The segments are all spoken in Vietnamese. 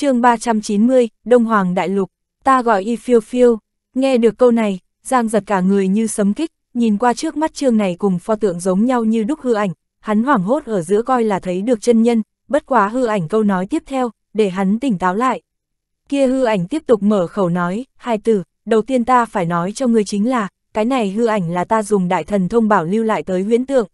chương 390, Đông Hoàng Đại Lục, ta gọi y phiêu phiêu, nghe được câu này, Giang giật cả người như sấm kích, nhìn qua trước mắt chương này cùng pho tượng giống nhau như đúc hư ảnh, hắn hoảng hốt ở giữa coi là thấy được chân nhân, bất quá hư ảnh câu nói tiếp theo, để hắn tỉnh táo lại. Kia hư ảnh tiếp tục mở khẩu nói, hai từ đầu tiên ta phải nói cho ngươi chính là, cái này hư ảnh là ta dùng đại thần thông bảo lưu lại tới huyễn tượng.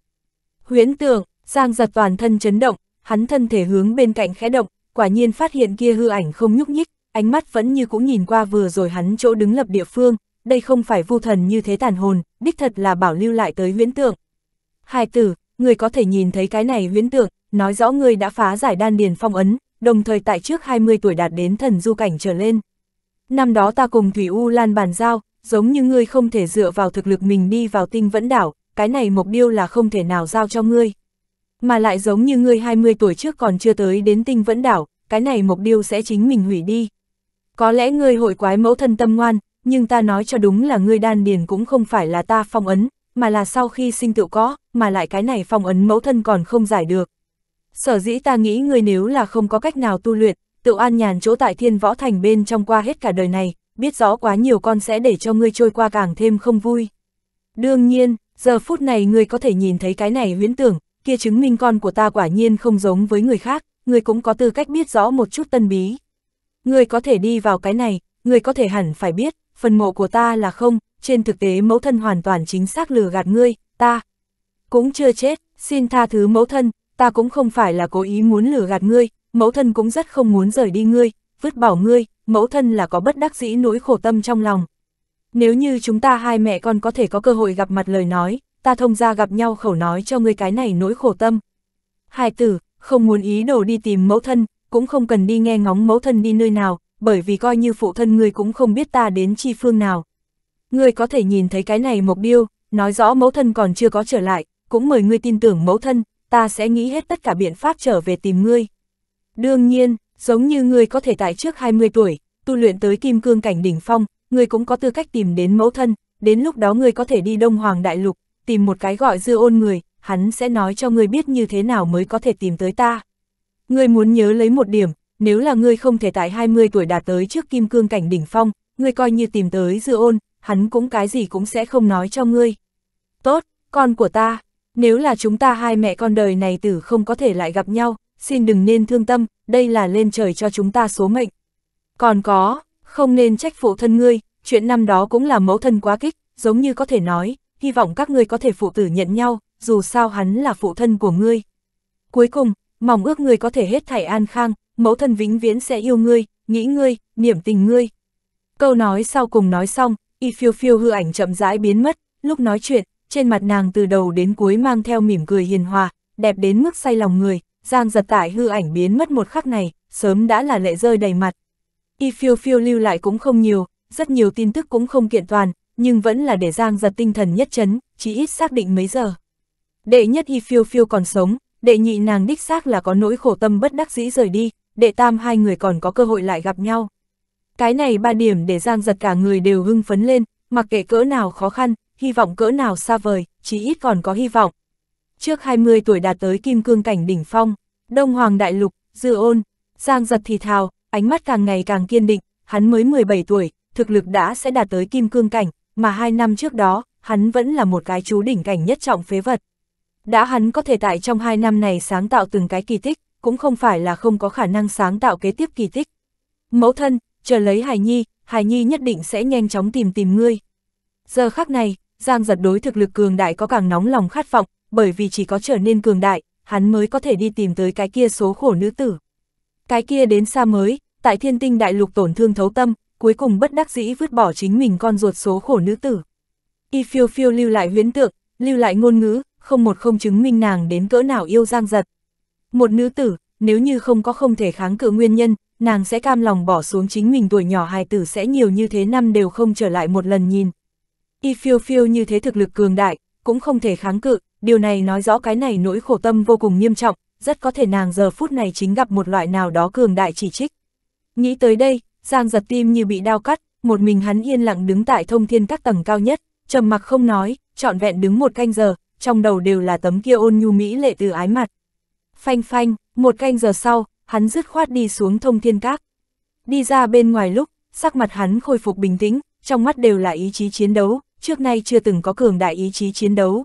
Huyễn tượng, Giang giật toàn thân chấn động, hắn thân thể hướng bên cạnh khẽ động, quả nhiên phát hiện kia hư ảnh không nhúc nhích, ánh mắt vẫn như cũng nhìn qua vừa rồi hắn chỗ đứng lập địa phương, đây không phải vu thần như thế tàn hồn, đích thật là bảo lưu lại tới huyễn tượng. Hai tử, người có thể nhìn thấy cái này huyễn tượng, nói rõ người đã phá giải đan điền phong ấn, đồng thời tại trước 20 tuổi đạt đến thần du cảnh trở lên. Năm đó ta cùng Thủy U Lan bàn giao, giống như ngươi không thể dựa vào thực lực mình đi vào tinh vẫn đảo, cái này mục điêu là không thể nào giao cho ngươi mà lại giống như ngươi 20 tuổi trước còn chưa tới đến tinh vẫn đảo, cái này mục điêu sẽ chính mình hủy đi. Có lẽ ngươi hội quái mẫu thân tâm ngoan, nhưng ta nói cho đúng là ngươi đan điền cũng không phải là ta phong ấn, mà là sau khi sinh tự có, mà lại cái này phong ấn mẫu thân còn không giải được. Sở dĩ ta nghĩ ngươi nếu là không có cách nào tu luyện, tự an nhàn chỗ tại thiên võ thành bên trong qua hết cả đời này, biết rõ quá nhiều con sẽ để cho ngươi trôi qua càng thêm không vui. Đương nhiên, giờ phút này ngươi có thể nhìn thấy cái này huyễn tưởng, kia chứng minh con của ta quả nhiên không giống với người khác, người cũng có tư cách biết rõ một chút tân bí. Người có thể đi vào cái này, người có thể hẳn phải biết, phần mộ của ta là không, trên thực tế mẫu thân hoàn toàn chính xác lừa gạt ngươi, ta cũng chưa chết, xin tha thứ mẫu thân, ta cũng không phải là cố ý muốn lừa gạt ngươi, mẫu thân cũng rất không muốn rời đi ngươi, vứt bỏ ngươi, mẫu thân là có bất đắc dĩ nỗi khổ tâm trong lòng. Nếu như chúng ta hai mẹ con có thể có cơ hội gặp mặt lời nói, ta thông ra gặp nhau khẩu nói cho ngươi cái này nỗi khổ tâm. Hải tử, không muốn ý đồ đi tìm mẫu thân, cũng không cần đi nghe ngóng mẫu thân đi nơi nào, bởi vì coi như phụ thân ngươi cũng không biết ta đến chi phương nào. Ngươi có thể nhìn thấy cái này mộc điêu, nói rõ mẫu thân còn chưa có trở lại, cũng mời ngươi tin tưởng mẫu thân, ta sẽ nghĩ hết tất cả biện pháp trở về tìm ngươi. Đương nhiên, giống như ngươi có thể tại trước 20 tuổi, tu luyện tới kim cương cảnh đỉnh phong, ngươi cũng có tư cách tìm đến mẫu thân, đến lúc đó ngươi có thể đi Đông Hoàng Đại Lục, tìm một cái gọi dư ôn người, hắn sẽ nói cho ngươi biết như thế nào mới có thể tìm tới ta. Ngươi muốn nhớ lấy một điểm, nếu là ngươi không thể tại 20 tuổi đạt tới trước kim cương cảnh đỉnh phong, ngươi coi như tìm tới dư ôn, hắn cũng cái gì cũng sẽ không nói cho ngươi. Tốt, con của ta, nếu là chúng ta hai mẹ con đời này tử không có thể lại gặp nhau, xin đừng nên thương tâm, đây là lên trời cho chúng ta số mệnh. Còn có, không nên trách phụ thân ngươi, chuyện năm đó cũng là mẫu thân quá kích, giống như có thể nói, hy vọng các ngươi có thể phụ tử nhận nhau, dù sao hắn là phụ thân của ngươi. Cuối cùng, mong ước ngươi có thể hết thảy an khang, mẫu thân vĩnh viễn sẽ yêu ngươi, nghĩ ngươi, niệm tình ngươi. Câu nói sau cùng nói xong, y phiêu phiêu hư ảnh chậm rãi biến mất, lúc nói chuyện, trên mặt nàng từ đầu đến cuối mang theo mỉm cười hiền hòa, đẹp đến mức say lòng người, giang giật tải hư ảnh biến mất một khắc này, sớm đã là lệ rơi đầy mặt. Y phiêu phiêu lưu lại cũng không nhiều, rất nhiều tin tức cũng không kiện toàn, nhưng vẫn là để Giang giật tinh thần nhất chấn, chỉ ít xác định mấy giờ. Đệ nhất y phiêu phiêu còn sống, đệ nhị nàng đích xác là có nỗi khổ tâm bất đắc dĩ rời đi, đệ tam hai người còn có cơ hội lại gặp nhau. Cái này ba điểm để Giang giật cả người đều hưng phấn lên, mặc kệ cỡ nào khó khăn, hy vọng cỡ nào xa vời, chỉ ít còn có hy vọng. Trước 20 tuổi đạt tới kim cương cảnh đỉnh phong, Đông Hoàng Đại Lục, Dư Ôn, Giang giật thì thào, ánh mắt càng ngày càng kiên định, hắn mới 17 tuổi, thực lực đã sẽ đạt tới kim cương cảnh, mà hai năm trước đó, hắn vẫn là một cái chú đỉnh cảnh nhất trọng phế vật. Đã hắn có thể tại trong hai năm này sáng tạo từng cái kỳ tích, cũng không phải là không có khả năng sáng tạo kế tiếp kỳ tích. Mẫu thân, chờ lấy Hải Nhi, Hải Nhi nhất định sẽ nhanh chóng tìm tìm ngươi. Giờ khắc này, Giang giật đối thực lực cường đại có càng nóng lòng khát vọng, bởi vì chỉ có trở nên cường đại, hắn mới có thể đi tìm tới cái kia số khổ nữ tử. Cái kia đến xa mới, tại thiên tinh đại lục tổn thương thấu tâm, cuối cùng bất đắc dĩ vứt bỏ chính mình con ruột số khổ nữ tử. Y phiêu phiêu lưu lại huyến tượng, lưu lại ngôn ngữ, không một không chứng minh nàng đến cỡ nào yêu giang giật. Một nữ tử, nếu như không có không thể kháng cự nguyên nhân, nàng sẽ cam lòng bỏ xuống chính mình tuổi nhỏ hài tử sẽ nhiều như thế năm đều không trở lại một lần nhìn. Y phiêu phiêu như thế thực lực cường đại, cũng không thể kháng cự, điều này nói rõ cái này nỗi khổ tâm vô cùng nghiêm trọng, rất có thể nàng giờ phút này chính gặp một loại nào đó cường đại chỉ trích. Nghĩ tới đây, Giang giật tim như bị đau cắt, một mình hắn yên lặng đứng tại thông thiên các tầng cao nhất, trầm mặc không nói, trọn vẹn đứng một canh giờ, trong đầu đều là tấm kia ôn nhu mỹ lệ từ ái mặt. Phanh phanh, một canh giờ sau, hắn dứt khoát đi xuống thông thiên các. Đi ra bên ngoài lúc, sắc mặt hắn khôi phục bình tĩnh, trong mắt đều là ý chí chiến đấu, trước nay chưa từng có cường đại ý chí chiến đấu.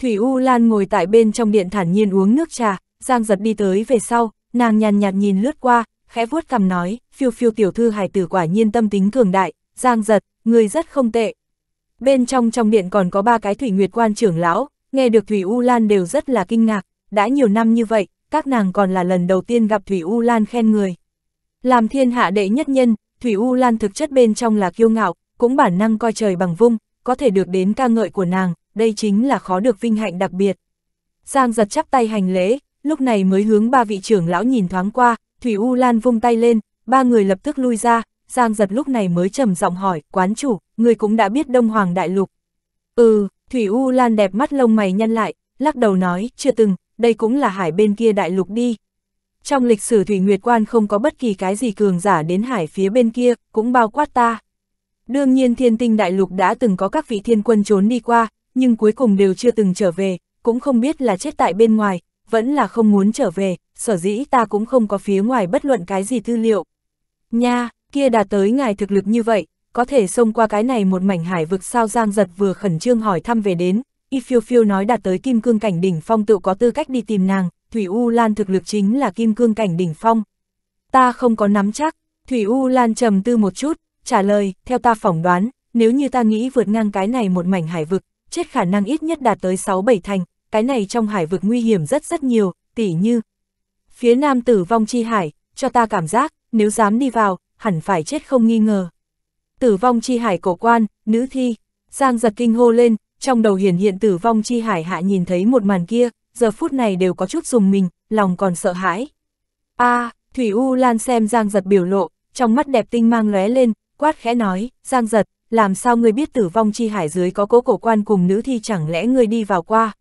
Thủy U Lan ngồi tại bên trong điện thản nhiên uống nước trà, Giang giật đi tới về sau, nàng nhàn nhạt nhìn lướt qua, khẽ vuốt cằm nói, phiêu phiêu tiểu thư hài tử quả nhiên tâm tính cường đại, giang giật, người rất không tệ. Bên trong trong điện còn có ba cái thủy nguyệt quan trưởng lão, nghe được Thủy U Lan đều rất là kinh ngạc, đã nhiều năm như vậy, các nàng còn là lần đầu tiên gặp Thủy U Lan khen người. Làm thiên hạ đệ nhất nhân, Thủy U Lan thực chất bên trong là kiêu ngạo, cũng bản năng coi trời bằng vung, có thể được đến ca ngợi của nàng, đây chính là khó được vinh hạnh đặc biệt. Giang giật chắp tay hành lễ, lúc này mới hướng ba vị trưởng lão nhìn thoáng qua, Thủy U Lan vung tay lên, ba người lập tức lui ra, Giang giật lúc này mới trầm giọng hỏi, quán chủ, người cũng đã biết Đông Hoàng Đại Lục. Ừ, Thủy U Lan đẹp mắt lông mày nhăn lại, lắc đầu nói, chưa từng, đây cũng là hải bên kia đại lục đi. Trong lịch sử Thủy Nguyệt Quan không có bất kỳ cái gì cường giả đến hải phía bên kia, cũng bao quát ta. Đương nhiên thiên tinh đại lục đã từng có các vị thiên quân trốn đi qua, nhưng cuối cùng đều chưa từng trở về, cũng không biết là chết tại bên ngoài, vẫn là không muốn trở về, sở dĩ ta cũng không có phía ngoài bất luận cái gì tư liệu. Nha, kia đã tới ngài thực lực như vậy, có thể xông qua cái này một mảnh hải vực sao giang giật vừa khẩn trương hỏi thăm về đến, y phiêu phiêu nói đạt tới kim cương cảnh đỉnh phong tự có tư cách đi tìm nàng, Thủy U Lan thực lực chính là kim cương cảnh đỉnh phong. Ta không có nắm chắc, Thủy U Lan trầm tư một chút, trả lời, theo ta phỏng đoán, nếu như ta nghĩ vượt ngang cái này một mảnh hải vực, chết khả năng ít nhất đạt tới 6-7 thành, cái này trong hải vực nguy hiểm rất rất nhiều, tỷ như. Phía nam tử vong chi hải, cho ta cảm giác, nếu dám đi vào, hẳn phải chết không nghi ngờ. Tử vong chi hải cổ quan, nữ thi, Giang giật kinh hô lên, trong đầu hiển hiện tử vong chi hải hạ nhìn thấy một màn kia, giờ phút này đều có chút dùng mình, lòng còn sợ hãi. a à, Thủy U Lan xem Giang giật biểu lộ, trong mắt đẹp tinh mang lóe lên, quát khẽ nói, Giang giật, làm sao ngươi biết tử vong chi hải dưới có cố cổ quan cùng nữ thi chẳng lẽ ngươi đi vào qua.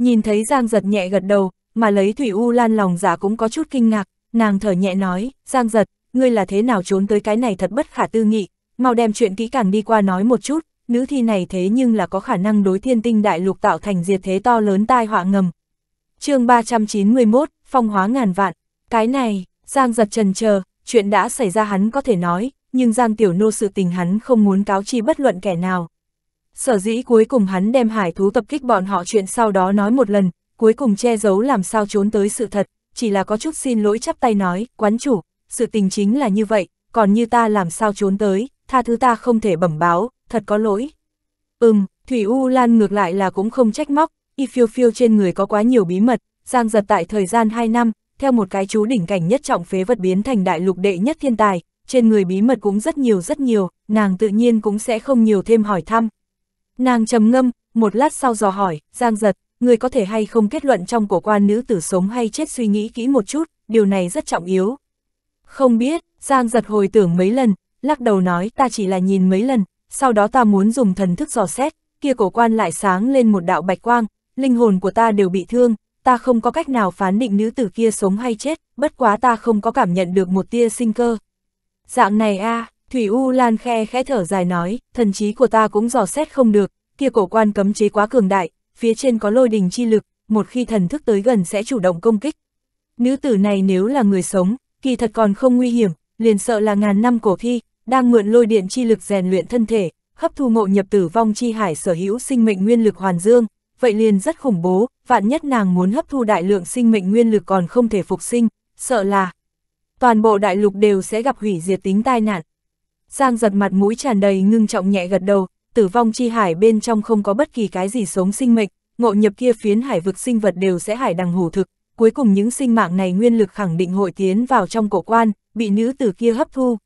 Nhìn thấy Giang giật nhẹ gật đầu, mà lấy Thủy U Lan lòng giả dạ cũng có chút kinh ngạc, nàng thở nhẹ nói, Giang giật, ngươi là thế nào trốn tới cái này thật bất khả tư nghị, mau đem chuyện kỹ càng đi qua nói một chút, nữ thi này thế nhưng là có khả năng đối thiên tinh đại lục tạo thành diệt thế to lớn tai họa ngầm. chương 391, phong hóa ngàn vạn, cái này, Giang giật trần chờ chuyện đã xảy ra hắn có thể nói, nhưng Giang Tiểu Nô sự tình hắn không muốn cáo chi bất luận kẻ nào. Sở dĩ cuối cùng hắn đem hải thú tập kích bọn họ chuyện sau đó nói một lần, cuối cùng che giấu làm sao trốn tới sự thật, chỉ là có chút xin lỗi chắp tay nói, quán chủ, sự tình chính là như vậy, còn như ta làm sao trốn tới, tha thứ ta không thể bẩm báo, thật có lỗi. Ừm, Thủy U Lan ngược lại là cũng không trách móc, y phiêu phiêu trên người có quá nhiều bí mật, giang giật tại thời gian 2 năm, theo một cái chú đỉnh cảnh nhất trọng phế vật biến thành đại lục đệ nhất thiên tài, trên người bí mật cũng rất nhiều rất nhiều, nàng tự nhiên cũng sẽ không nhiều thêm hỏi thăm, Nàng trầm ngâm, một lát sau dò hỏi, Giang Giật, người có thể hay không kết luận trong cổ quan nữ tử sống hay chết suy nghĩ kỹ một chút, điều này rất trọng yếu. Không biết, Giang Giật hồi tưởng mấy lần, lắc đầu nói ta chỉ là nhìn mấy lần, sau đó ta muốn dùng thần thức dò xét, kia cổ quan lại sáng lên một đạo bạch quang, linh hồn của ta đều bị thương, ta không có cách nào phán định nữ tử kia sống hay chết, bất quá ta không có cảm nhận được một tia sinh cơ. Dạng này a à, Thủy U Lan khe khẽ thở dài nói, thần trí của ta cũng dò xét không được, kia cổ quan cấm chế quá cường đại, phía trên có lôi đình chi lực, một khi thần thức tới gần sẽ chủ động công kích. Nữ tử này nếu là người sống, kỳ thật còn không nguy hiểm, liền sợ là ngàn năm cổ thi, đang mượn lôi điện chi lực rèn luyện thân thể, hấp thu ngộ nhập tử vong chi hải sở hữu sinh mệnh nguyên lực hoàn dương, vậy liền rất khủng bố, vạn nhất nàng muốn hấp thu đại lượng sinh mệnh nguyên lực còn không thể phục sinh, sợ là toàn bộ đại lục đều sẽ gặp hủy diệt tính tai nạn. Giang giật mặt mũi tràn đầy ngưng trọng nhẹ gật đầu, tử vong chi hải bên trong không có bất kỳ cái gì sống sinh mệnh, ngộ nhập kia phiến hải vực sinh vật đều sẽ hải đằng hủ thực, cuối cùng những sinh mạng này nguyên lực khẳng định hội tiến vào trong cổ quan, bị nữ tử kia hấp thu.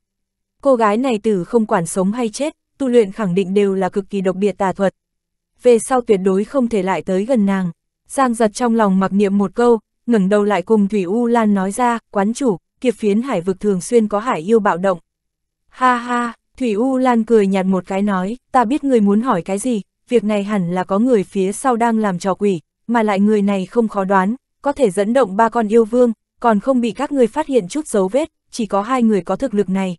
Cô gái này tử không quản sống hay chết, tu luyện khẳng định đều là cực kỳ độc biệt tà thuật. Về sau tuyệt đối không thể lại tới gần nàng. Giang giật trong lòng mặc niệm một câu, ngẩng đầu lại cùng Thủy U Lan nói ra, quán chủ, kiệp phiến hải vực thường xuyên có hải yêu bạo động, Ha ha, Thủy U Lan cười nhạt một cái nói, ta biết người muốn hỏi cái gì, việc này hẳn là có người phía sau đang làm trò quỷ, mà lại người này không khó đoán, có thể dẫn động ba con yêu vương, còn không bị các người phát hiện chút dấu vết, chỉ có hai người có thực lực này.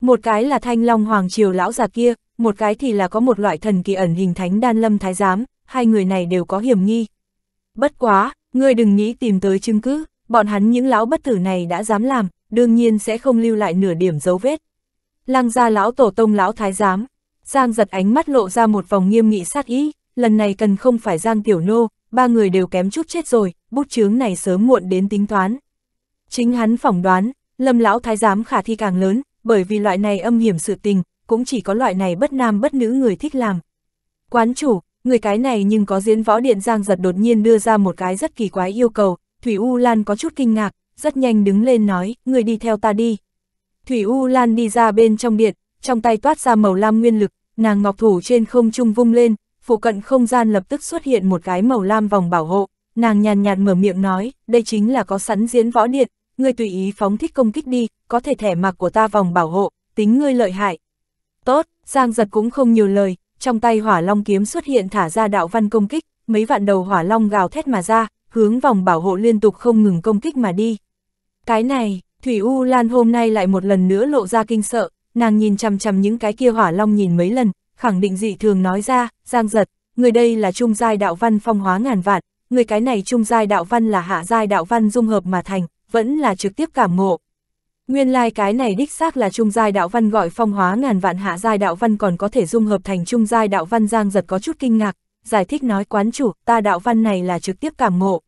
Một cái là thanh long hoàng triều lão già kia, một cái thì là có một loại thần kỳ ẩn hình thánh đan lâm thái giám, hai người này đều có hiểm nghi. Bất quá, ngươi đừng nghĩ tìm tới chứng cứ, bọn hắn những lão bất tử này đã dám làm, đương nhiên sẽ không lưu lại nửa điểm dấu vết, lang gia lão tổ tông lão thái giám, Giang giật ánh mắt lộ ra một vòng nghiêm nghị sát ý, lần này cần không phải Giang Tiểu Nô, ba người đều kém chút chết rồi, bút chướng này sớm muộn đến tính toán. Chính hắn phỏng đoán, lâm lão thái giám khả thi càng lớn, bởi vì loại này âm hiểm sự tình, cũng chỉ có loại này bất nam bất nữ người thích làm. Quán chủ, người cái này nhưng có diễn võ điện Giang giật đột nhiên đưa ra một cái rất kỳ quái yêu cầu, Thủy U Lan có chút kinh ngạc, rất nhanh đứng lên nói, người đi theo ta đi, Thủy U Lan đi ra bên trong điện, trong tay toát ra màu lam nguyên lực, nàng ngọc thủ trên không trung vung lên, phụ cận không gian lập tức xuất hiện một cái màu lam vòng bảo hộ, nàng nhàn nhạt mở miệng nói, đây chính là có sẵn diễn võ điện, ngươi tùy ý phóng thích công kích đi, có thể thẻ mặc của ta vòng bảo hộ, tính ngươi lợi hại. Tốt, Giang giật cũng không nhiều lời, trong tay hỏa long kiếm xuất hiện thả ra đạo văn công kích, mấy vạn đầu hỏa long gào thét mà ra, hướng vòng bảo hộ liên tục không ngừng công kích mà đi. Cái này, Thủy U Lan hôm nay lại một lần nữa lộ ra kinh sợ, nàng nhìn chằm chằm những cái kia hỏa long nhìn mấy lần, khẳng định dị thường nói ra, giang giật, người đây là trung giai đạo văn phong hóa ngàn vạn, người cái này trung giai đạo văn là hạ giai đạo văn dung hợp mà thành, vẫn là trực tiếp cảm ngộ. Nguyên lai like cái này đích xác là trung giai đạo văn gọi phong hóa ngàn vạn hạ giai đạo văn còn có thể dung hợp thành trung giai đạo văn giang giật có chút kinh ngạc, giải thích nói quán chủ, ta đạo văn này là trực tiếp cảm ngộ.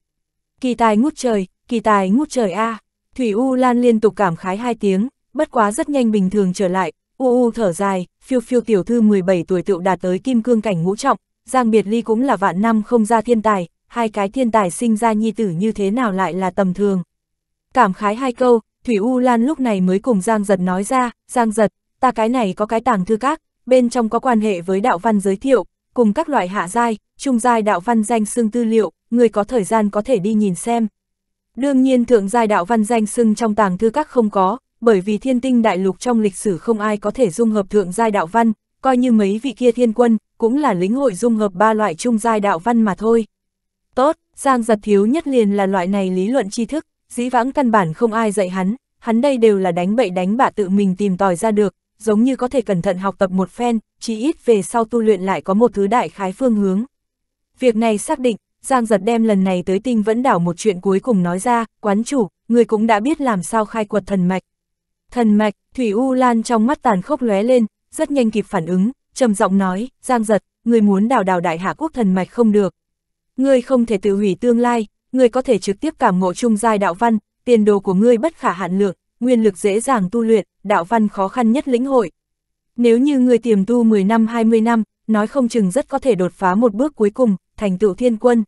Kỳ tài ngút trời, kỳ tài ngút trời a. À. Thủy U Lan liên tục cảm khái hai tiếng, bất quá rất nhanh bình thường trở lại, U U thở dài, phiêu phiêu tiểu thư 17 tuổi tựu đạt tới kim cương cảnh ngũ trọng, Giang Biệt Ly cũng là vạn năm không ra thiên tài, hai cái thiên tài sinh ra nhi tử như thế nào lại là tầm thường. Cảm khái hai câu, Thủy U Lan lúc này mới cùng Giang Giật nói ra, Giang Giật, ta cái này có cái tàng thư các, bên trong có quan hệ với đạo văn giới thiệu, cùng các loại hạ giai, trung giai đạo văn danh xương tư liệu, người có thời gian có thể đi nhìn xem. Đương nhiên thượng giai đạo văn danh xưng trong tàng thư các không có, bởi vì thiên tinh đại lục trong lịch sử không ai có thể dung hợp thượng giai đạo văn, coi như mấy vị kia thiên quân, cũng là lính hội dung hợp ba loại trung giai đạo văn mà thôi. Tốt, Giang giật thiếu nhất liền là loại này lý luận tri thức, dĩ vãng căn bản không ai dạy hắn, hắn đây đều là đánh bậy đánh bạ tự mình tìm tòi ra được, giống như có thể cẩn thận học tập một phen, chỉ ít về sau tu luyện lại có một thứ đại khái phương hướng. Việc này xác định, Giang giật đem lần này tới tinh vẫn đảo một chuyện cuối cùng nói ra, quán chủ, người cũng đã biết làm sao khai quật thần mạch. Thần mạch, Thủy U Lan trong mắt tàn khốc lóe lên, rất nhanh kịp phản ứng, trầm giọng nói, Giang giật, người muốn đảo đảo đại hạ quốc thần mạch không được. người không thể tự hủy tương lai, người có thể trực tiếp cảm ngộ trung giai đạo văn, tiền đồ của ngươi bất khả hạn lượng, nguyên lực dễ dàng tu luyện, đạo văn khó khăn nhất lĩnh hội. Nếu như người tiềm tu 10 năm 20 năm, nói không chừng rất có thể đột phá một bước cuối cùng, thành tựu thiên quân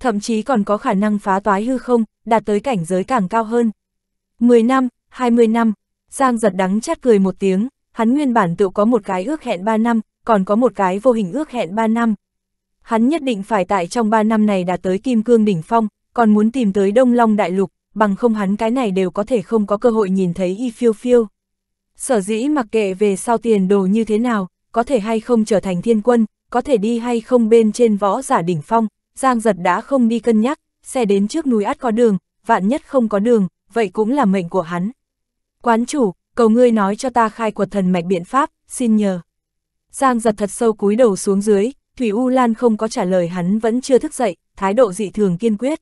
thậm chí còn có khả năng phá toái hư không, đạt tới cảnh giới càng cao hơn. 10 năm, 20 năm, Giang giật đắng chát cười một tiếng, hắn nguyên bản tự có một cái ước hẹn 3 năm, còn có một cái vô hình ước hẹn 3 năm. Hắn nhất định phải tại trong 3 năm này đạt tới Kim Cương Đỉnh Phong, còn muốn tìm tới Đông Long Đại Lục, bằng không hắn cái này đều có thể không có cơ hội nhìn thấy y phiêu phiêu. Sở dĩ mặc kệ về sau tiền đồ như thế nào, có thể hay không trở thành thiên quân, có thể đi hay không bên trên võ giả đỉnh phong, Giang giật đã không đi cân nhắc, xe đến trước núi ắt có đường, vạn nhất không có đường, vậy cũng là mệnh của hắn. Quán chủ, cầu ngươi nói cho ta khai quật thần mạch biện pháp, xin nhờ. Giang giật thật sâu cúi đầu xuống dưới, Thủy U Lan không có trả lời hắn vẫn chưa thức dậy, thái độ dị thường kiên quyết.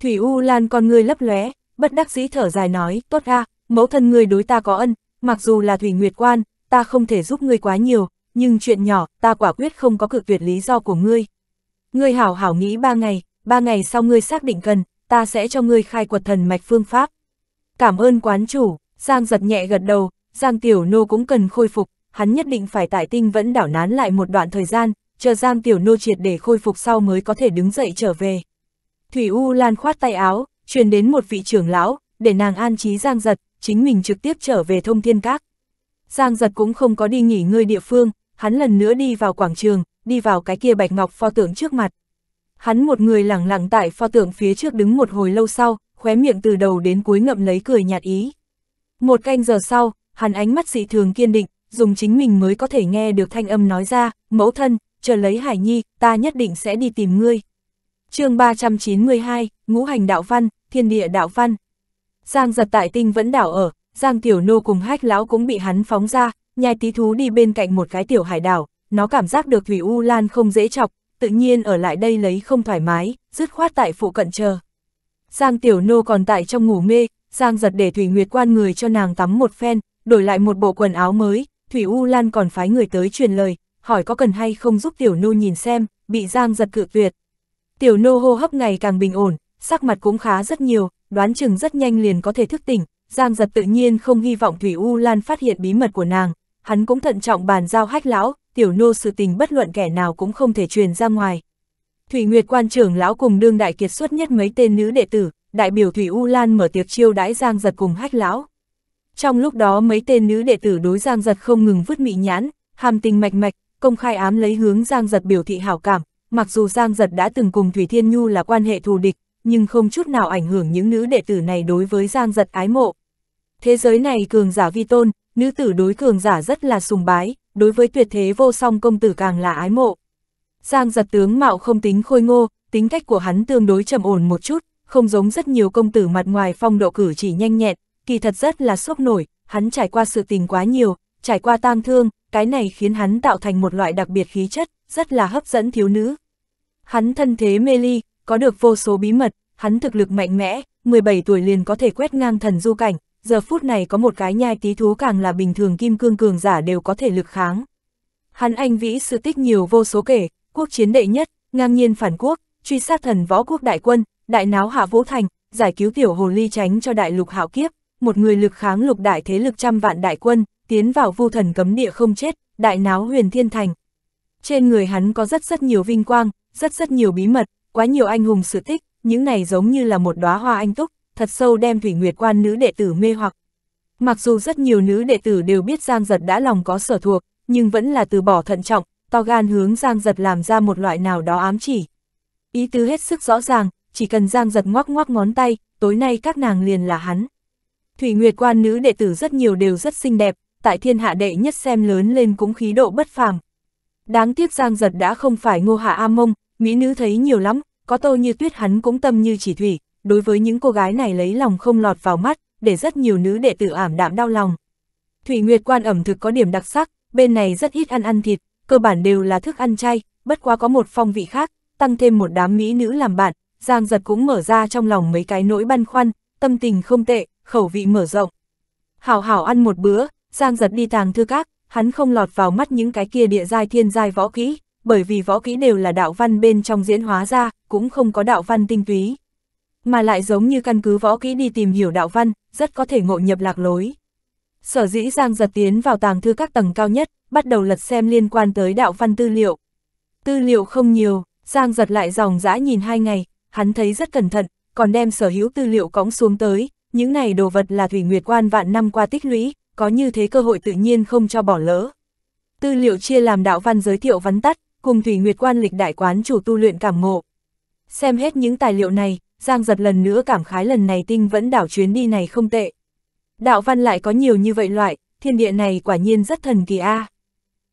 Thủy U Lan con ngươi lấp lóe, bất đắc dĩ thở dài nói, tốt a, mẫu thân ngươi đối ta có ân, mặc dù là Thủy Nguyệt Quan, ta không thể giúp ngươi quá nhiều, nhưng chuyện nhỏ, ta quả quyết không có cự tuyệt lý do của ngươi. Ngươi hảo hảo nghĩ ba ngày, ba ngày sau ngươi xác định cần, ta sẽ cho ngươi khai quật thần mạch phương pháp. Cảm ơn quán chủ, Giang giật nhẹ gật đầu, Giang Tiểu Nô cũng cần khôi phục, hắn nhất định phải tại tinh vẫn đảo nán lại một đoạn thời gian, chờ Giang Tiểu Nô triệt để khôi phục sau mới có thể đứng dậy trở về. Thủy U Lan khoát tay áo, truyền đến một vị trưởng lão, để nàng an trí Giang giật, chính mình trực tiếp trở về thông thiên các. Giang giật cũng không có đi nghỉ ngơi địa phương, hắn lần nữa đi vào quảng trường, đi vào cái kia bạch ngọc pho tượng trước mặt. Hắn một người lẳng lặng tại pho tượng phía trước đứng một hồi lâu sau, khóe miệng từ đầu đến cuối ngậm lấy cười nhạt ý. Một canh giờ sau, hắn ánh mắt dị thường kiên định, dùng chính mình mới có thể nghe được thanh âm nói ra, mẫu thân, chờ lấy Hải Nhi, ta nhất định sẽ đi tìm ngươi. chương 392, Ngũ Hành Đạo Văn, Thiên Địa Đạo Văn. Giang giật tại tinh vẫn đảo ở, Giang Tiểu Nô cùng hách lão cũng bị hắn phóng ra, nhai tí thú đi bên cạnh một cái tiểu hải đảo, nó cảm giác được Thủy U Lan không dễ chọc, tự nhiên ở lại đây lấy không thoải mái, dứt khoát tại phụ cận chờ. Giang Tiểu Nô còn tại trong ngủ mê, Giang giật để Thủy Nguyệt quan người cho nàng tắm một phen, đổi lại một bộ quần áo mới, Thủy U Lan còn phái người tới truyền lời, hỏi có cần hay không giúp Tiểu Nô nhìn xem, bị Giang giật cự tuyệt. Tiểu Nô hô hấp ngày càng bình ổn, sắc mặt cũng khá rất nhiều, đoán chừng rất nhanh liền có thể thức tỉnh, Giang giật tự nhiên không hy vọng Thủy U Lan phát hiện bí mật của nàng, hắn cũng thận trọng bàn giao hách lão, tiểu nô sự tình bất luận kẻ nào cũng không thể truyền ra ngoài. Thủy Nguyệt quan trưởng lão cùng đương đại kiệt xuất nhất mấy tên nữ đệ tử, đại biểu Thủy U Lan mở tiệc chiêu đãi Giang Giật cùng hách lão. Trong lúc đó mấy tên nữ đệ tử đối Giang Giật không ngừng vứt mị nhãn, hàm tình mạch mạch, công khai ám lấy hướng Giang Giật biểu thị hảo cảm, mặc dù Giang Giật đã từng cùng Thủy Thiên Nhu là quan hệ thù địch, nhưng không chút nào ảnh hưởng những nữ đệ tử này đối với Giang Giật ái mộ. Thế giới này cường giả vi tôn, nữ tử đối cường giả rất là sùng bái, đối với tuyệt thế vô song công tử càng là ái mộ. Giang giật tướng mạo không tính khôi ngô, tính cách của hắn tương đối trầm ổn một chút, không giống rất nhiều công tử mặt ngoài phong độ cử chỉ nhanh nhẹn, kỳ thật rất là sốc nổi, hắn trải qua sự tình quá nhiều, trải qua tang thương, cái này khiến hắn tạo thành một loại đặc biệt khí chất, rất là hấp dẫn thiếu nữ. Hắn thân thế mê ly, có được vô số bí mật, hắn thực lực mạnh mẽ, 17 tuổi liền có thể quét ngang thần du cảnh, giờ phút này có một cái nhai tí thú càng là bình thường kim cương cường giả đều có thể lực kháng. Hắn anh vĩ sự tích nhiều vô số kể, quốc chiến đệ nhất, ngang nhiên phản quốc, truy sát thần võ quốc đại quân, đại náo hạ vũ thành, giải cứu tiểu hồ ly tránh cho đại lục hạo kiếp, một người lực kháng lục đại thế lực trăm vạn đại quân, tiến vào vu thần cấm địa không chết, đại náo huyền thiên thành. Trên người hắn có rất rất nhiều vinh quang, rất rất nhiều bí mật, quá nhiều anh hùng sự tích, những này giống như là một đóa hoa anh túc, thật sâu đem Thủy Nguyệt Quan nữ đệ tử mê hoặc. Mặc dù rất nhiều nữ đệ tử đều biết Giang Giật đã lòng có sở thuộc, nhưng vẫn là từ bỏ thận trọng, to gan hướng Giang Giật làm ra một loại nào đó ám chỉ. Ý tứ hết sức rõ ràng, chỉ cần Giang Giật ngoắc ngoắc ngón tay, tối nay các nàng liền là hắn. Thủy Nguyệt Quan nữ đệ tử rất nhiều đều rất xinh đẹp, tại thiên hạ đệ nhất xem lớn lên cũng khí độ bất phàm. Đáng tiếc Giang Giật đã không phải ngô hạ A Mông, mỹ nữ thấy nhiều lắm, có tô như tuyết hắn cũng tâm như chỉ thủy, đối với những cô gái này lấy lòng không lọt vào mắt, để rất nhiều nữ đệ tử ảm đạm đau lòng. Thủy Nguyệt quan ẩm thực có điểm đặc sắc, bên này rất ít ăn ăn thịt, cơ bản đều là thức ăn chay, bất quá có một phong vị khác, tăng thêm một đám mỹ nữ làm bạn, Giang Giật cũng mở ra trong lòng mấy cái nỗi băn khoăn, tâm tình không tệ, khẩu vị mở rộng. Hảo hảo ăn một bữa, Giang Giật đi tàng thư các, hắn không lọt vào mắt những cái kia địa giai thiên giai võ kỹ, bởi vì võ kỹ đều là đạo văn bên trong diễn hóa ra, cũng không có đạo văn tinh túy mà lại giống như căn cứ võ kỹ đi tìm hiểu đạo văn, rất có thể ngộ nhập lạc lối. Sở dĩ Giang giật tiến vào tàng thư các tầng cao nhất, bắt đầu lật xem liên quan tới đạo văn tư liệu. Tư liệu không nhiều, Giang giật lại dòng dã nhìn hai ngày, hắn thấy rất cẩn thận, còn đem sở hữu tư liệu cõng xuống tới, những này đồ vật là Thủy Nguyệt Quan vạn năm qua tích lũy, có như thế cơ hội tự nhiên không cho bỏ lỡ. Tư liệu chia làm đạo văn giới thiệu vắn tắt, cùng Thủy Nguyệt Quan lịch đại quán chủ tu luyện cảm ngộ. Xem hết những tài liệu này, Giang giật lần nữa cảm khái lần này tinh vẫn đảo chuyến đi này không tệ. Đạo văn lại có nhiều như vậy loại, thiên địa này quả nhiên rất thần kỳ a.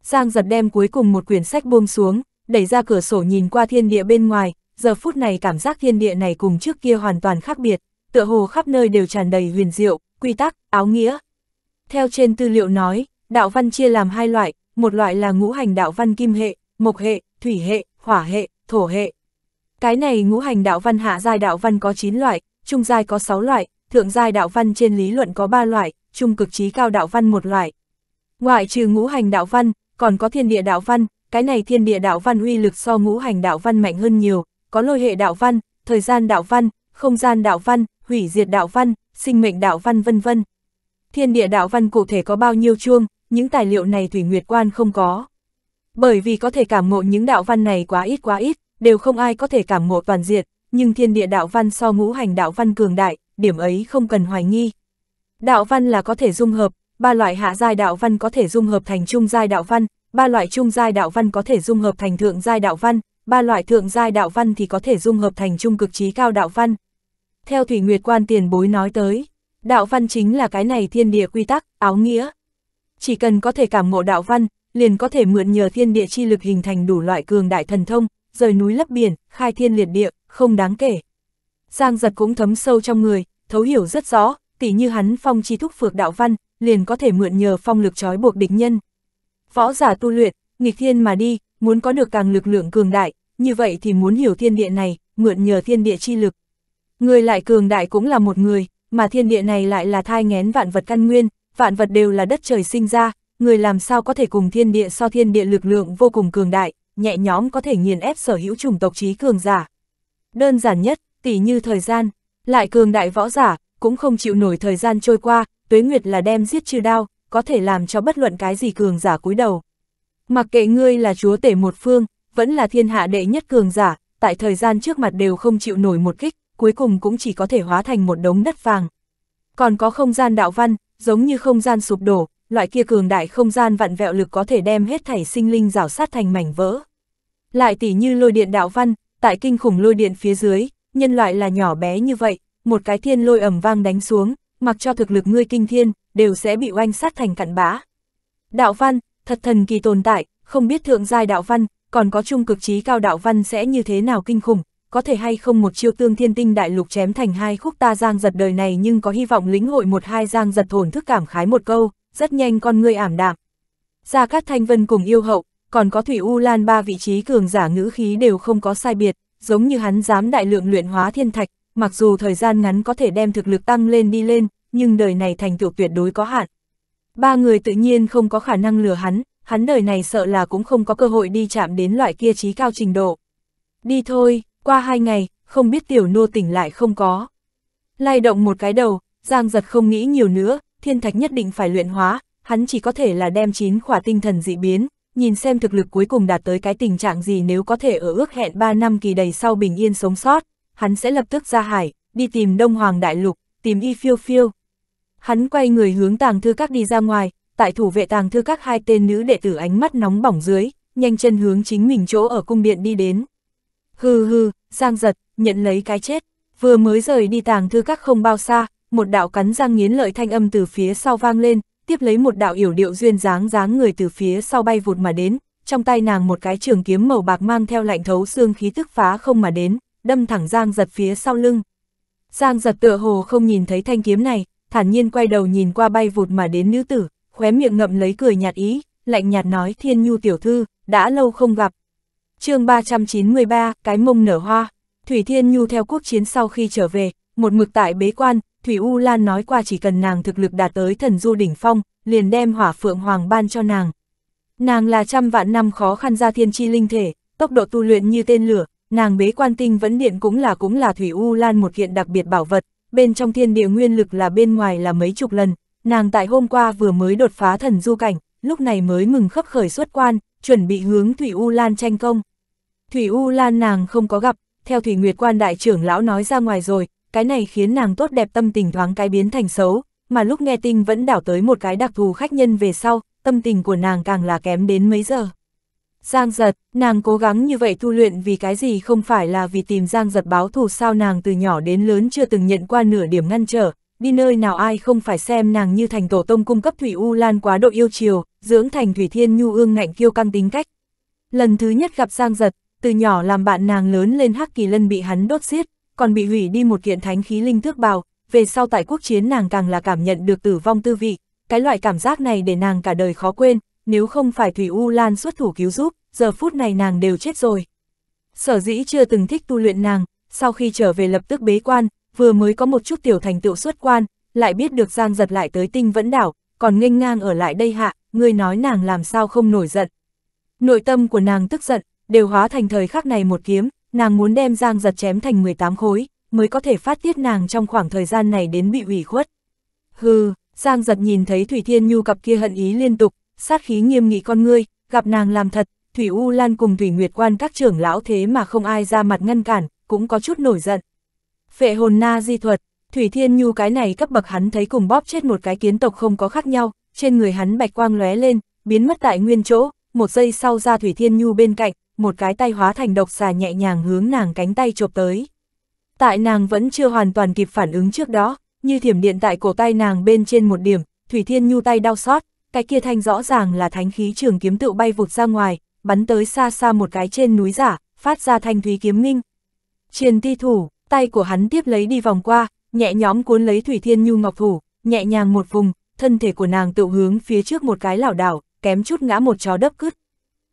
Giang giật đem cuối cùng một quyển sách buông xuống, đẩy ra cửa sổ nhìn qua thiên địa bên ngoài, giờ phút này cảm giác thiên địa này cùng trước kia hoàn toàn khác biệt, tựa hồ khắp nơi đều tràn đầy huyền diệu, quy tắc, áo nghĩa. Theo trên tư liệu nói, đạo văn chia làm hai loại, một loại là ngũ hành đạo văn kim hệ, mộc hệ, thủy hệ, hỏa hệ, thổ hệ. Cái này ngũ hành đạo văn hạ giai đạo văn có 9 loại, trung giai có 6 loại, thượng giai đạo văn trên lý luận có 3 loại, trung cực trí cao đạo văn một loại. Ngoại trừ ngũ hành đạo văn, còn có thiên địa đạo văn, cái này thiên địa đạo văn uy lực so ngũ hành đạo văn mạnh hơn nhiều, có lôi hệ đạo văn, thời gian đạo văn, không gian đạo văn, hủy diệt đạo văn, sinh mệnh đạo văn vân vân. Thiên địa đạo văn cụ thể có bao nhiêu chuông, những tài liệu này Thủy Nguyệt Quan không có. Bởi vì có thể cảm ngộ những đạo văn này quá ít quá ít, đều không ai có thể cảm ngộ toàn diệt nhưng thiên địa đạo văn so ngũ hành đạo văn cường đại, điểm ấy không cần hoài nghi. Đạo văn là có thể dung hợp, ba loại hạ giai đạo văn có thể dung hợp thành trung giai đạo văn, ba loại trung giai đạo văn có thể dung hợp thành thượng giai đạo văn, ba loại thượng giai đạo văn thì có thể dung hợp thành trung cực trí cao đạo văn. Theo Thủy Nguyệt Quan tiền bối nói tới, đạo văn chính là cái này thiên địa quy tắc, áo nghĩa. Chỉ cần có thể cảm ngộ đạo văn, liền có thể mượn nhờ thiên địa chi lực hình thành đủ loại cường đại thần thông, rời núi lấp biển, khai thiên liệt địa, không đáng kể. Giang giật cũng thấm sâu trong người, thấu hiểu rất rõ, tỉ như hắn phong chi thúc phược đạo văn, liền có thể mượn nhờ phong lực trói buộc địch nhân. Võ giả tu luyện, nghịch thiên mà đi, muốn có được càng lực lượng cường đại, như vậy thì muốn hiểu thiên địa này, mượn nhờ thiên địa chi lực. Người lại cường đại cũng là một người, mà thiên địa này lại là thai ngén vạn vật căn nguyên, vạn vật đều là đất trời sinh ra, người làm sao có thể cùng thiên địa so thiên địa lực lượng vô cùng cường đại, nhẹ nhõm có thể nghiền ép sở hữu chủng tộc trí cường giả. Đơn giản nhất, tỷ như thời gian, lại cường đại võ giả, cũng không chịu nổi thời gian trôi qua, tuế nguyệt là đem giết chư đao, có thể làm cho bất luận cái gì cường giả cúi đầu. Mặc kệ ngươi là chúa tể một phương, vẫn là thiên hạ đệ nhất cường giả, tại thời gian trước mặt đều không chịu nổi một kích, cuối cùng cũng chỉ có thể hóa thành một đống đất vàng. Còn có không gian đạo văn, giống như không gian sụp đổ, loại kia cường đại không gian vặn vẹo lực có thể đem hết thảy sinh linh rảo sát thành mảnh vỡ. Lại tỉ như lôi điện đạo văn, tại kinh khủng lôi điện phía dưới, nhân loại là nhỏ bé như vậy, một cái thiên lôi ẩm vang đánh xuống, mặc cho thực lực ngươi kinh thiên, đều sẽ bị oanh sát thành cặn bã. Đạo văn, thật thần kỳ tồn tại, không biết thượng giai đạo văn, còn có trung cực trí cao đạo văn sẽ như thế nào kinh khủng, có thể hay không một chiêu tương thiên tinh đại lục chém thành hai khúc ta giang giật đời này nhưng có hy vọng lĩnh hội một hai giang giật thổn thức cảm khái một câu, rất nhanh con ngươi ảm đạm. Gia Cát Thanh Vân cùng yêu hậu, còn có Thủy U Lan ba vị trí cường giả ngữ khí đều không có sai biệt, giống như hắn dám đại lượng luyện hóa thiên thạch, mặc dù thời gian ngắn có thể đem thực lực tăng lên đi lên, nhưng đời này thành tựu tuyệt đối có hạn. Ba người tự nhiên không có khả năng lừa hắn, hắn đời này sợ là cũng không có cơ hội đi chạm đến loại kia trí cao trình độ. Đi thôi, qua hai ngày, không biết tiểu nô tỉnh lại không có. Lai động một cái đầu, Giang giật không nghĩ nhiều nữa, thiên thạch nhất định phải luyện hóa, hắn chỉ có thể là đem chín khỏa tinh thần dị biến, nhìn xem thực lực cuối cùng đạt tới cái tình trạng gì nếu có thể ở ước hẹn 3 năm kỳ đầy sau bình yên sống sót, hắn sẽ lập tức ra hải, đi tìm Đông Hoàng Đại Lục, tìm Y Phiêu Phiêu. Hắn quay người hướng tàng thư các đi ra ngoài, tại thủ vệ tàng thư các hai tên nữ đệ tử ánh mắt nóng bỏng dưới, nhanh chân hướng chính mình chỗ ở cung điện đi đến. Hừ hừ, giang giật, nhận lấy cái chết, vừa mới rời đi tàng thư các không bao xa, một đạo cắn răng nghiến lợi thanh âm từ phía sau vang lên, tiếp lấy một đạo yểu điệu duyên dáng dáng người từ phía sau bay vụt mà đến, trong tay nàng một cái trường kiếm màu bạc mang theo lạnh thấu xương khí tức phá không mà đến, đâm thẳng Giang giật phía sau lưng. Giang giật tựa hồ không nhìn thấy thanh kiếm này, thản nhiên quay đầu nhìn qua bay vụt mà đến nữ tử, khóe miệng ngậm lấy cười nhạt ý, lạnh nhạt nói thiên nhu tiểu thư, đã lâu không gặp. chương 393, cái mông nở hoa, Thủy Thiên Nhu theo quốc chiến sau khi trở về, một mực tại bế quan, Thủy U Lan nói qua chỉ cần nàng thực lực đạt tới thần du đỉnh phong, liền đem hỏa phượng hoàng ban cho nàng. Nàng là trăm vạn năm khó khăn ra thiên chi linh thể, tốc độ tu luyện như tên lửa, nàng bế quan tinh vẫn điện cũng là cũng là Thủy U Lan một kiện đặc biệt bảo vật, bên trong thiên địa nguyên lực là bên ngoài là mấy chục lần, nàng tại hôm qua vừa mới đột phá thần du cảnh, lúc này mới mừng khấp khởi xuất quan, chuẩn bị hướng Thủy U Lan tranh công. Thủy U Lan nàng không có gặp, theo Thủy Nguyệt quan đại trưởng lão nói ra ngoài rồi, cái này khiến nàng tốt đẹp tâm tình thoáng cái biến thành xấu, mà lúc nghe tinh vẫn đảo tới một cái đặc thù khách nhân về sau, tâm tình của nàng càng là kém đến mấy giờ. Giang giật, nàng cố gắng như vậy tu luyện vì cái gì không phải là vì tìm giang giật báo thù sao nàng từ nhỏ đến lớn chưa từng nhận qua nửa điểm ngăn trở, đi nơi nào ai không phải xem nàng như thành tổ tông cung cấp thủy u lan quá độ yêu chiều, dưỡng thành thủy thiên nhu ương ngạnh kiêu căng tính cách. Lần thứ nhất gặp giang giật, từ nhỏ làm bạn nàng lớn lên hắc kỳ lân bị hắn đốt giết, còn bị hủy đi một kiện thánh khí linh thước bào, về sau tại quốc chiến nàng càng là cảm nhận được tử vong tư vị, cái loại cảm giác này để nàng cả đời khó quên, nếu không phải Thủy U Lan xuất thủ cứu giúp, giờ phút này nàng đều chết rồi. Sở dĩ chưa từng thích tu luyện nàng, sau khi trở về lập tức bế quan, vừa mới có một chút tiểu thành tựu xuất quan, lại biết được gian giật lại tới tinh vẫn đảo, còn nghênh ngang ở lại đây hạ, người nói nàng làm sao không nổi giận. Nội tâm của nàng tức giận, đều hóa thành thời khắc này một kiếm, nàng muốn đem Giang giật chém thành 18 khối, mới có thể phát tiết nàng trong khoảng thời gian này đến bị ủy khuất. Hừ, Giang giật nhìn thấy Thủy Thiên Nhu cặp kia hận ý liên tục, sát khí nghiêm nghị con ngươi, gặp nàng làm thật, Thủy U Lan cùng Thủy Nguyệt Quan các trưởng lão thế mà không ai ra mặt ngăn cản, cũng có chút nổi giận. Phệ hồn na di thuật, Thủy Thiên Nhu cái này cấp bậc hắn thấy cùng bóp chết một cái kiến tộc không có khác nhau, trên người hắn bạch quang lóe lên, biến mất tại nguyên chỗ, một giây sau ra Thủy Thiên Nhu bên cạnh, một cái tay hóa thành độc xà nhẹ nhàng hướng nàng cánh tay chộp tới. Tại nàng vẫn chưa hoàn toàn kịp phản ứng trước đó, như thiểm điện tại cổ tay nàng bên trên một điểm, Thủy Thiên Nhu tay đau xót, cái kia thanh rõ ràng là thánh khí trường kiếm tự bay vụt ra ngoài, bắn tới xa xa một cái trên núi giả, phát ra thanh thúy kiếm minh. Triền ti thủ, tay của hắn tiếp lấy đi vòng qua, nhẹ nhóm cuốn lấy Thủy Thiên Nhu ngọc thủ, nhẹ nhàng một vùng, thân thể của nàng tự hướng phía trước một cái lảo đảo, kém chút ngã một chó đấp cứt.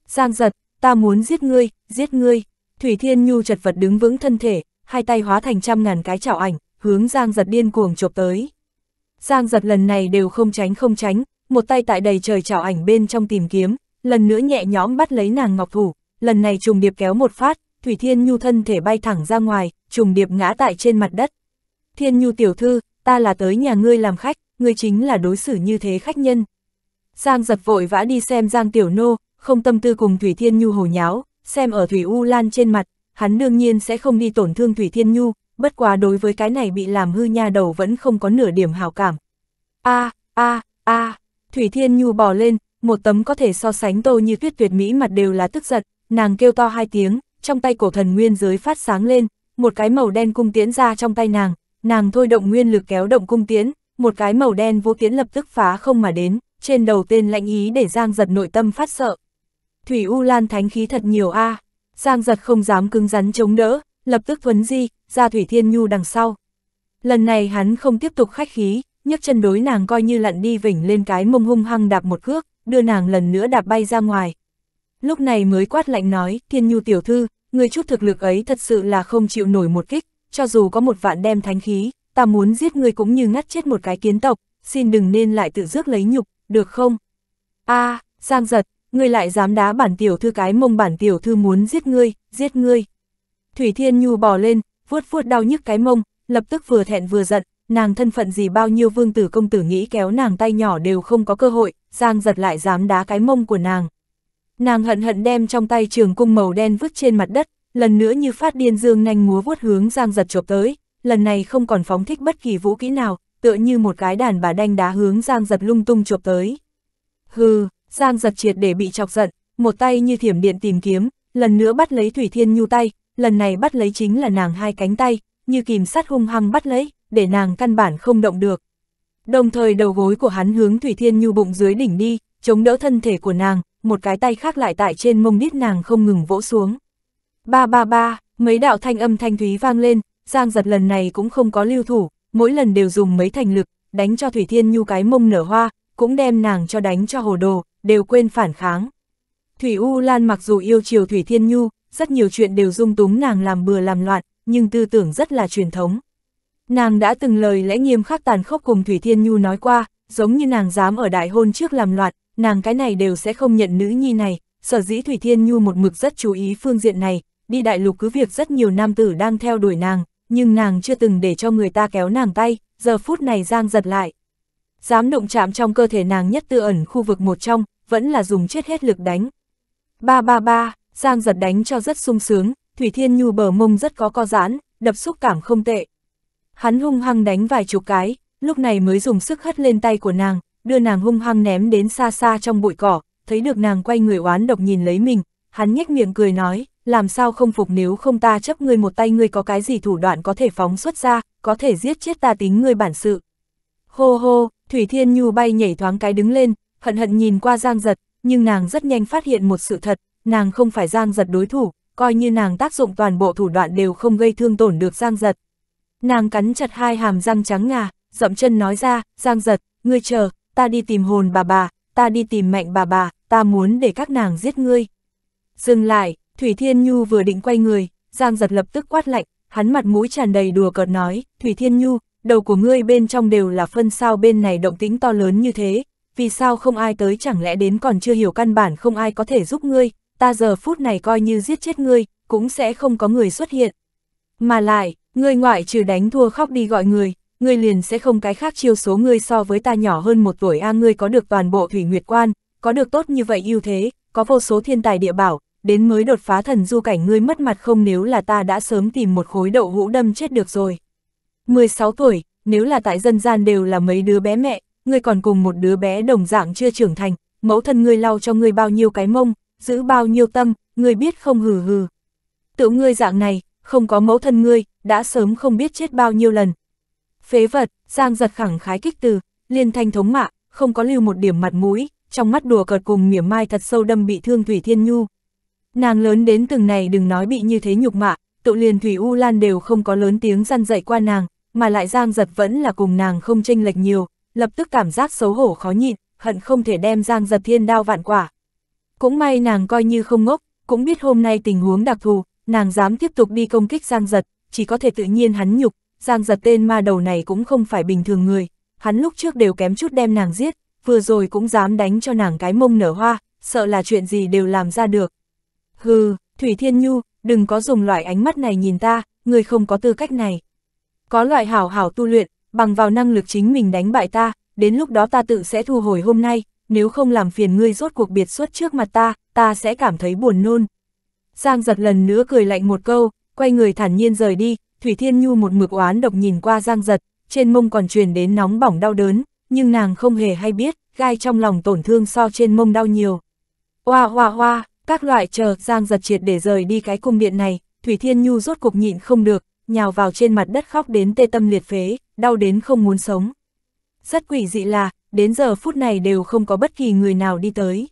Giang giật, ta muốn giết ngươi, giết ngươi. Thủy Thiên Nhu chật vật đứng vững thân thể, hai tay hóa thành trăm ngàn cái chảo ảnh, hướng Giang giật điên cuồng chụp tới. Giang giật lần này đều không tránh không tránh, một tay tại đầy trời chảo ảnh bên trong tìm kiếm, lần nữa nhẹ nhõm bắt lấy nàng ngọc thủ, lần này trùng điệp kéo một phát, Thủy Thiên Nhu thân thể bay thẳng ra ngoài, trùng điệp ngã tại trên mặt đất. Thiên Nhu tiểu thư, ta là tới nhà ngươi làm khách, ngươi chính là đối xử như thế khách nhân. Giang giật vội vã đi xem Giang tiểu nô, không tâm tư cùng Thủy Thiên Nhu hồ nháo, xem ở Thủy U Lan trên mặt, hắn đương nhiên sẽ không đi tổn thương Thủy Thiên Nhu, bất quá đối với cái này bị làm hư nha đầu vẫn không có nửa điểm hào cảm. A, a, a, Thủy Thiên Nhu bò lên, một tấm có thể so sánh tô như tuyết tuyệt mỹ mặt đều là tức giật nàng kêu to hai tiếng, trong tay cổ thần nguyên giới phát sáng lên, một cái màu đen cung tiễn ra trong tay nàng, nàng thôi động nguyên lực kéo động cung tiễn, một cái màu đen vô tiễn lập tức phá không mà đến, trên đầu tên lãnh ý để Giang giật nội tâm phát sợ. Thủy U Lan thánh khí thật nhiều a à. Giang giật không dám cứng rắn chống đỡ, lập tức vấn di, ra Thủy Thiên Nhu đằng sau. Lần này hắn không tiếp tục khách khí, nhấc chân đối nàng coi như lặn đi vỉnh lên cái mông hung hăng đạp một cước, đưa nàng lần nữa đạp bay ra ngoài. Lúc này mới quát lạnh nói, Thiên Nhu tiểu thư, người chút thực lực ấy thật sự là không chịu nổi một kích, cho dù có một vạn đem thánh khí, ta muốn giết người cũng như ngắt chết một cái kiến tộc, xin đừng nên lại tự rước lấy nhục, được không? a à, Giang giật, Ngươi lại dám đá bản tiểu thư cái mông bản tiểu thư muốn giết ngươi, giết ngươi. Thủy Thiên Nhu bò lên, vuốt vuốt đau nhức cái mông, lập tức vừa thẹn vừa giận, nàng thân phận gì bao nhiêu vương tử công tử nghĩ kéo nàng tay nhỏ đều không có cơ hội, Giang giật lại dám đá cái mông của nàng. Nàng hận hận đem trong tay trường cung màu đen vứt trên mặt đất, lần nữa như phát điên dương nhanh múa vuốt hướng Giang giật chộp tới, lần này không còn phóng thích bất kỳ vũ kỹ nào, tựa như một cái đàn bà đanh đá hướng Giang giật lung tung chộp tới. Hừ, Giang giật triệt để bị chọc giận, một tay như thiểm điện tìm kiếm, lần nữa bắt lấy Thủy Thiên Nhu tay, lần này bắt lấy chính là nàng hai cánh tay, như kìm sắt hung hăng bắt lấy, để nàng căn bản không động được. Đồng thời đầu gối của hắn hướng Thủy Thiên Nhu bụng dưới đỉnh đi, chống đỡ thân thể của nàng, một cái tay khác lại tại trên mông đít nàng không ngừng vỗ xuống. Ba ba ba, mấy đạo thanh âm thanh thúy vang lên, Giang giật lần này cũng không có lưu thủ, mỗi lần đều dùng mấy thành lực, đánh cho Thủy Thiên Nhu cái mông nở hoa, cũng đem nàng cho đánh cho hồ đồ, đều quên phản kháng. Thủy U Lan mặc dù yêu chiều Thủy Thiên Nhu, rất nhiều chuyện đều dung túng nàng làm bừa làm loạn, nhưng tư tưởng rất là truyền thống. Nàng đã từng lời lẽ nghiêm khắc tàn khốc cùng Thủy Thiên Nhu nói qua, giống như nàng dám ở đại hôn trước làm loạn, nàng cái này đều sẽ không nhận nữ nhi này, sở dĩ Thủy Thiên Nhu một mực rất chú ý phương diện này, đi đại lục cứ việc rất nhiều nam tử đang theo đuổi nàng, nhưng nàng chưa từng để cho người ta kéo nàng tay, giờ phút này giang giật lại. Dám động chạm trong cơ thể nàng nhất tư ẩn khu vực một trong, vẫn là dùng chết hết lực đánh. Ba ba ba, Giang giật đánh cho rất sung sướng, Thủy Thiên Nhu bờ mông rất có co giãn, đập xúc cảm không tệ. Hắn hung hăng đánh vài chục cái, lúc này mới dùng sức hất lên tay của nàng, đưa nàng hung hăng ném đến xa xa trong bụi cỏ, thấy được nàng quay người oán độc nhìn lấy mình, hắn nhếch miệng cười nói, làm sao không phục nếu không ta chấp ngươi một tay ngươi có cái gì thủ đoạn có thể phóng xuất ra, có thể giết chết ta tính ngươi bản sự. Hô hô, Thủy Thiên Nhu bay nhảy thoáng cái đứng lên, hận hận nhìn qua Giang Giật, nhưng nàng rất nhanh phát hiện một sự thật, nàng không phải Giang Giật đối thủ, coi như nàng tác dụng toàn bộ thủ đoạn đều không gây thương tổn được Giang Giật. Nàng cắn chặt hai hàm răng trắng ngà, dậm chân nói ra, Giang Giật, ngươi chờ, ta đi tìm hồn bà bà, ta đi tìm mạnh bà bà, ta muốn để các nàng giết ngươi. Dừng lại, Thủy Thiên Nhu vừa định quay người, Giang Giật lập tức quát lạnh, hắn mặt mũi tràn đầy đùa cợt nói, Thủy Thiên Nhu, đầu của ngươi bên trong đều là phân sao bên này động tĩnh to lớn như thế, vì sao không ai tới chẳng lẽ đến còn chưa hiểu căn bản không ai có thể giúp ngươi, ta giờ phút này coi như giết chết ngươi, cũng sẽ không có người xuất hiện. Mà lại, ngươi ngoại trừ đánh thua khóc đi gọi người, ngươi liền sẽ không cái khác chiêu số ngươi so với ta nhỏ hơn một tuổi a ngươi có được toàn bộ thủy nguyệt quan, có được tốt như vậy ưu thế, có vô số thiên tài địa bảo, đến mới đột phá thần du cảnh ngươi mất mặt không nếu là ta đã sớm tìm một khối đậu hũ đâm chết được rồi. 16 tuổi, nếu là tại dân gian đều là mấy đứa bé mẹ, ngươi còn cùng một đứa bé đồng dạng chưa trưởng thành, mẫu thân ngươi lau cho ngươi bao nhiêu cái mông, giữ bao nhiêu tâm, ngươi biết không hừ hừ. Tự ngươi dạng này, không có mẫu thân ngươi, đã sớm không biết chết bao nhiêu lần. Phế vật, Giang giật khẳng khái kích từ, liên thanh thống mạ, không có lưu một điểm mặt mũi, trong mắt đùa cợt cùng mỉa mai thật sâu đâm bị thương Thủy Thiên Nhu. Nàng lớn đến từng này đừng nói bị như thế nhục mạ, tự liền Thủy U Lan đều không có lớn tiếng răn dạy qua nàng, mà lại Giang giật vẫn là cùng nàng không chênh lệch nhiều, lập tức cảm giác xấu hổ khó nhịn, hận không thể đem Giang Giật Thiên đao vạn quả. Cũng may nàng coi như không ngốc, cũng biết hôm nay tình huống đặc thù, nàng dám tiếp tục đi công kích Giang Giật, chỉ có thể tự nhiên hắn nhục, Giang Giật tên ma đầu này cũng không phải bình thường người, hắn lúc trước đều kém chút đem nàng giết, vừa rồi cũng dám đánh cho nàng cái mông nở hoa, sợ là chuyện gì đều làm ra được. Hừ, Thủy Thiên Nhu, đừng có dùng loại ánh mắt này nhìn ta, người không có tư cách này. Có loại hảo hảo tu luyện, bằng vào năng lực chính mình đánh bại ta, đến lúc đó ta tự sẽ thu hồi hôm nay, nếu không làm phiền ngươi rốt cuộc biệt xuất trước mặt ta, ta sẽ cảm thấy buồn nôn. Giang giật lần nữa cười lạnh một câu, quay người thản nhiên rời đi, Thủy Thiên Nhu một mực oán độc nhìn qua Giang giật, trên mông còn truyền đến nóng bỏng đau đớn, nhưng nàng không hề hay biết, gai trong lòng tổn thương so trên mông đau nhiều. Hoa hoa hoa, các loại chờ Giang giật triệt để rời đi cái cung điện này, Thủy Thiên Nhu rốt cuộc nhịn không được, nhào vào trên mặt đất khóc đến tê tâm liệt phế, đau đến không muốn sống. Rất quỷ dị là, đến giờ phút này đều không có bất kỳ người nào đi tới.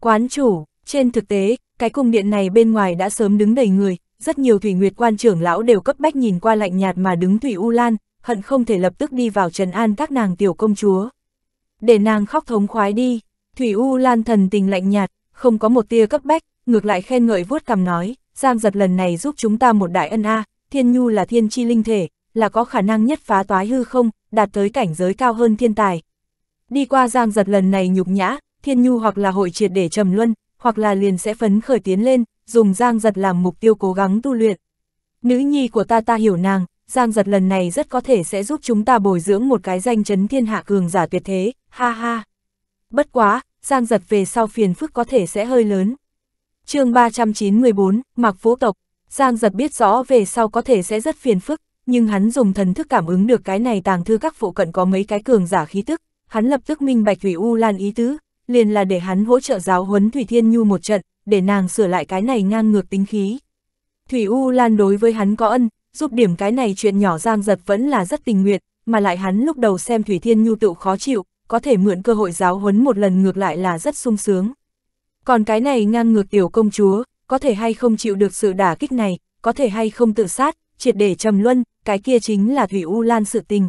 Quán chủ, trên thực tế, cái cung điện này bên ngoài đã sớm đứng đầy người, rất nhiều thủy nguyệt quan trưởng lão đều cấp bách nhìn qua lạnh nhạt mà đứng thủy u lan, hận không thể lập tức đi vào trần an các nàng tiểu công chúa. Để nàng khóc thống khoái đi, thủy u lan thần tình lạnh nhạt, không có một tia cấp bách, ngược lại khen ngợi vuốt cằm nói, Giang giật lần này giúp chúng ta một đại ân a, à, Thiên Nhu là thiên chi linh thể, là có khả năng nhất phá toái hư không, đạt tới cảnh giới cao hơn thiên tài. Đi qua giang giật lần này nhục nhã, Thiên Nhu hoặc là hội triệt để trầm luân, hoặc là liền sẽ phấn khởi tiến lên, dùng giang giật làm mục tiêu cố gắng tu luyện. Nữ nhi của ta ta hiểu nàng, giang giật lần này rất có thể sẽ giúp chúng ta bồi dưỡng một cái danh chấn thiên hạ cường giả tuyệt thế, ha ha. Bất quá, giang giật về sau phiền phức có thể sẽ hơi lớn. chương 394, Mạc Phố Tộc Giang giật biết rõ về sau có thể sẽ rất phiền phức, nhưng hắn dùng thần thức cảm ứng được cái này tàng thư các phụ cận có mấy cái cường giả khí tức, hắn lập tức minh bạch Thủy U Lan ý tứ, liền là để hắn hỗ trợ giáo huấn Thủy Thiên Nhu một trận, để nàng sửa lại cái này ngang ngược tính khí. Thủy U Lan đối với hắn có ân, giúp điểm cái này chuyện nhỏ Giang Giật vẫn là rất tình nguyện, mà lại hắn lúc đầu xem Thủy Thiên Nhu tựu khó chịu, có thể mượn cơ hội giáo huấn một lần ngược lại là rất sung sướng. Còn cái này ngang ngược tiểu công chúa, có thể hay không chịu được sự đả kích này, có thể hay không tự sát, triệt để trầm luân, cái kia chính là Thủy U Lan sự tình.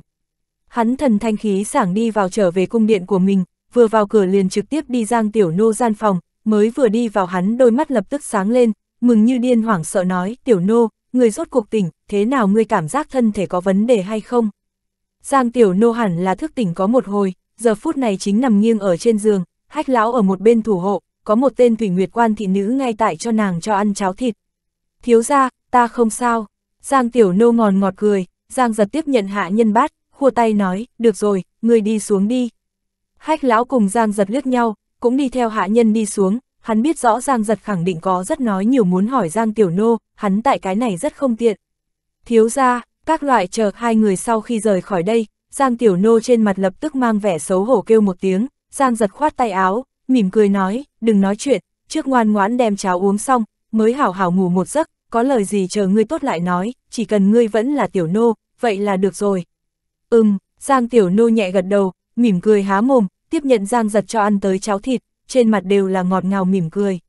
Hắn thần thanh khí sảng đi vào trở về cung điện của mình, vừa vào cửa liền trực tiếp đi giang tiểu nô gian phòng, mới vừa đi vào hắn đôi mắt lập tức sáng lên, mừng như điên hoảng sợ nói, tiểu nô, người rốt cuộc tỉnh, thế nào ngươi cảm giác thân thể có vấn đề hay không? Giang tiểu nô hẳn là thức tỉnh có một hồi, giờ phút này chính nằm nghiêng ở trên giường, hách lão ở một bên thủ hộ, có một tên Thủy Nguyệt quan thị nữ ngay tại cho nàng cho ăn cháo thịt. Thiếu ra, ta không sao. Giang Tiểu Nô ngòn ngọt cười, Giang giật tiếp nhận hạ nhân bát, khua tay nói, được rồi, người đi xuống đi. Hách lão cùng Giang giật liếc nhau, cũng đi theo hạ nhân đi xuống, hắn biết rõ Giang giật khẳng định có rất nói nhiều muốn hỏi Giang Tiểu Nô, hắn tại cái này rất không tiện. Thiếu ra, các loại chờ hai người sau khi rời khỏi đây, Giang Tiểu Nô trên mặt lập tức mang vẻ xấu hổ kêu một tiếng, Giang giật khoát tay áo, mỉm cười nói, đừng nói chuyện, trước ngoan ngoãn đem cháo uống xong, mới hảo hảo ngủ một giấc, có lời gì chờ ngươi tốt lại nói, chỉ cần ngươi vẫn là tiểu nô, vậy là được rồi. Ừm, Giang tiểu nô nhẹ gật đầu, mỉm cười há mồm, tiếp nhận Giang giật cho ăn tới cháo thịt, trên mặt đều là ngọt ngào mỉm cười.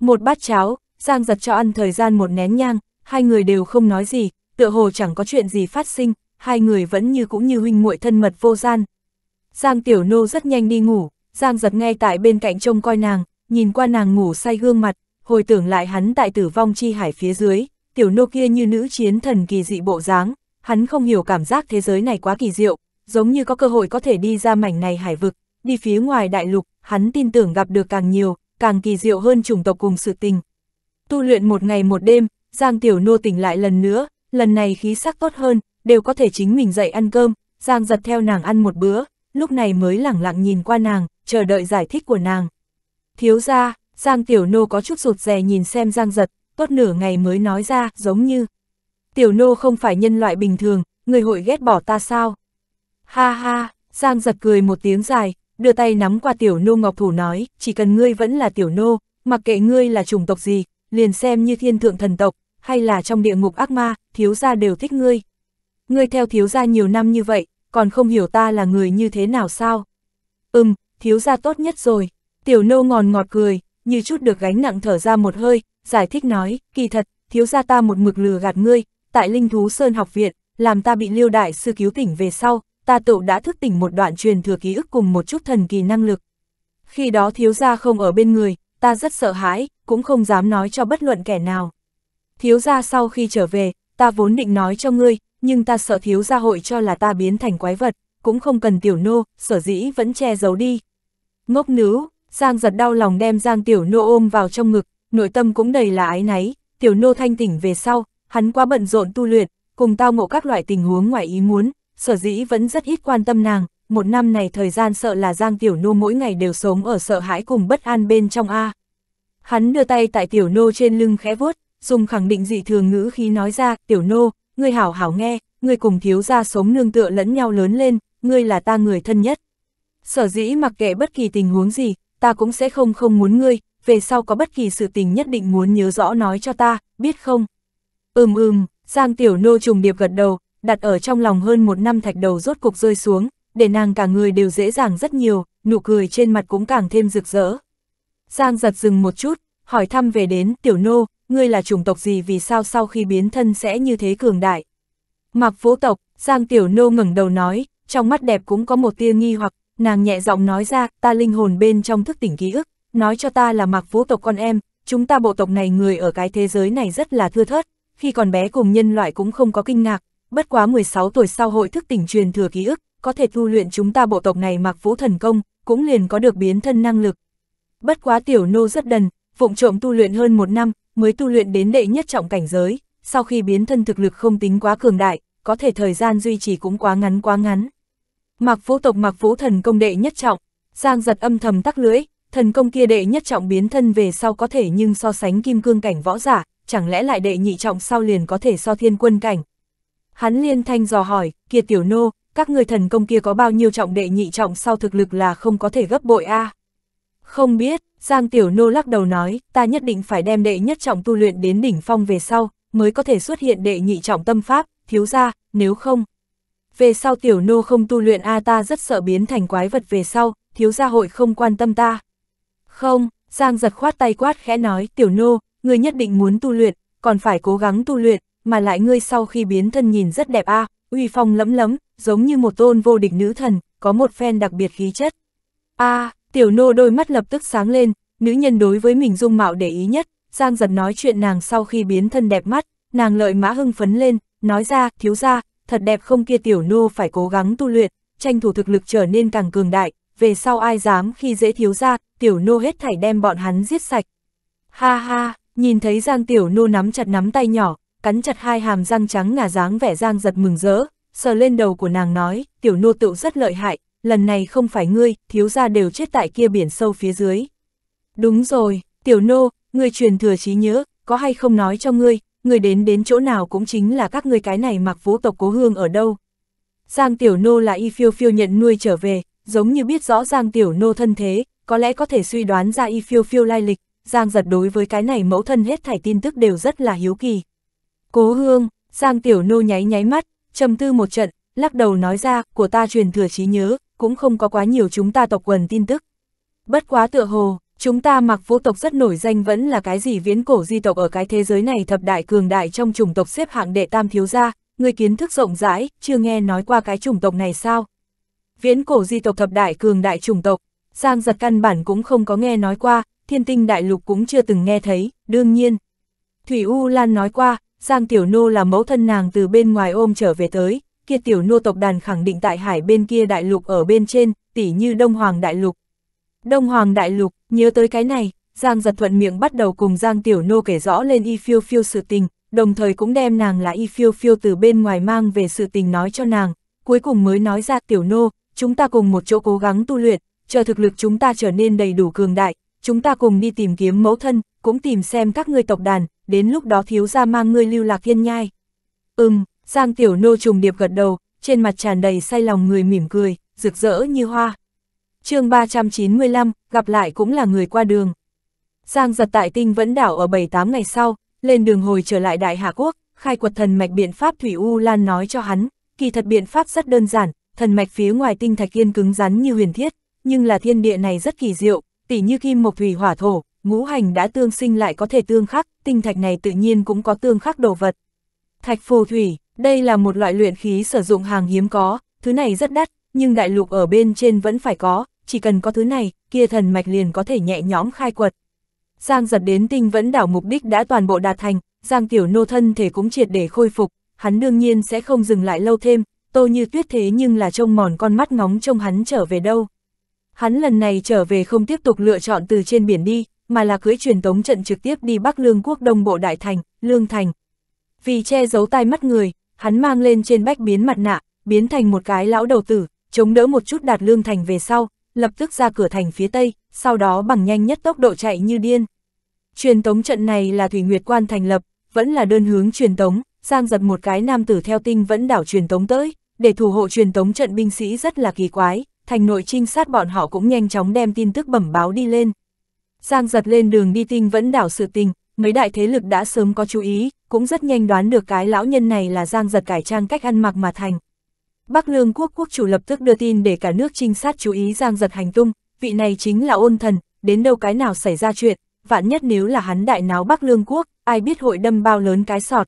Một bát cháo, Giang giật cho ăn thời gian một nén nhang, hai người đều không nói gì, tựa hồ chẳng có chuyện gì phát sinh, hai người vẫn như cũng như huynh muội thân mật vô gian. Giang Tiểu Nô rất nhanh đi ngủ, Giang giật ngay tại bên cạnh trông coi nàng, nhìn qua nàng ngủ say gương mặt, hồi tưởng lại hắn tại tử vong chi hải phía dưới, tiểu nô kia như nữ chiến thần kỳ dị bộ dáng, hắn không hiểu cảm giác thế giới này quá kỳ diệu, giống như có cơ hội có thể đi ra mảnh này hải vực, đi phía ngoài đại lục, hắn tin tưởng gặp được càng nhiều, càng kỳ diệu hơn chủng tộc cùng sự tình. Tu luyện một ngày một đêm, Giang tiểu nô tỉnh lại lần nữa, lần này khí sắc tốt hơn, đều có thể chính mình dậy ăn cơm, Giang giật theo nàng ăn một bữa, lúc này mới lẳng lặng nhìn qua nàng, chờ đợi giải thích của nàng. Thiếu ra, Giang Tiểu Nô có chút rụt rè nhìn xem Giang Giật, tốt nửa ngày mới nói ra, giống như. Tiểu Nô không phải nhân loại bình thường, người hội ghét bỏ ta sao? Ha ha, Giang Giật cười một tiếng dài, đưa tay nắm qua Tiểu Nô Ngọc Thủ nói, chỉ cần ngươi vẫn là Tiểu Nô, mặc kệ ngươi là chủng tộc gì, liền xem như thiên thượng thần tộc, hay là trong địa ngục ác ma, thiếu gia đều thích ngươi. Ngươi theo thiếu gia nhiều năm như vậy, còn không hiểu ta là người như thế nào sao? Ừm, thiếu gia tốt nhất rồi. Tiểu nô ngòn ngọt cười, như chút được gánh nặng thở ra một hơi, giải thích nói, kỳ thật, thiếu gia ta một mực lừa gạt ngươi, tại Linh Thú Sơn học viện, làm ta bị liêu đại sư cứu tỉnh về sau, ta tự đã thức tỉnh một đoạn truyền thừa ký ức cùng một chút thần kỳ năng lực. Khi đó thiếu gia không ở bên người, ta rất sợ hãi, cũng không dám nói cho bất luận kẻ nào. Thiếu gia sau khi trở về, ta vốn định nói cho ngươi, nhưng ta sợ thiếu gia hội cho là ta biến thành quái vật, cũng không cần tiểu nô, sở dĩ vẫn che giấu đi, Ngốc nữ, Giang giật đau lòng đem Giang Tiểu Nô ôm vào trong ngực, nội tâm cũng đầy là ái náy, Tiểu Nô thanh tỉnh về sau, hắn quá bận rộn tu luyện, cùng tao ngộ các loại tình huống ngoài ý muốn, sở dĩ vẫn rất ít quan tâm nàng, một năm này thời gian sợ là Giang Tiểu Nô mỗi ngày đều sống ở sợ hãi cùng bất an bên trong A. Hắn đưa tay tại Tiểu Nô trên lưng khẽ vuốt, dùng khẳng định dị thường ngữ khi nói ra, Tiểu Nô, ngươi hảo hảo nghe, ngươi cùng thiếu gia sống nương tựa lẫn nhau lớn lên, ngươi là ta người thân nhất. Sở dĩ mặc kệ bất kỳ tình huống gì, ta cũng sẽ không không muốn ngươi, về sau có bất kỳ sự tình nhất định muốn nhớ rõ nói cho ta, biết không? Ừm ừm, Giang Tiểu Nô trùng điệp gật đầu, đặt ở trong lòng hơn một năm thạch đầu rốt cục rơi xuống, để nàng cả người đều dễ dàng rất nhiều, nụ cười trên mặt cũng càng thêm rực rỡ. Giang giật dừng một chút, hỏi thăm về đến Tiểu Nô, ngươi là chủng tộc gì vì sao sau khi biến thân sẽ như thế cường đại? Mặc vũ tộc, Giang Tiểu Nô ngẩng đầu nói, trong mắt đẹp cũng có một tia nghi hoặc Nàng nhẹ giọng nói ra, ta linh hồn bên trong thức tỉnh ký ức, nói cho ta là mặc vũ tộc con em, chúng ta bộ tộc này người ở cái thế giới này rất là thưa thớt, khi còn bé cùng nhân loại cũng không có kinh ngạc, bất quá 16 tuổi sau hội thức tỉnh truyền thừa ký ức, có thể tu luyện chúng ta bộ tộc này mặc vũ thần công, cũng liền có được biến thân năng lực. Bất quá tiểu nô rất đần, phụng trộm tu luyện hơn một năm, mới tu luyện đến đệ nhất trọng cảnh giới, sau khi biến thân thực lực không tính quá cường đại, có thể thời gian duy trì cũng quá ngắn quá ngắn. Mạc Vũ tộc Mạc Vũ thần công đệ nhất trọng, Giang giật âm thầm tắc lưỡi, thần công kia đệ nhất trọng biến thân về sau có thể nhưng so sánh kim cương cảnh võ giả, chẳng lẽ lại đệ nhị trọng sau liền có thể so thiên quân cảnh. Hắn liên thanh dò hỏi, kia tiểu nô, các người thần công kia có bao nhiêu trọng đệ nhị trọng sau thực lực là không có thể gấp bội a à? Không biết, Giang tiểu nô lắc đầu nói, ta nhất định phải đem đệ nhất trọng tu luyện đến đỉnh phong về sau, mới có thể xuất hiện đệ nhị trọng tâm pháp, thiếu ra, nếu không, về sau tiểu nô không tu luyện a ta rất sợ biến thành quái vật về sau, thiếu gia hội không quan tâm ta. Không, Giang giật khoát tay quát khẽ nói, tiểu nô, ngươi nhất định muốn tu luyện, còn phải cố gắng tu luyện, mà lại ngươi sau khi biến thân nhìn rất đẹp a uy phong lẫm lẫm, giống như một tôn vô địch nữ thần, có một phen đặc biệt khí chất. a tiểu nô đôi mắt lập tức sáng lên, nữ nhân đối với mình dung mạo để ý nhất, Giang giật nói chuyện nàng sau khi biến thân đẹp mắt, nàng lợi mã hưng phấn lên, nói ra, thiếu gia thật đẹp không kia tiểu nô phải cố gắng tu luyện, tranh thủ thực lực trở nên càng cường đại, về sau ai dám khi dễ thiếu ra, tiểu nô hết thảy đem bọn hắn giết sạch. Ha ha, nhìn thấy Giang tiểu nô nắm chặt nắm tay nhỏ, cắn chặt hai hàm răng trắng ngà dáng vẻ Giang giật mừng rỡ, sờ lên đầu của nàng nói, tiểu nô tựu rất lợi hại, lần này không phải ngươi, thiếu ra đều chết tại kia biển sâu phía dưới. Đúng rồi, tiểu nô, ngươi truyền thừa trí nhớ, có hay không nói cho ngươi, người đến đến chỗ nào cũng chính là các người cái này mặc vũ tộc cố hương ở đâu. Giang Tiểu Nô là y phiêu phiêu nhận nuôi trở về, giống như biết rõ Giang Tiểu Nô thân thế, có lẽ có thể suy đoán ra y phiêu phiêu lai lịch, Giang giật đối với cái này mẫu thân hết thảy tin tức đều rất là hiếu kỳ. Cố hương, Giang Tiểu Nô nháy nháy mắt, trầm tư một trận, lắc đầu nói ra, của ta truyền thừa trí nhớ, cũng không có quá nhiều chúng ta tộc quần tin tức. Bất quá tựa hồ, Chúng ta mặc vũ tộc rất nổi danh vẫn là cái gì viễn cổ di tộc ở cái thế giới này thập đại cường đại trong chủng tộc xếp hạng đệ tam thiếu gia, người kiến thức rộng rãi, chưa nghe nói qua cái chủng tộc này sao? Viễn cổ di tộc thập đại cường đại chủng tộc, Giang giật căn bản cũng không có nghe nói qua, thiên tinh đại lục cũng chưa từng nghe thấy, đương nhiên. Thủy U Lan nói qua, Giang Tiểu Nô là mẫu thân nàng từ bên ngoài ôm trở về tới, kia Tiểu Nô tộc đàn khẳng định tại hải bên kia đại lục ở bên trên, tỉ như Đông Hoàng đại lục, Đông Hoàng Đại Lục, nhớ tới cái này, Giang giật thuận miệng bắt đầu cùng Giang Tiểu Nô kể rõ lên y phiêu phiêu sự tình, đồng thời cũng đem nàng là y phiêu phiêu từ bên ngoài mang về sự tình nói cho nàng, cuối cùng mới nói ra Tiểu Nô, chúng ta cùng một chỗ cố gắng tu luyện, chờ thực lực chúng ta trở nên đầy đủ cường đại, chúng ta cùng đi tìm kiếm mẫu thân, cũng tìm xem các ngươi tộc đàn, đến lúc đó thiếu ra mang ngươi lưu lạc thiên nhai. Ừm, Giang Tiểu Nô trùng điệp gật đầu, trên mặt tràn đầy say lòng người mỉm cười, rực rỡ như hoa chương 395, gặp lại cũng là người qua đường. Giang giật tại tinh vẫn đảo ở 7-8 ngày sau, lên đường hồi trở lại Đại Hạ Quốc, khai quật thần mạch biện pháp Thủy U Lan nói cho hắn, kỳ thật biện pháp rất đơn giản, thần mạch phía ngoài tinh thạch kiên cứng rắn như huyền thiết, nhưng là thiên địa này rất kỳ diệu, tỉ như kim mộc thủy hỏa thổ, ngũ hành đã tương sinh lại có thể tương khắc, tinh thạch này tự nhiên cũng có tương khắc đồ vật. Thạch phù thủy, đây là một loại luyện khí sử dụng hàng hiếm có, thứ này rất đắt, nhưng đại lục ở bên trên vẫn phải có, chỉ cần có thứ này, kia thần mạch liền có thể nhẹ nhõm khai quật. Giang giật đến tinh vẫn đảo mục đích đã toàn bộ đạt thành, Giang tiểu nô thân thể cũng triệt để khôi phục, hắn đương nhiên sẽ không dừng lại lâu thêm, tô như tuyết thế nhưng là trông mòn con mắt ngóng trông hắn trở về đâu. Hắn lần này trở về không tiếp tục lựa chọn từ trên biển đi, mà là cưới truyền tống trận trực tiếp đi Bắc Lương quốc Đông Bộ Đại Thành, Lương Thành. Vì che giấu tai mắt người, hắn mang lên trên bách biến mặt nạ, biến thành một cái lão đầu tử, chống đỡ một chút đạt lương thành về sau, lập tức ra cửa thành phía tây, sau đó bằng nhanh nhất tốc độ chạy như điên. Truyền tống trận này là Thủy Nguyệt Quan thành lập, vẫn là đơn hướng truyền tống, Giang giật một cái nam tử theo tinh vẫn đảo truyền tống tới, để thủ hộ truyền tống trận binh sĩ rất là kỳ quái, thành nội trinh sát bọn họ cũng nhanh chóng đem tin tức bẩm báo đi lên. Giang giật lên đường đi tinh vẫn đảo sự tình, mấy đại thế lực đã sớm có chú ý, cũng rất nhanh đoán được cái lão nhân này là Giang giật cải trang cách ăn mặc mà thành, Bắc Lương quốc quốc chủ lập tức đưa tin để cả nước trinh sát chú ý giang giật hành tung, vị này chính là ôn thần, đến đâu cái nào xảy ra chuyện, vạn nhất nếu là hắn đại náo Bắc Lương quốc, ai biết hội đâm bao lớn cái sọt.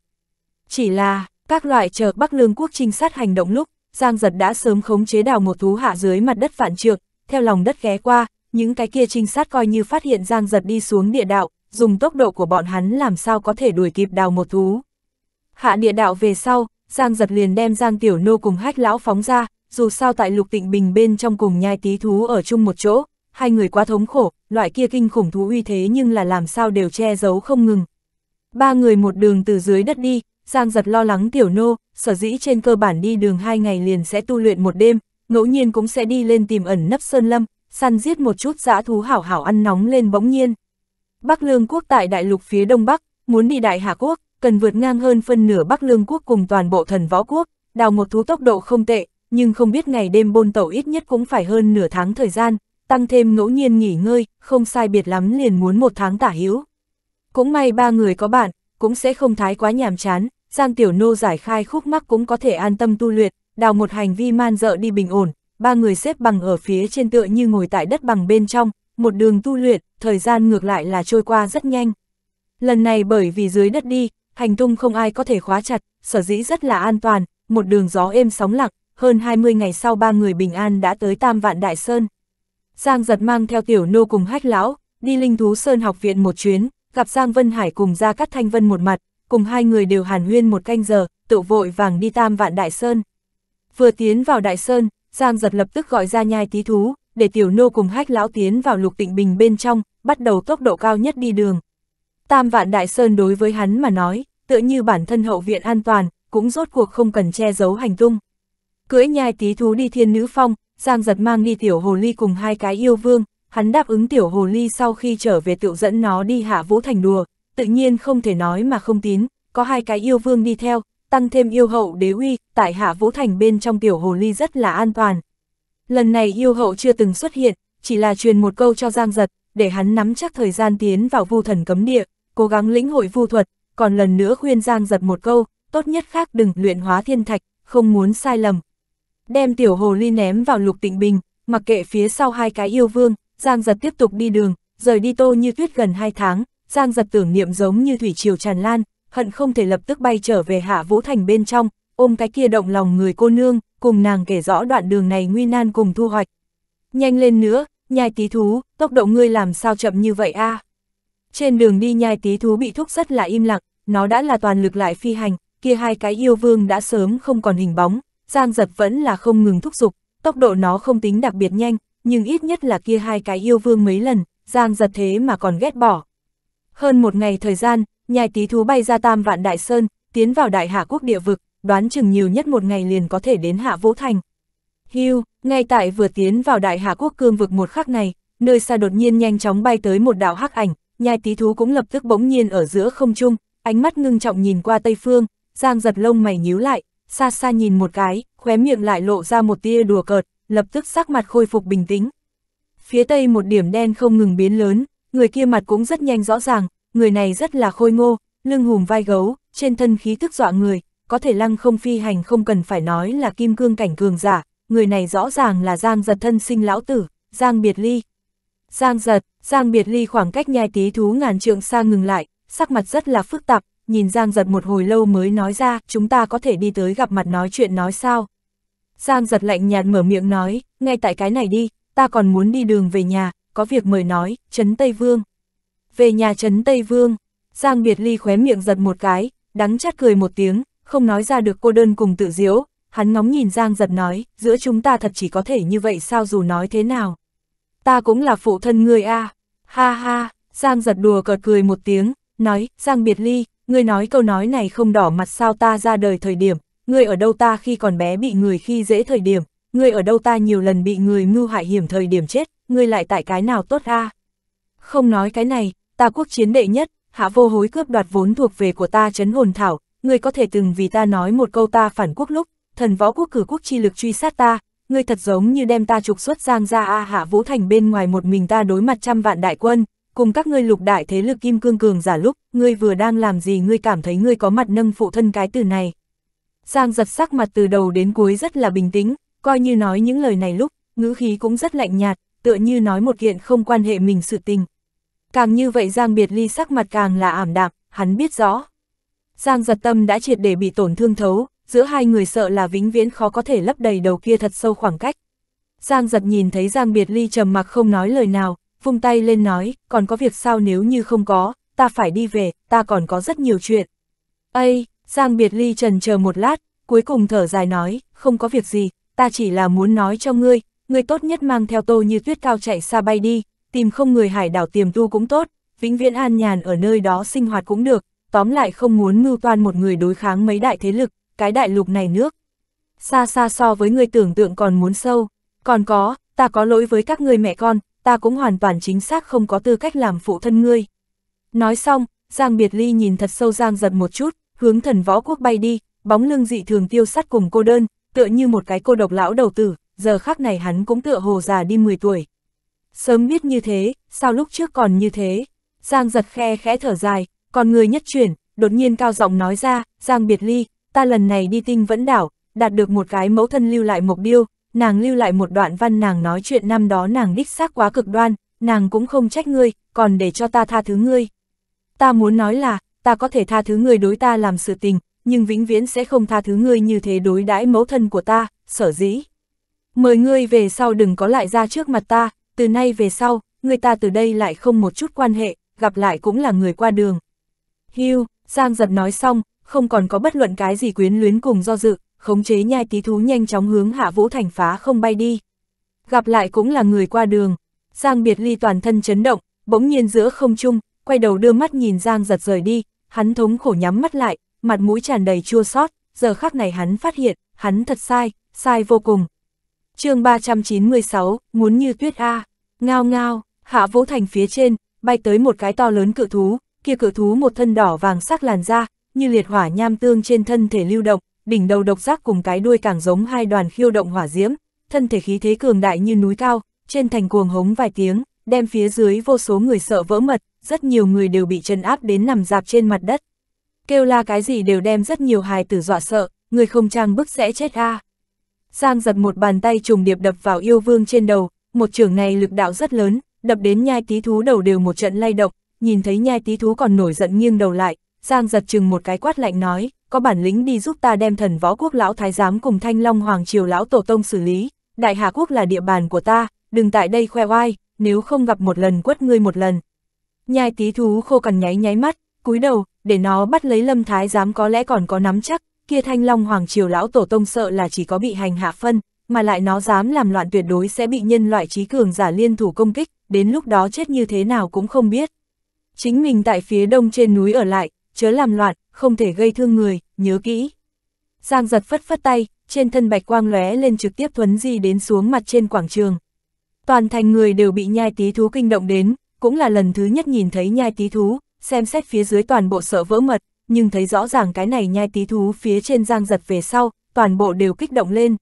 Chỉ là, các loại chờ Bắc Lương quốc trinh sát hành động lúc, giang giật đã sớm khống chế đào một thú hạ dưới mặt đất vạn trượng, theo lòng đất ghé qua, những cái kia trinh sát coi như phát hiện giang giật đi xuống địa đạo, dùng tốc độ của bọn hắn làm sao có thể đuổi kịp đào một thú. Hạ địa đạo về sau, Giang giật liền đem Giang Tiểu Nô cùng hách lão phóng ra, dù sao tại lục tịnh bình bên trong cùng nhai tí thú ở chung một chỗ, hai người quá thống khổ, loại kia kinh khủng thú uy thế nhưng là làm sao đều che giấu không ngừng. Ba người một đường từ dưới đất đi, Giang giật lo lắng Tiểu Nô, sở dĩ trên cơ bản đi đường hai ngày liền sẽ tu luyện một đêm, ngẫu nhiên cũng sẽ đi lên tìm ẩn nấp sơn lâm, săn giết một chút dã thú hảo hảo ăn nóng lên bỗng nhiên. Bắc Lương quốc tại đại lục phía đông bắc, muốn đi đại Hà quốc, cần vượt ngang hơn phân nửa Bắc Lương quốc cùng toàn bộ thần võ quốc, đào một thú tốc độ không tệ, nhưng không biết ngày đêm bôn tẩu ít nhất cũng phải hơn nửa tháng thời gian, tăng thêm ngẫu nhiên nghỉ ngơi, không sai biệt lắm liền muốn một tháng tả hữu. Cũng may ba người có bạn, cũng sẽ không thái quá nhàm chán, Giang Tiểu Nô giải khai khúc mắc cũng có thể an tâm tu luyện, đào một hành vi man dợ đi bình ổn, ba người xếp bằng ở phía trên tựa như ngồi tại đất bằng bên trong, một đường tu luyện, thời gian ngược lại là trôi qua rất nhanh. Lần này bởi vì dưới đất đi, hành tung không ai có thể khóa chặt, sở dĩ rất là an toàn, một đường gió êm sóng lặng, hơn 20 ngày sau ba người bình an đã tới Tam Vạn Đại Sơn. Giang giật mang theo tiểu nô cùng hách lão, đi linh thú Sơn học viện một chuyến, gặp Giang Vân Hải cùng Gia Cát Thanh Vân một mặt, cùng hai người đều hàn huyên một canh giờ, tự vội vàng đi Tam Vạn Đại Sơn. Vừa tiến vào Đại Sơn, Giang giật lập tức gọi ra nhai tí thú, để tiểu nô cùng hách lão tiến vào lục tịnh bình bên trong, bắt đầu tốc độ cao nhất đi đường, Tam vạn đại sơn đối với hắn mà nói, tựa như bản thân hậu viện an toàn, cũng rốt cuộc không cần che giấu hành tung. Cưỡi nhai tí thú đi thiên nữ phong, Giang giật mang đi tiểu hồ ly cùng hai cái yêu vương, hắn đáp ứng tiểu hồ ly sau khi trở về tự dẫn nó đi hạ vũ thành đùa, tự nhiên không thể nói mà không tín, có hai cái yêu vương đi theo, tăng thêm yêu hậu đế uy, tại hạ vũ thành bên trong tiểu hồ ly rất là an toàn. Lần này yêu hậu chưa từng xuất hiện, chỉ là truyền một câu cho Giang giật, để hắn nắm chắc thời gian tiến vào vu thần cấm địa, cố gắng lĩnh hội vu thuật, còn lần nữa khuyên Giang giật một câu, tốt nhất khác đừng luyện hóa thiên thạch, không muốn sai lầm. Đem tiểu hồ ly ném vào lục tịnh bình, mặc kệ phía sau hai cái yêu vương, Giang giật tiếp tục đi đường, rời đi tô như tuyết gần hai tháng, Giang giật tưởng niệm giống như thủy triều tràn lan, hận không thể lập tức bay trở về hạ vũ thành bên trong, ôm cái kia động lòng người cô nương, cùng nàng kể rõ đoạn đường này nguy nan cùng thu hoạch. Nhanh lên nữa, nhai tí thú, tốc độ ngươi làm sao chậm như vậy a à? Trên đường đi nhai tí thú bị thúc rất là im lặng, nó đã là toàn lực lại phi hành, kia hai cái yêu vương đã sớm không còn hình bóng, Giang giật vẫn là không ngừng thúc giục, tốc độ nó không tính đặc biệt nhanh, nhưng ít nhất là kia hai cái yêu vương mấy lần, Giang giật thế mà còn ghét bỏ. Hơn một ngày thời gian, nhai tí thú bay ra tam vạn đại sơn, tiến vào đại hạ quốc địa vực, đoán chừng nhiều nhất một ngày liền có thể đến hạ vũ thành. Hưu, ngay tại vừa tiến vào đại hạ quốc cương vực một khắc này, nơi xa đột nhiên nhanh chóng bay tới một đạo hắc ảnh, nhai tí thú cũng lập tức bỗng nhiên ở giữa không trung, ánh mắt ngưng trọng nhìn qua Tây Phương, Giang giật lông mày nhíu lại, xa xa nhìn một cái, khóe miệng lại lộ ra một tia đùa cợt, lập tức sắc mặt khôi phục bình tĩnh. Phía Tây một điểm đen không ngừng biến lớn, người kia mặt cũng rất nhanh rõ ràng, người này rất là khôi ngô, lưng hùm vai gấu, trên thân khí thức dọa người, có thể lăng không phi hành không cần phải nói là kim cương cảnh cường giả, người này rõ ràng là Giang giật thân sinh lão tử, Giang Biệt Ly, Giang giật, Giang biệt ly khoảng cách nhai tí thú ngàn trượng xa ngừng lại, sắc mặt rất là phức tạp, nhìn Giang giật một hồi lâu mới nói ra, chúng ta có thể đi tới gặp mặt nói chuyện nói sao. Giang giật lạnh nhạt mở miệng nói, ngay tại cái này đi, ta còn muốn đi đường về nhà, có việc mời nói, Trấn Tây Vương. Về nhà Trấn Tây Vương, Giang biệt ly khóe miệng giật một cái, đắng chát cười một tiếng, không nói ra được cô đơn cùng tự diễu, hắn ngóng nhìn Giang giật nói, giữa chúng ta thật chỉ có thể như vậy sao dù nói thế nào ta cũng là phụ thân ngươi a à. Ha ha, Giang giật đùa cợt cười một tiếng, nói, Giang biệt ly, ngươi nói câu nói này không đỏ mặt sao ta ra đời thời điểm, ngươi ở đâu ta khi còn bé bị người khi dễ thời điểm, ngươi ở đâu ta nhiều lần bị người mưu hại hiểm thời điểm chết, ngươi lại tại cái nào tốt a à? Không nói cái này, ta quốc chiến đệ nhất, hạ vô hối cướp đoạt vốn thuộc về của ta chấn hồn thảo, ngươi có thể từng vì ta nói một câu ta phản quốc lúc, thần võ quốc cử quốc chi lực truy sát ta, ngươi thật giống như đem ta trục xuất giang ra A Hạ Vũ Thành bên ngoài một mình ta đối mặt trăm vạn đại quân, cùng các ngươi lục đại thế lực kim cương cường giả lúc, ngươi vừa đang làm gì ngươi cảm thấy ngươi có mặt nâng phụ thân cái từ này. Giang giật sắc mặt từ đầu đến cuối rất là bình tĩnh, coi như nói những lời này lúc, ngữ khí cũng rất lạnh nhạt, tựa như nói một kiện không quan hệ mình sự tình. Càng như vậy Giang Biệt Ly sắc mặt càng là ảm đạm, hắn biết rõ. Giang giật tâm đã triệt để bị tổn thương thấu, giữa hai người sợ là vĩnh viễn khó có thể lấp đầy đầu kia thật sâu khoảng cách. Giang giật nhìn thấy Giang Biệt Ly trầm mặc không nói lời nào, vung tay lên nói, còn có việc sao nếu như không có, ta phải đi về, ta còn có rất nhiều chuyện. Ây, Giang Biệt Ly trần chờ một lát, cuối cùng thở dài nói, không có việc gì, ta chỉ là muốn nói cho ngươi, ngươi tốt nhất mang theo tô như tuyết cao chạy xa bay đi, tìm không người hải đảo tiềm tu cũng tốt, vĩnh viễn an nhàn ở nơi đó sinh hoạt cũng được, tóm lại không muốn mưu toan một người đối kháng mấy đại thế lực, cái đại lục này nước. Xa xa so với người tưởng tượng còn muốn sâu, còn có, ta có lỗi với các người mẹ con, ta cũng hoàn toàn chính xác không có tư cách làm phụ thân ngươi. Nói xong, Giang Biệt Ly nhìn thật sâu Giang giật một chút, hướng thần võ quốc bay đi, bóng lưng dị thường tiêu sắt cùng cô đơn, tựa như một cái cô độc lão đầu tử, giờ khắc này hắn cũng tựa hồ già đi 10 tuổi. Sớm biết như thế, sao lúc trước còn như thế? Giang giật khe khẽ thở dài, còn người nhất chuyển, đột nhiên cao giọng nói ra, Giang Biệt Ly, ta lần này đi tinh vẫn đảo, đạt được một cái mẫu thân lưu lại mộc điêu, nàng lưu lại một đoạn văn nàng nói chuyện năm đó nàng đích xác quá cực đoan, nàng cũng không trách ngươi, còn để cho ta tha thứ ngươi. Ta muốn nói là, ta có thể tha thứ ngươi đối ta làm sự tình, nhưng vĩnh viễn sẽ không tha thứ ngươi như thế đối đãi mẫu thân của ta, sở dĩ. Mời ngươi về sau đừng có lại ra trước mặt ta, từ nay về sau, người ta từ đây lại không một chút quan hệ, gặp lại cũng là người qua đường. Hưu, Giang giật nói xong, không còn có bất luận cái gì quyến luyến cùng do dự, khống chế nhai tí thú nhanh chóng hướng hạ vũ thành phá không bay đi. Gặp lại cũng là người qua đường, Giang Biệt Ly toàn thân chấn động, bỗng nhiên giữa không trung, quay đầu đưa mắt nhìn Giang giật rời đi, hắn thống khổ nhắm mắt lại, mặt mũi tràn đầy chua xót, giờ khắc này hắn phát hiện, hắn thật sai, sai vô cùng. chương 396, muốn như tuyết A, ngao ngao, hạ vũ thành phía trên, bay tới một cái to lớn cự thú, kia cự thú một thân đỏ vàng sắc làn da, như liệt hỏa nham tương trên thân thể lưu động, đỉnh đầu độc giác cùng cái đuôi càng giống hai đoàn khiêu động hỏa diễm, thân thể khí thế cường đại như núi cao, trên thành cuồng hống vài tiếng, đem phía dưới vô số người sợ vỡ mật, rất nhiều người đều bị chân áp đến nằm dạp trên mặt đất. Kêu la cái gì đều đem rất nhiều hài tử dọa sợ, người không trang bức sẽ chết a. Giang giật một bàn tay trùng điệp đập vào yêu vương trên đầu, một trường này lực đạo rất lớn, đập đến nhai tí thú đầu đều một trận lay động, nhìn thấy nhai tí thú còn nổi giận nghiêng đầu lại, Giang giật chừng một cái quát lạnh nói, có bản lĩnh đi giúp ta đem thần võ quốc lão thái giám cùng thanh long hoàng triều lão tổ tông xử lý, đại hà quốc là địa bàn của ta, đừng tại đây khoe oai, nếu không gặp một lần quất ngươi một lần. Nhai tí thú khô cằn nháy nháy mắt, cúi đầu, để nó bắt lấy lâm thái giám có lẽ còn có nắm chắc, kia thanh long hoàng triều lão tổ tông sợ là chỉ có bị hành hạ phân, mà lại nó dám làm loạn tuyệt đối sẽ bị nhân loại trí cường giả liên thủ công kích, đến lúc đó chết như thế nào cũng không biết. Chính mình tại phía đông trên núi ở lại, chớ làm loạn, không thể gây thương người, nhớ kỹ. Giang giật phất phất tay, trên thân bạch quang lóe lên trực tiếp thuấn di đến xuống mặt trên quảng trường. Toàn thành người đều bị nhai tí thú kinh động đến, cũng là lần thứ nhất nhìn thấy nhai tí thú, xem xét phía dưới toàn bộ sợ vỡ mật, nhưng thấy rõ ràng cái này nhai tí thú phía trên giang giật về sau, toàn bộ đều kích động lên.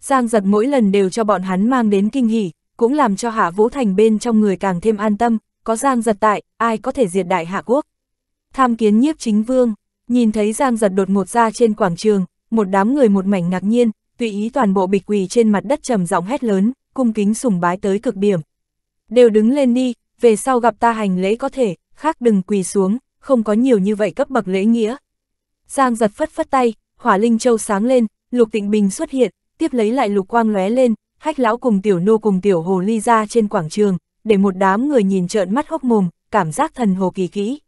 Giang giật mỗi lần đều cho bọn hắn mang đến kinh hỉ, cũng làm cho hạ vũ thành bên trong người càng thêm an tâm, có giang giật tại, ai có thể diệt đại hạ quốc. Tham kiến nhiếp chính vương, nhìn thấy Giang giật đột ngột ra trên quảng trường, một đám người một mảnh ngạc nhiên, tùy ý toàn bộ bịch quỳ trên mặt đất trầm giọng hét lớn, cung kính sùng bái tới cực điểm. Đều đứng lên đi, về sau gặp ta hành lễ có thể, khác đừng quỳ xuống, không có nhiều như vậy cấp bậc lễ nghĩa. Giang giật phất phất tay, hỏa linh châu sáng lên, lục tịnh bình xuất hiện, tiếp lấy lại lục quang lóe lên, hách lão cùng tiểu nô cùng tiểu hồ ly ra trên quảng trường, để một đám người nhìn trợn mắt hốc mồm, cảm giác thần hồ kỳ kỹ.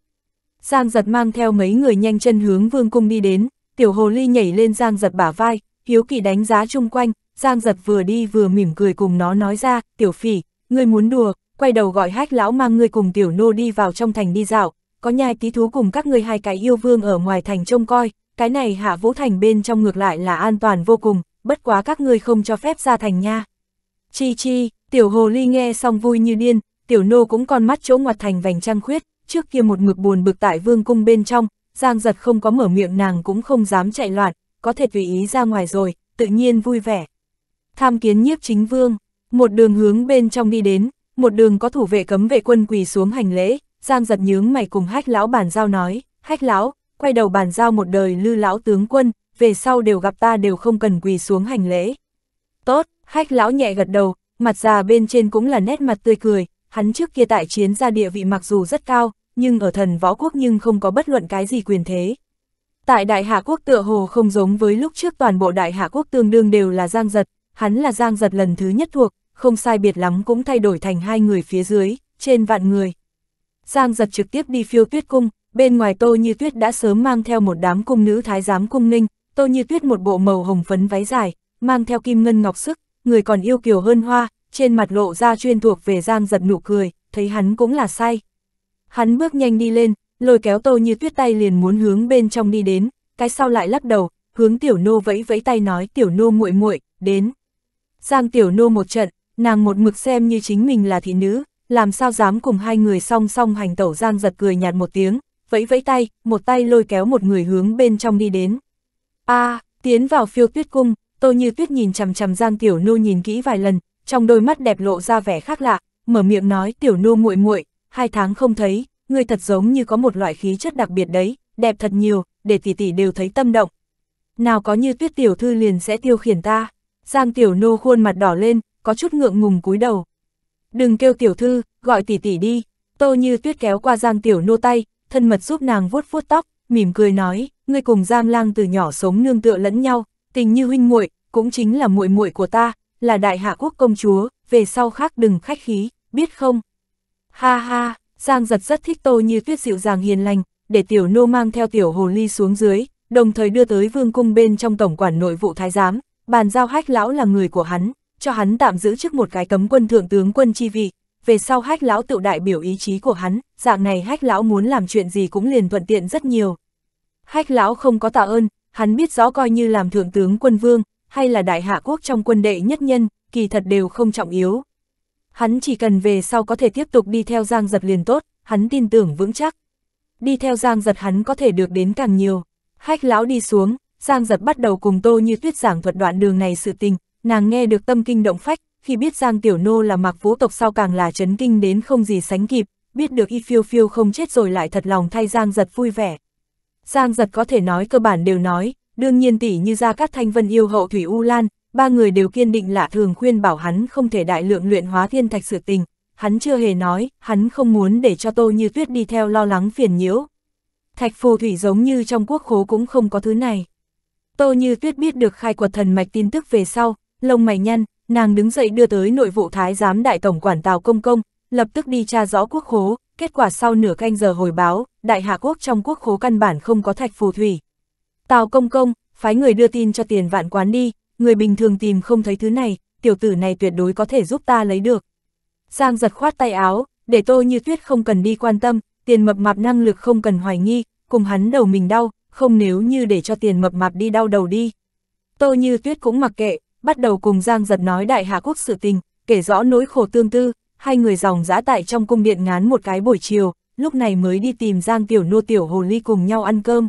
Giang giật mang theo mấy người nhanh chân hướng vương cung đi đến, tiểu hồ ly nhảy lên Giang giật bả vai, hiếu kỳ đánh giá chung quanh, Giang giật vừa đi vừa mỉm cười cùng nó nói ra, tiểu phỉ, ngươi muốn đùa, quay đầu gọi hách lão mang ngươi cùng tiểu nô đi vào trong thành đi dạo, có nhai tí thú cùng các ngươi hai cái yêu vương ở ngoài thành trông coi, cái này hạ vũ thành bên trong ngược lại là an toàn vô cùng, bất quá các ngươi không cho phép ra thành nha. Chi chi, tiểu hồ ly nghe xong vui như điên, tiểu nô cũng còn mắt chỗ ngoặt thành vành trăng khuyết, trước kia một mực buồn bực tại vương cung bên trong, Giang giật không có mở miệng nàng cũng không dám chạy loạn, có thể vì ý ra ngoài rồi, tự nhiên vui vẻ. Tham kiến nhiếp chính vương, một đường hướng bên trong đi đến, một đường có thủ vệ cấm vệ quân quỳ xuống hành lễ, Giang giật nhướng mày cùng hách lão bàn giao nói, hách lão, quay đầu bàn giao một đời lư lão tướng quân, về sau đều gặp ta đều không cần quỳ xuống hành lễ. Tốt, hách lão nhẹ gật đầu, mặt già bên trên cũng là nét mặt tươi cười, hắn trước kia tại chiến gia địa vị mặc dù rất cao, nhưng ở thần võ quốc nhưng không có bất luận cái gì quyền thế. Tại đại hạ quốc tựa hồ không giống với lúc trước toàn bộ đại hạ quốc tương đương đều là giang giật, hắn là giang giật lần thứ nhất thuộc, không sai biệt lắm cũng thay đổi thành hai người phía dưới, trên vạn người. Giang giật trực tiếp đi phiêu tuyết cung, bên ngoài tô như tuyết đã sớm mang theo một đám cung nữ thái giám cung ninh, tô như tuyết một bộ màu hồng phấn váy dài, mang theo kim ngân ngọc sức, người còn yêu kiều hơn hoa, trên mặt lộ ra chuyên thuộc về giang giật nụ cười, thấy hắn cũng là sai. Hắn bước nhanh đi lên, lôi kéo tô như tuyết tay liền muốn hướng bên trong đi đến, cái sau lại lắc đầu, hướng tiểu nô vẫy vẫy tay nói tiểu nô muội muội đến. Giang tiểu nô một trận, nàng một mực xem như chính mình là thị nữ, làm sao dám cùng hai người song song hành tẩu Giang giật cười nhạt một tiếng, vẫy vẫy tay, một tay lôi kéo một người hướng bên trong đi đến. a à, tiến vào phiêu tuyết cung, tô như tuyết nhìn chằm chằm Giang tiểu nô nhìn kỹ vài lần, trong đôi mắt đẹp lộ ra vẻ khác lạ, mở miệng nói tiểu nô muội muội hai tháng không thấy, ngươi thật giống như có một loại khí chất đặc biệt đấy, đẹp thật nhiều, để tỷ tỷ đều thấy tâm động. Nào có như tuyết tiểu thư liền sẽ tiêu khiển ta. Giang tiểu nô khuôn mặt đỏ lên, có chút ngượng ngùng cúi đầu. Đừng kêu tiểu thư, gọi tỷ tỷ đi. Tô như tuyết kéo qua giang tiểu nô tay, thân mật giúp nàng vuốt vuốt tóc, mỉm cười nói, ngươi cùng giang lang từ nhỏ sống nương tựa lẫn nhau, tình như huynh muội cũng chính là muội muội của ta, là đại hạ quốc công chúa, về sau khác đừng khách khí, biết không? Ha ha, Giang giật rất thích tô như tuyết dịu dàng hiền lành, để tiểu nô mang theo tiểu hồ ly xuống dưới, đồng thời đưa tới vương cung bên trong tổng quản nội vụ thái giám, bàn giao hách lão là người của hắn, cho hắn tạm giữ trước một cái cấm quân thượng tướng quân chi vị, về sau hách lão tự đại biểu ý chí của hắn, dạng này hách lão muốn làm chuyện gì cũng liền thuận tiện rất nhiều. Hách lão không có tạ ơn, hắn biết rõ coi như làm thượng tướng quân vương, hay là đại hạ quốc trong quân đệ nhất nhân, kỳ thật đều không trọng yếu. Hắn chỉ cần về sau có thể tiếp tục đi theo Giang Giật liền tốt, hắn tin tưởng vững chắc. Đi theo Giang Giật hắn có thể được đến càng nhiều. Hách lão đi xuống, Giang Giật bắt đầu cùng Tô Như Tuyết giảng thuật đoạn đường này sự tình, nàng nghe được tâm kinh động phách, khi biết Giang Tiểu Nô là mặc vũ tộc sau càng là chấn kinh đến không gì sánh kịp, biết được y phiêu phiêu không chết rồi lại thật lòng thay Giang Giật vui vẻ. Giang Giật có thể nói cơ bản đều nói, đương nhiên tỷ như ra các thanh vân yêu hậu Thủy U Lan, ba người đều kiên định lạ thường khuyên bảo hắn không thể đại lượng luyện hóa thiên thạch sự tình, hắn chưa hề nói, hắn không muốn để cho Tô Như Tuyết đi theo lo lắng phiền nhiễu. Thạch phù thủy giống như trong quốc khố cũng không có thứ này. Tô Như Tuyết biết được khai quật thần mạch tin tức về sau, lông mày nhăn, nàng đứng dậy đưa tới nội vụ thái giám đại tổng quản Tào Công Công, lập tức đi tra rõ quốc khố, kết quả sau nửa canh giờ hồi báo, đại hạ quốc trong quốc khố căn bản không có thạch phù thủy. Tào Công Công, phái người đưa tin cho tiền vạn quán đi, người bình thường tìm không thấy thứ này, tiểu tử này tuyệt đối có thể giúp ta lấy được. Giang giật khoát tay áo, để tô như tuyết không cần đi quan tâm, tiền mập mạp năng lực không cần hoài nghi, cùng hắn đầu mình đau, không nếu như để cho tiền mập mạp đi đau đầu đi. Tô như tuyết cũng mặc kệ, bắt đầu cùng Giang giật nói đại hạ quốc sự tình, kể rõ nỗi khổ tương tư, hai người dòng dã tại trong cung điện ngán một cái buổi chiều, lúc này mới đi tìm Giang tiểu nô tiểu hồ ly cùng nhau ăn cơm.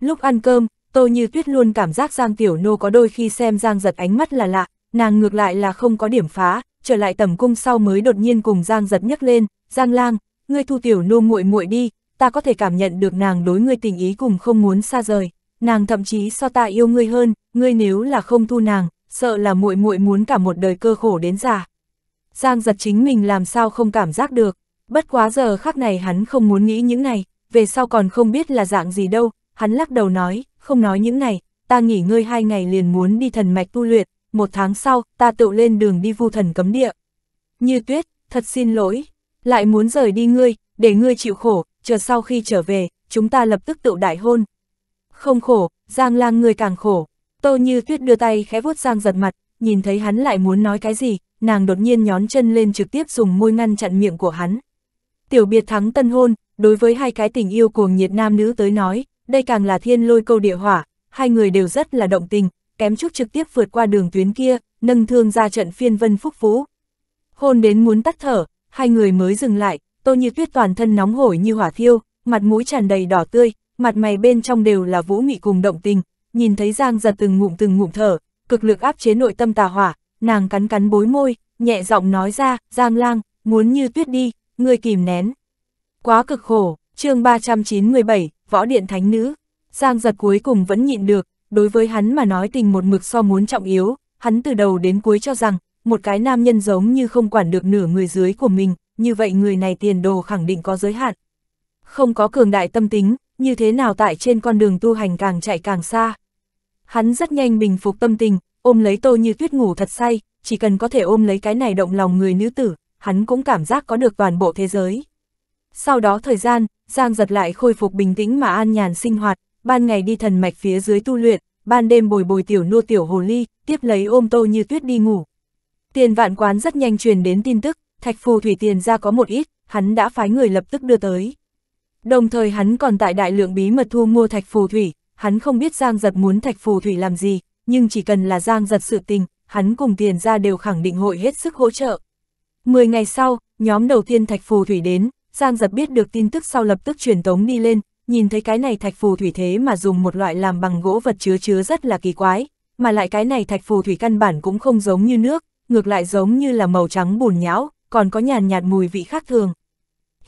Lúc ăn cơm, Tô Như Tuyết luôn cảm giác Giang Tiểu Nô có đôi khi xem Giang Giật ánh mắt là lạ, nàng ngược lại là không có điểm phá, trở lại tầm cung sau mới đột nhiên cùng Giang Giật nhấc lên, "Giang Lang, ngươi thu Tiểu Nô muội muội đi, ta có thể cảm nhận được nàng đối ngươi tình ý cùng không muốn xa rời, nàng thậm chí so ta yêu ngươi hơn, ngươi nếu là không thu nàng, sợ là muội muội muốn cả một đời cơ khổ đến già." Giang Giật chính mình làm sao không cảm giác được, bất quá giờ khắc này hắn không muốn nghĩ những này, về sau còn không biết là dạng gì đâu, hắn lắc đầu nói, không nói những này, ta nghỉ ngơi hai ngày liền muốn đi thần mạch tu luyện, một tháng sau, ta tự lên đường đi vu thần cấm địa. Như tuyết, thật xin lỗi, lại muốn rời đi ngươi, để ngươi chịu khổ, chờ sau khi trở về, chúng ta lập tức tự đại hôn. Không khổ, Giang lang ngươi càng khổ, tô như tuyết đưa tay khẽ vuốt Giang giật mặt, nhìn thấy hắn lại muốn nói cái gì, nàng đột nhiên nhón chân lên trực tiếp dùng môi ngăn chặn miệng của hắn. Tiểu biệt thắng tân hôn, đối với hai cái tình yêu cuồng nhiệt nam nữ tới nói, đây càng là thiên lôi câu địa hỏa, hai người đều rất là động tình, kém chút trực tiếp vượt qua đường tuyến kia, nâng thương ra trận phiên vân phúc phú. Hôn đến muốn tắt thở, hai người mới dừng lại, Tô Như Tuyết toàn thân nóng hổi như hỏa thiêu, mặt mũi tràn đầy đỏ tươi, mặt mày bên trong đều là vũ nghị cùng động tình, nhìn thấy Giang giật từng ngụm từng ngụm thở, cực lực áp chế nội tâm tà hỏa, nàng cắn cắn bối môi, nhẹ giọng nói ra, Giang lang, muốn như tuyết đi, ngươi kìm nén. Quá cực khổ, chương 397, võ điện thánh nữ. Giang giật cuối cùng vẫn nhịn được, đối với hắn mà nói tình một mực so muốn trọng yếu, hắn từ đầu đến cuối cho rằng, một cái nam nhân giống như không quản được nửa người dưới của mình, như vậy người này tiền đồ khẳng định có giới hạn. Không có cường đại tâm tính, như thế nào tại trên con đường tu hành càng chạy càng xa. Hắn rất nhanh bình phục tâm tình, ôm lấy tô như tuyết ngủ thật say, chỉ cần có thể ôm lấy cái này động lòng người nữ tử, hắn cũng cảm giác có được toàn bộ thế giới. Sau đó thời gian, Giang giật lại khôi phục bình tĩnh mà an nhàn sinh hoạt, ban ngày đi thần mạch phía dưới tu luyện, ban đêm bồi bồi tiểu nô tiểu hồ ly, tiếp lấy ôm tô như tuyết đi ngủ. Tiền vạn quán rất nhanh truyền đến tin tức, thạch phù thủy tiền ra có một ít, hắn đã phái người lập tức đưa tới. Đồng thời hắn còn tại đại lượng bí mật thu mua thạch phù thủy, hắn không biết Giang giật muốn thạch phù thủy làm gì, nhưng chỉ cần là Giang giật sự tình, hắn cùng tiền ra đều khẳng định hội hết sức hỗ trợ. Mười ngày sau, nhóm đầu tiên thạch phù thủy đến, Giang Giật biết được tin tức sau lập tức truyền tống đi lên, nhìn thấy cái này thạch phù thủy thế mà dùng một loại làm bằng gỗ vật chứa chứa rất là kỳ quái, mà lại cái này thạch phù thủy căn bản cũng không giống như nước, ngược lại giống như là màu trắng bùn nhão, còn có nhàn nhạt mùi vị khác thường.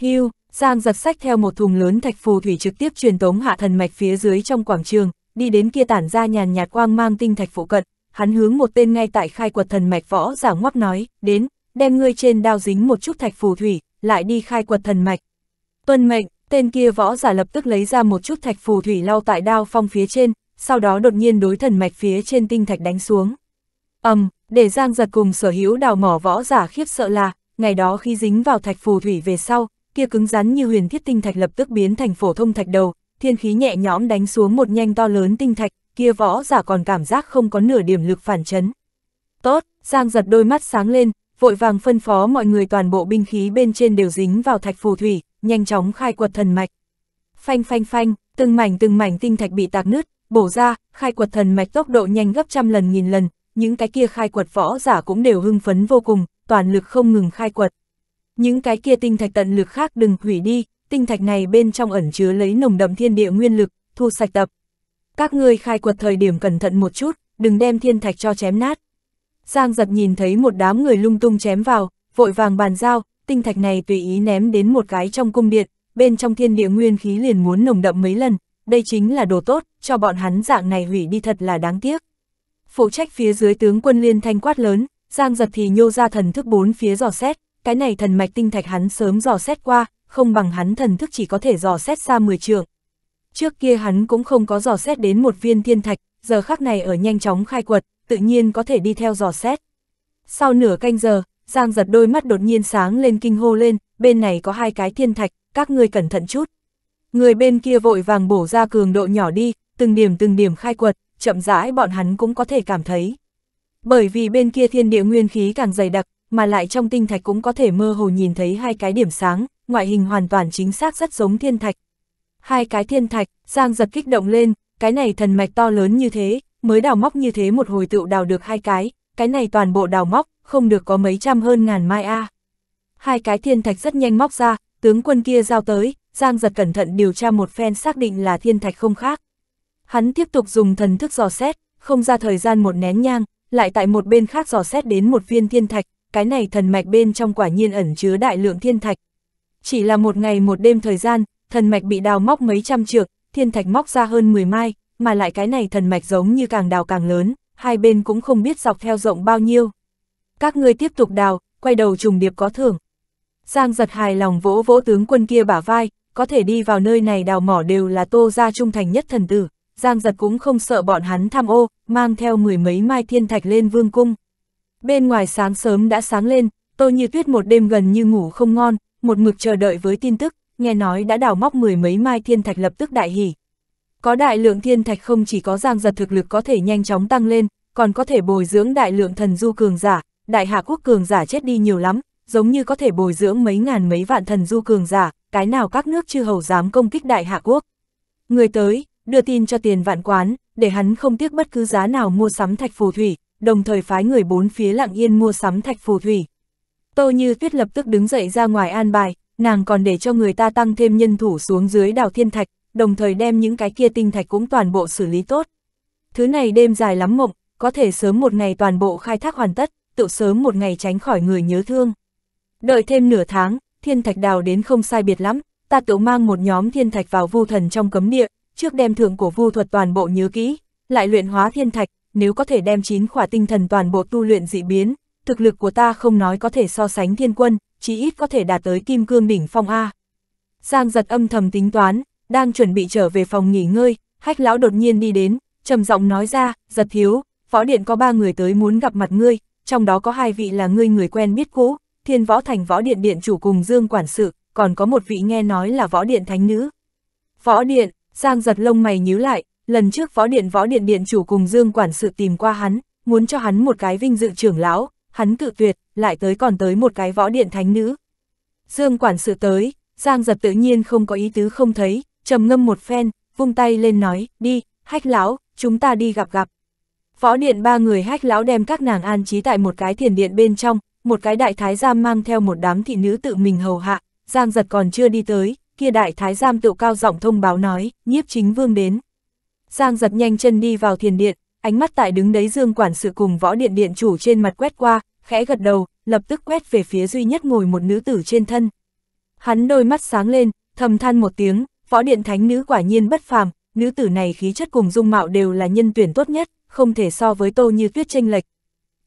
Hưu, Giang giật sách theo một thùng lớn thạch phù thủy trực tiếp truyền tống hạ thần mạch phía dưới trong quảng trường, đi đến kia tản ra nhàn nhạt quang mang tinh thạch phụ cận, hắn hướng một tên ngay tại khai quật thần mạch võ giả ngoắc nói, đến, đem ngươi trên đao dính một chút thạch phù thủy, lại đi khai quật thần mạch. Tuân mệnh, tên kia võ giả lập tức lấy ra một chút thạch phù thủy lau tại đao phong phía trên, sau đó đột nhiên đối thần mạch phía trên tinh thạch đánh xuống. ầm, um, để Giang giật cùng sở hữu đào mỏ võ giả khiếp sợ là, ngày đó khi dính vào thạch phù thủy về sau, kia cứng rắn như huyền thiết tinh thạch lập tức biến thành phổ thông thạch đầu, thiên khí nhẹ nhõm đánh xuống một nhanh to lớn tinh thạch, kia võ giả còn cảm giác không có nửa điểm lực phản chấn. Tốt, Giang giật đôi mắt sáng lên, vội vàng phân phó mọi người toàn bộ binh khí bên trên đều dính vào thạch phù thủy, nhanh chóng khai quật thần mạch. Phanh phanh phanh, từng mảnh từng mảnh tinh thạch bị tạc nứt, bổ ra, khai quật thần mạch tốc độ nhanh gấp trăm lần nghìn lần, những cái kia khai quật võ giả cũng đều hưng phấn vô cùng, toàn lực không ngừng khai quật. Những cái kia tinh thạch tận lực khác đừng hủy đi, tinh thạch này bên trong ẩn chứa lấy nồng đậm thiên địa nguyên lực, thu sạch tập. Các ngươi khai quật thời điểm cẩn thận một chút, đừng đem thiên thạch cho chém nát. Giang giật nhìn thấy một đám người lung tung chém vào, vội vàng bàn giao, tinh thạch này tùy ý ném đến một cái trong cung điện, bên trong thiên địa nguyên khí liền muốn nồng đậm mấy lần, đây chính là đồ tốt, cho bọn hắn dạng này hủy đi thật là đáng tiếc. Phụ trách phía dưới tướng quân liên thanh quát lớn, Giang giật thì nhô ra thần thức bốn phía dò xét, cái này thần mạch tinh thạch hắn sớm dò xét qua, không bằng hắn thần thức chỉ có thể dò xét xa 10 trường. Trước kia hắn cũng không có dò xét đến một viên thiên thạch, giờ khắc này ở nhanh chóng khai quật, tự nhiên có thể đi theo dò xét. Sau nửa canh giờ, Giang giật đôi mắt đột nhiên sáng lên kinh hô lên, bên này có hai cái thiên thạch, các ngươi cẩn thận chút. Người bên kia vội vàng bổ ra cường độ nhỏ đi, từng điểm từng điểm khai quật, chậm rãi bọn hắn cũng có thể cảm thấy. Bởi vì bên kia thiên địa nguyên khí càng dày đặc, mà lại trong tinh thạch cũng có thể mơ hồ nhìn thấy hai cái điểm sáng, ngoại hình hoàn toàn chính xác rất giống thiên thạch. Hai cái thiên thạch, Giang giật kích động lên, cái này thần mạch to lớn như thế, mới đào móc như thế một hồi tựu đào được hai cái, cái này toàn bộ đào móc, không được có mấy trăm hơn ngàn mai a. À. Hai cái thiên thạch rất nhanh móc ra, tướng quân kia giao tới, Giang giật cẩn thận điều tra một phen xác định là thiên thạch không khác. Hắn tiếp tục dùng thần thức dò xét, không ra thời gian một nén nhang, lại tại một bên khác dò xét đến một viên thiên thạch, cái này thần mạch bên trong quả nhiên ẩn chứa đại lượng thiên thạch. Chỉ là một ngày một đêm thời gian, thần mạch bị đào móc mấy trăm trượng, thiên thạch móc ra hơn 10 mai, mà lại cái này thần mạch giống như càng đào càng lớn, hai bên cũng không biết dọc theo rộng bao nhiêu. Các ngươi tiếp tục đào, quay đầu trùng điệp có thưởng. Giang giật hài lòng vỗ vỗ tướng quân kia bả vai, có thể đi vào nơi này đào mỏ đều là tô ra trung thành nhất thần tử. Giang giật cũng không sợ bọn hắn tham ô, mang theo mười mấy mai thiên thạch lên vương cung. Bên ngoài sáng sớm đã sáng lên, tô như tuyết một đêm gần như ngủ không ngon, một mực chờ đợi với tin tức, nghe nói đã đào móc mười mấy mai thiên thạch lập tức đại hỉ, có đại lượng thiên thạch không chỉ có giang giật thực lực có thể nhanh chóng tăng lên, còn có thể bồi dưỡng đại lượng thần du cường giả, đại hạ quốc cường giả chết đi nhiều lắm, giống như có thể bồi dưỡng mấy ngàn mấy vạn thần du cường giả, cái nào các nước chư hầu dám công kích đại hạ quốc. Người tới, đưa tin cho tiền vạn quán, để hắn không tiếc bất cứ giá nào mua sắm thạch phù thủy, đồng thời phái người bốn phía lặng yên mua sắm thạch phù thủy. Tô Như Tuyết lập tức đứng dậy ra ngoài an bài, nàng còn để cho người ta tăng thêm nhân thủ xuống dưới đảo thiên thạch, đồng thời đem những cái kia tinh thạch cũng toàn bộ xử lý tốt. Thứ này đêm dài lắm mộng, có thể sớm một ngày toàn bộ khai thác hoàn tất, tự sớm một ngày tránh khỏi người nhớ thương. Đợi thêm nửa tháng, thiên thạch đào đến không sai biệt lắm, ta tự mang một nhóm thiên thạch vào vu thần trong cấm địa, trước đem thượng của vu thuật toàn bộ nhớ kỹ, lại luyện hóa thiên thạch, nếu có thể đem chín khỏa tinh thần toàn bộ tu luyện dị biến, thực lực của ta không nói có thể so sánh thiên quân, chỉ ít có thể đạt tới kim cương đỉnh phong A. Giang giật âm thầm tính toán, đang chuẩn bị trở về phòng nghỉ ngơi, hách lão đột nhiên đi đến, trầm giọng nói ra, giật thiếu, võ điện có ba người tới muốn gặp mặt ngươi, trong đó có hai vị là ngươi người quen biết cũ, thiên võ thành võ điện điện chủ cùng dương quản sự, còn có một vị nghe nói là võ điện thánh nữ. Võ điện, Giang giật lông mày nhíu lại, lần trước võ điện võ điện điện chủ cùng dương quản sự tìm qua hắn, muốn cho hắn một cái vinh dự trưởng lão, hắn cự tuyệt, lại tới còn tới một cái võ điện thánh nữ. Dương quản sự tới, Giang giật tự nhiên không có ý tứ không thấy, trầm ngâm một phen, vung tay lên nói, đi, hách lão, chúng ta đi gặp gặp. Võ điện ba người hách lão đem các nàng an trí tại một cái thiền điện bên trong, một cái đại thái giam mang theo một đám thị nữ tự mình hầu hạ, giang giật còn chưa đi tới, kia đại thái giam tự cao giọng thông báo nói, nhiếp chính vương đến. Giang giật nhanh chân đi vào thiền điện, ánh mắt tại đứng đấy dương quản sự cùng võ điện điện chủ trên mặt quét qua, khẽ gật đầu, lập tức quét về phía duy nhất ngồi một nữ tử trên thân. Hắn đôi mắt sáng lên, thầm than một tiếng, Phó Điện Thánh Nữ quả nhiên bất phàm, nữ tử này khí chất cùng dung mạo đều là nhân tuyển tốt nhất, không thể so với tô như tuyết tranh lệch.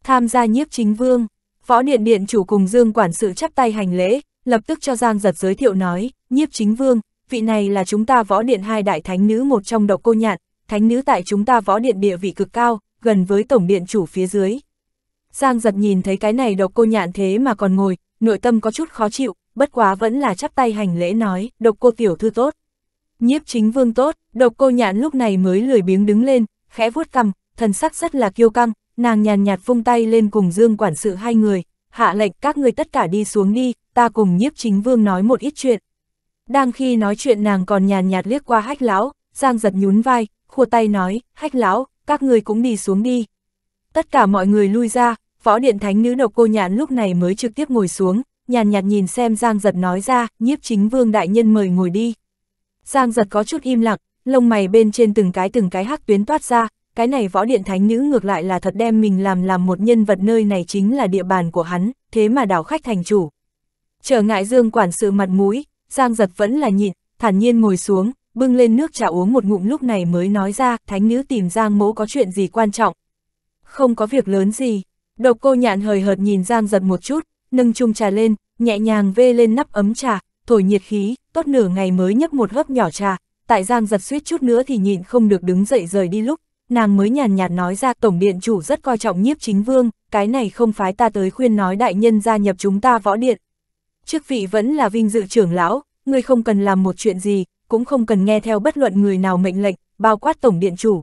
Tham gia nhiếp chính vương, Phó Điện Điện chủ cùng Dương quản sự chắp tay hành lễ, lập tức cho Giang giật giới thiệu nói, nhiếp chính vương, vị này là chúng ta Võ Điện hai đại thánh nữ một trong độc cô nhạn, thánh nữ tại chúng ta Võ Điện địa vị cực cao, gần với tổng điện chủ phía dưới. Giang giật nhìn thấy cái này độc cô nhạn thế mà còn ngồi, nội tâm có chút khó chịu, bất quá vẫn là chắp tay hành lễ nói, độc cô tiểu thư tốt. Nhiếp chính vương tốt, độc cô nhạn lúc này mới lười biếng đứng lên, khẽ vuốt cằm, thần sắc rất là kiêu căng, nàng nhàn nhạt vung tay lên cùng dương quản sự hai người, hạ lệnh các người tất cả đi xuống đi, ta cùng nhiếp chính vương nói một ít chuyện. Đang khi nói chuyện nàng còn nhàn nhạt liếc qua hách lão, giang giật nhún vai, khua tay nói, hách lão, các người cũng đi xuống đi. Tất cả mọi người lui ra, võ điện thánh nữ độc cô nhạn lúc này mới trực tiếp ngồi xuống, nhàn nhạt nhìn xem giang giật nói ra, nhiếp chính vương đại nhân mời ngồi đi. Giang giật có chút im lặng, lông mày bên trên từng cái từng cái hắc tuyến toát ra, cái này võ điện thánh nữ ngược lại là thật đem mình làm làm một nhân vật nơi này chính là địa bàn của hắn, thế mà đảo khách thành chủ. Trở ngại Dương quản sự mặt mũi, Giang giật vẫn là nhịn, thản nhiên ngồi xuống, bưng lên nước trà uống một ngụm lúc này mới nói ra, thánh nữ tìm Giang mỗ có chuyện gì quan trọng. Không có việc lớn gì, độc cô nhạn hời hợt nhìn Giang giật một chút, nâng chung trà lên, nhẹ nhàng vê lên nắp ấm trà, thổi nhiệt khí, tốt nửa ngày mới nhấp một hớp nhỏ trà, tại Giang giật suýt chút nữa thì nhịn không được đứng dậy rời đi lúc, nàng mới nhàn nhạt nói ra tổng điện chủ rất coi trọng nhiếp chính vương, cái này không phái ta tới khuyên nói đại nhân gia nhập chúng ta võ điện. Chức vị vẫn là vinh dự trưởng lão, ngươi không cần làm một chuyện gì, cũng không cần nghe theo bất luận người nào mệnh lệnh, bao quát tổng điện chủ.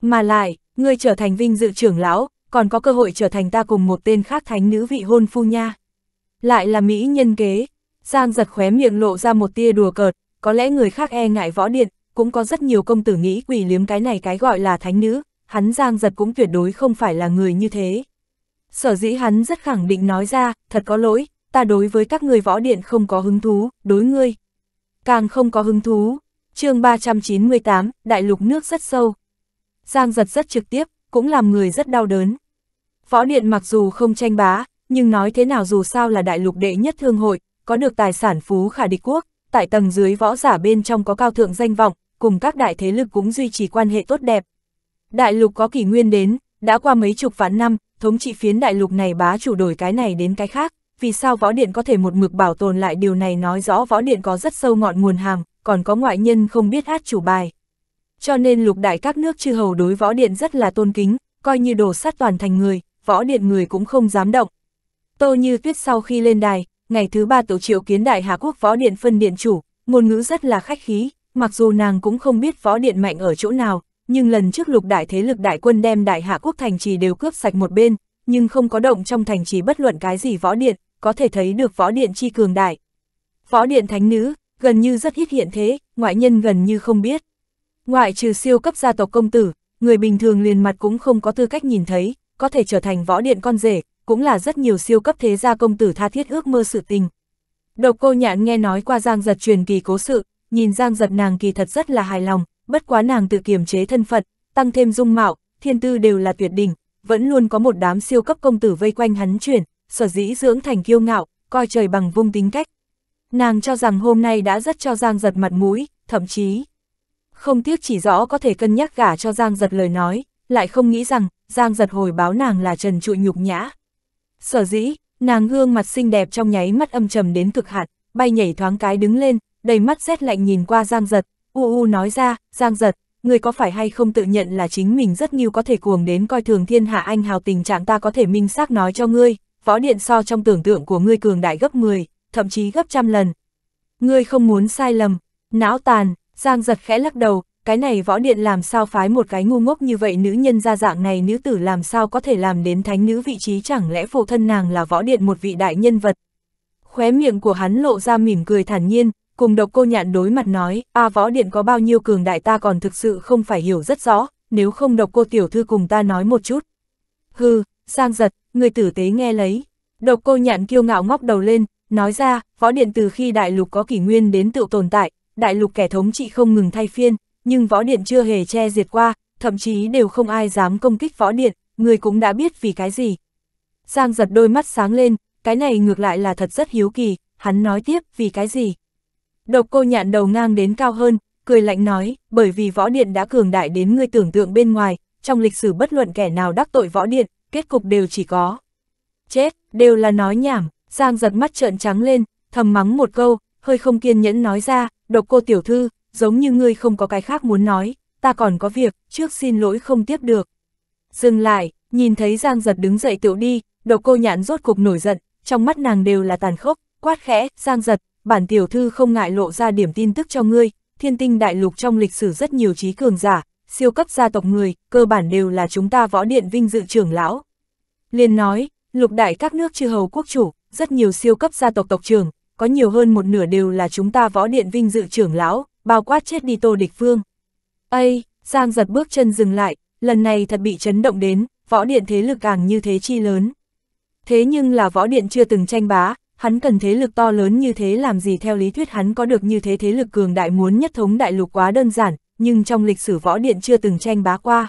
Mà lại, ngươi trở thành vinh dự trưởng lão, còn có cơ hội trở thành ta cùng một tên khác thánh nữ vị hôn phu nha. Lại là mỹ nhân kế, Giang giật khóe miệng lộ ra một tia đùa cợt, có lẽ người khác e ngại võ điện, cũng có rất nhiều công tử nghĩ quỷ liếm cái này cái gọi là thánh nữ, hắn Giang giật cũng tuyệt đối không phải là người như thế. Sở dĩ hắn rất khẳng định nói ra, thật có lỗi, ta đối với các người võ điện không có hứng thú, đối ngươi. Càng không có hứng thú, chương 398, đại lục nước rất sâu. Giang giật rất trực tiếp, cũng làm người rất đau đớn. Võ điện mặc dù không tranh bá, nhưng nói thế nào dù sao là đại lục đệ nhất thương hội, có được tài sản phú khả địch quốc, tại tầng dưới võ giả bên trong có cao thượng danh vọng, cùng các đại thế lực cũng duy trì quan hệ tốt đẹp. Đại lục có kỷ nguyên đến, đã qua mấy chục vạn năm, thống trị phiến đại lục này bá chủ đổi cái này đến cái khác, vì sao võ điện có thể một mực bảo tồn lại điều này nói rõ võ điện có rất sâu ngọn nguồn hàng, còn có ngoại nhân không biết hát chủ bài. Cho nên lục đại các nước chư hầu đối võ điện rất là tôn kính, coi như đồ sát toàn thành người, võ điện người cũng không dám động. Tô Như Tuyết sau khi lên đài, ngày thứ ba tổ triệu kiến đại Hà Quốc Võ Điện phân điện chủ, ngôn ngữ rất là khách khí, mặc dù nàng cũng không biết Võ Điện mạnh ở chỗ nào, nhưng lần trước lục đại thế lực đại quân đem đại Hạ Quốc thành trì đều cướp sạch một bên, nhưng không có động trong thành trì bất luận cái gì Võ Điện, có thể thấy được Võ Điện chi cường đại. Võ Điện Thánh Nữ, gần như rất ít hiện thế, ngoại nhân gần như không biết. Ngoại trừ siêu cấp gia tộc công tử, người bình thường liền mặt cũng không có tư cách nhìn thấy, có thể trở thành Võ Điện con rể, cũng là rất nhiều siêu cấp thế gia công tử tha thiết ước mơ sự tình. Độc cô nhạn nghe nói qua Giang Giật truyền kỳ cố sự, nhìn Giang Giật nàng kỳ thật rất là hài lòng, bất quá nàng tự kiềm chế thân phận, tăng thêm dung mạo, thiên tư đều là tuyệt đỉnh, vẫn luôn có một đám siêu cấp công tử vây quanh hắn chuyển, sở dĩ dưỡng thành kiêu ngạo, coi trời bằng vung tính cách. Nàng cho rằng hôm nay đã rất cho Giang Giật mặt mũi, thậm chí không tiếc chỉ rõ có thể cân nhắc gả cho Giang Giật lời nói, lại không nghĩ rằng Giang Giật hồi báo nàng là trần trụi nhục nhã. Sở dĩ, nàng gương mặt xinh đẹp trong nháy mắt âm trầm đến cực hạn, bay nhảy thoáng cái đứng lên, đầy mắt rét lạnh nhìn qua Giang Giật, u u nói ra, Giang Giật, người có phải hay không tự nhận là chính mình rất nhiều có thể cuồng đến coi thường thiên hạ anh hào tình trạng ta có thể minh xác nói cho ngươi, võ điện so trong tưởng tượng của ngươi cường đại gấp 10, thậm chí gấp trăm lần. Ngươi không muốn sai lầm, não tàn, Giang Giật khẽ lắc đầu, cái này võ điện làm sao phái một cái ngu ngốc như vậy nữ nhân ra dạng này nữ tử làm sao có thể làm đến thánh nữ vị trí chẳng lẽ phụ thân nàng là võ điện một vị đại nhân vật. Khóe miệng của hắn lộ ra mỉm cười thản nhiên, cùng độc cô nhạn đối mặt nói, a à, võ điện có bao nhiêu cường đại ta còn thực sự không phải hiểu rất rõ, nếu không độc cô tiểu thư cùng ta nói một chút. Hừ, sang giật, người tử tế nghe lấy. Độc cô nhạn kiêu ngạo ngóc đầu lên, nói ra, võ điện từ khi đại lục có kỷ nguyên đến tự tồn tại, đại lục kẻ thống trị không ngừng thay phiên, nhưng võ điện chưa hề che diệt qua, thậm chí đều không ai dám công kích võ điện, người cũng đã biết vì cái gì. Giang giật đôi mắt sáng lên, cái này ngược lại là thật rất hiếu kỳ, hắn nói tiếp vì cái gì. Độc cô nhạn đầu ngang đến cao hơn, cười lạnh nói, bởi vì võ điện đã cường đại đến người tưởng tượng bên ngoài, trong lịch sử bất luận kẻ nào đắc tội võ điện, kết cục đều chỉ có. Chết, đều là nói nhảm, Giang giật mắt trợn trắng lên, thầm mắng một câu, hơi không kiên nhẫn nói ra, độc cô tiểu thư, giống như ngươi không có cái khác muốn nói, ta còn có việc, trước xin lỗi không tiếp được. Dừng lại, nhìn thấy Giang giật đứng dậy tiểu đi, độc cô nhạn rốt cục nổi giận, trong mắt nàng đều là tàn khốc, quát khẽ, Giang giật, bản tiểu thư không ngại lộ ra điểm tin tức cho ngươi, thiên tinh đại lục trong lịch sử rất nhiều trí cường giả, siêu cấp gia tộc người, cơ bản đều là chúng ta võ điện vinh dự trưởng lão. Liên nói, lục đại các nước chư hầu quốc chủ, rất nhiều siêu cấp gia tộc tộc trưởng, có nhiều hơn một nửa đều là chúng ta võ điện vinh dự trưởng lão, bao quát chết đi tô địch phương. Ây, Giang giật bước chân dừng lại, lần này thật bị chấn động đến, võ điện thế lực càng như thế chi lớn. Thế nhưng là võ điện chưa từng tranh bá, hắn cần thế lực to lớn như thế làm gì theo lý thuyết hắn có được như thế thế lực cường đại muốn nhất thống đại lục quá đơn giản, nhưng trong lịch sử võ điện chưa từng tranh bá qua.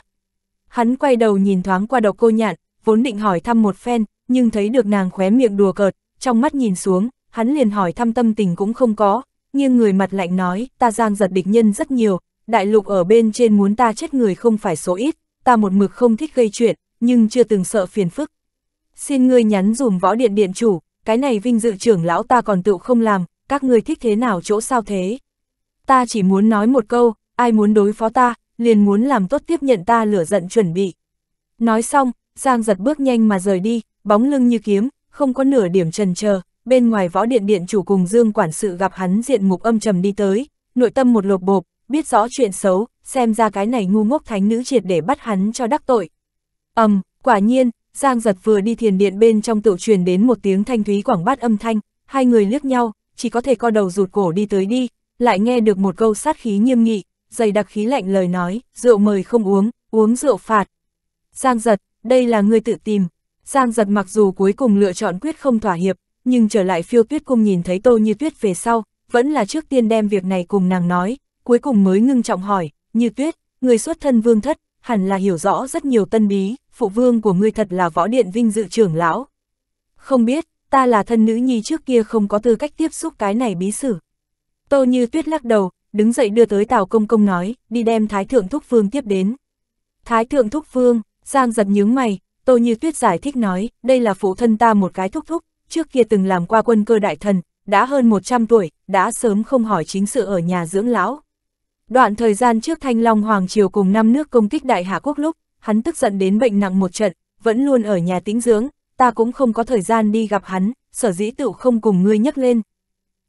Hắn quay đầu nhìn thoáng qua độc cô nhạn, vốn định hỏi thăm một phen, nhưng thấy được nàng khóe miệng đùa cợt, trong mắt nhìn xuống, hắn liền hỏi thăm tâm tình cũng không có, nhưng người mặt lạnh nói, ta giang giật địch nhân rất nhiều, đại lục ở bên trên muốn ta chết người không phải số ít, ta một mực không thích gây chuyện, nhưng chưa từng sợ phiền phức. Xin ngươi nhắn dùm võ điện điện chủ, cái này vinh dự trưởng lão ta còn tự không làm, các ngươi thích thế nào chỗ sao thế. Ta chỉ muốn nói một câu, ai muốn đối phó ta, liền muốn làm tốt tiếp nhận ta lửa giận chuẩn bị. Nói xong, Giang giật bước nhanh mà rời đi, bóng lưng như kiếm, không có nửa điểm trần chờ bên ngoài võ điện điện chủ cùng Dương quản sự gặp hắn diện mục âm trầm đi tới, nội tâm một lột bộp, biết rõ chuyện xấu, xem ra cái này ngu ngốc thánh nữ triệt để bắt hắn cho đắc tội. Ầm, um, quả nhiên, Giang giật vừa đi thiền điện bên trong tự truyền đến một tiếng thanh thúy quảng bát âm thanh, hai người liếc nhau, chỉ có thể co đầu rụt cổ đi tới đi, lại nghe được một câu sát khí nghiêm nghị, dày đặc khí lạnh lời nói, rượu mời không uống, uống rượu phạt. Giang giật, đây là người tự tìm. Giang giật mặc dù cuối cùng lựa chọn quyết không thỏa hiệp, nhưng trở lại phiêu tuyết cung nhìn thấy tô như tuyết về sau, vẫn là trước tiên đem việc này cùng nàng nói, cuối cùng mới ngưng trọng hỏi, như tuyết, người xuất thân vương thất, hẳn là hiểu rõ rất nhiều tân bí, phụ vương của ngươi thật là võ điện vinh dự trưởng lão. Không biết, ta là thân nữ nhi trước kia không có tư cách tiếp xúc cái này bí sử. Tô như tuyết lắc đầu, đứng dậy đưa tới Tào Công Công nói, đi đem Thái Thượng Thúc Vương tiếp đến. Thái Thượng Thúc Vương, Giang giật nhướng mày, Tô Như Tuyết giải thích nói, đây là phụ thân ta một cái thúc thúc, trước kia từng làm qua quân cơ đại thần, đã hơn 100 tuổi, đã sớm không hỏi chính sự ở nhà dưỡng lão. Đoạn thời gian trước Thanh Long Hoàng Triều cùng năm nước công kích Đại hà Quốc lúc, hắn tức giận đến bệnh nặng một trận, vẫn luôn ở nhà tĩnh dưỡng, ta cũng không có thời gian đi gặp hắn, sở dĩ tựu không cùng ngươi nhắc lên.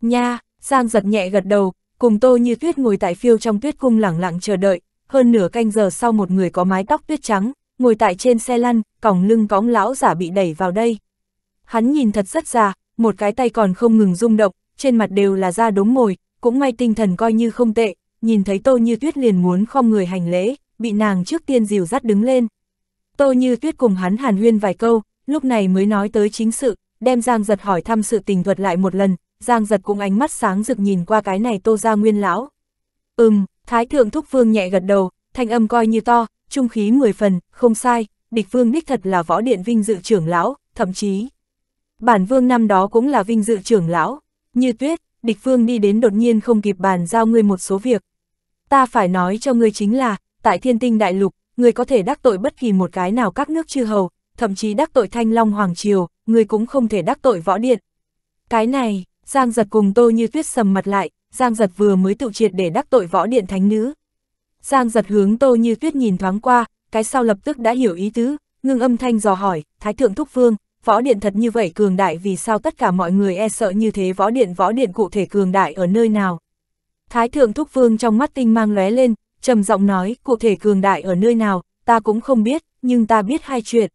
Nha, Giang giật nhẹ gật đầu, cùng tô như tuyết ngồi tại phiêu trong tuyết cung lẳng lặng chờ đợi, hơn nửa canh giờ sau một người có mái tóc tuyết trắng, ngồi tại trên xe lăn, còng lưng cõng lão giả bị đẩy vào đây hắn nhìn thật rất già, một cái tay còn không ngừng rung động, trên mặt đều là da đốm mồi, cũng may tinh thần coi như không tệ, nhìn thấy Tô Như Tuyết liền muốn không người hành lễ, bị nàng trước tiên dìu dắt đứng lên. Tô Như Tuyết cùng hắn hàn huyên vài câu, lúc này mới nói tới chính sự, đem Giang Giật hỏi thăm sự tình thuật lại một lần, Giang Giật cũng ánh mắt sáng rực nhìn qua cái này Tô Gia Nguyên Lão. Ừm, Thái Thượng Thúc Vương nhẹ gật đầu, thanh âm coi như to, trung khí mười phần, không sai, địch vương đích thật là võ điện vinh dự trưởng lão, thậm chí bản vương năm đó cũng là vinh dự trưởng lão, như tuyết, địch phương đi đến đột nhiên không kịp bàn giao ngươi một số việc. Ta phải nói cho ngươi chính là, tại thiên tinh đại lục, ngươi có thể đắc tội bất kỳ một cái nào các nước chư hầu, thậm chí đắc tội thanh long hoàng triều, ngươi cũng không thể đắc tội võ điện. Cái này, Giang giật cùng tô như tuyết sầm mặt lại, Giang giật vừa mới tự triệt để đắc tội võ điện thánh nữ. Giang giật hướng tô như tuyết nhìn thoáng qua, cái sau lập tức đã hiểu ý tứ, ngưng âm thanh dò hỏi, thái thượng thúc phương võ điện thật như vậy cường đại vì sao tất cả mọi người e sợ như thế võ điện võ điện cụ thể cường đại ở nơi nào. Thái thượng thúc vương trong mắt tinh mang lóe lên, trầm giọng nói cụ thể cường đại ở nơi nào, ta cũng không biết, nhưng ta biết hai chuyện.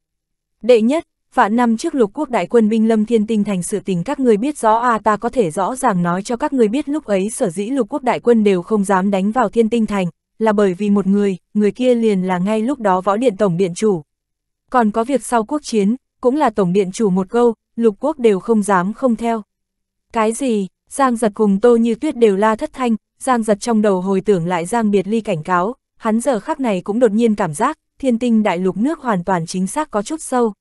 Đệ nhất, vạn năm trước lục quốc đại quân binh lâm thiên tinh thành sự tình các người biết rõ à ta có thể rõ ràng nói cho các người biết lúc ấy sở dĩ lục quốc đại quân đều không dám đánh vào thiên tinh thành, là bởi vì một người, người kia liền là ngay lúc đó võ điện tổng điện chủ. Còn có việc sau quốc chiến, cũng là tổng điện chủ một câu, lục quốc đều không dám không theo. Cái gì, Giang giật cùng tô như tuyết đều la thất thanh, Giang giật trong đầu hồi tưởng lại Giang biệt ly cảnh cáo, hắn giờ khắc này cũng đột nhiên cảm giác, thiên tinh đại lục nước hoàn toàn chính xác có chút sâu.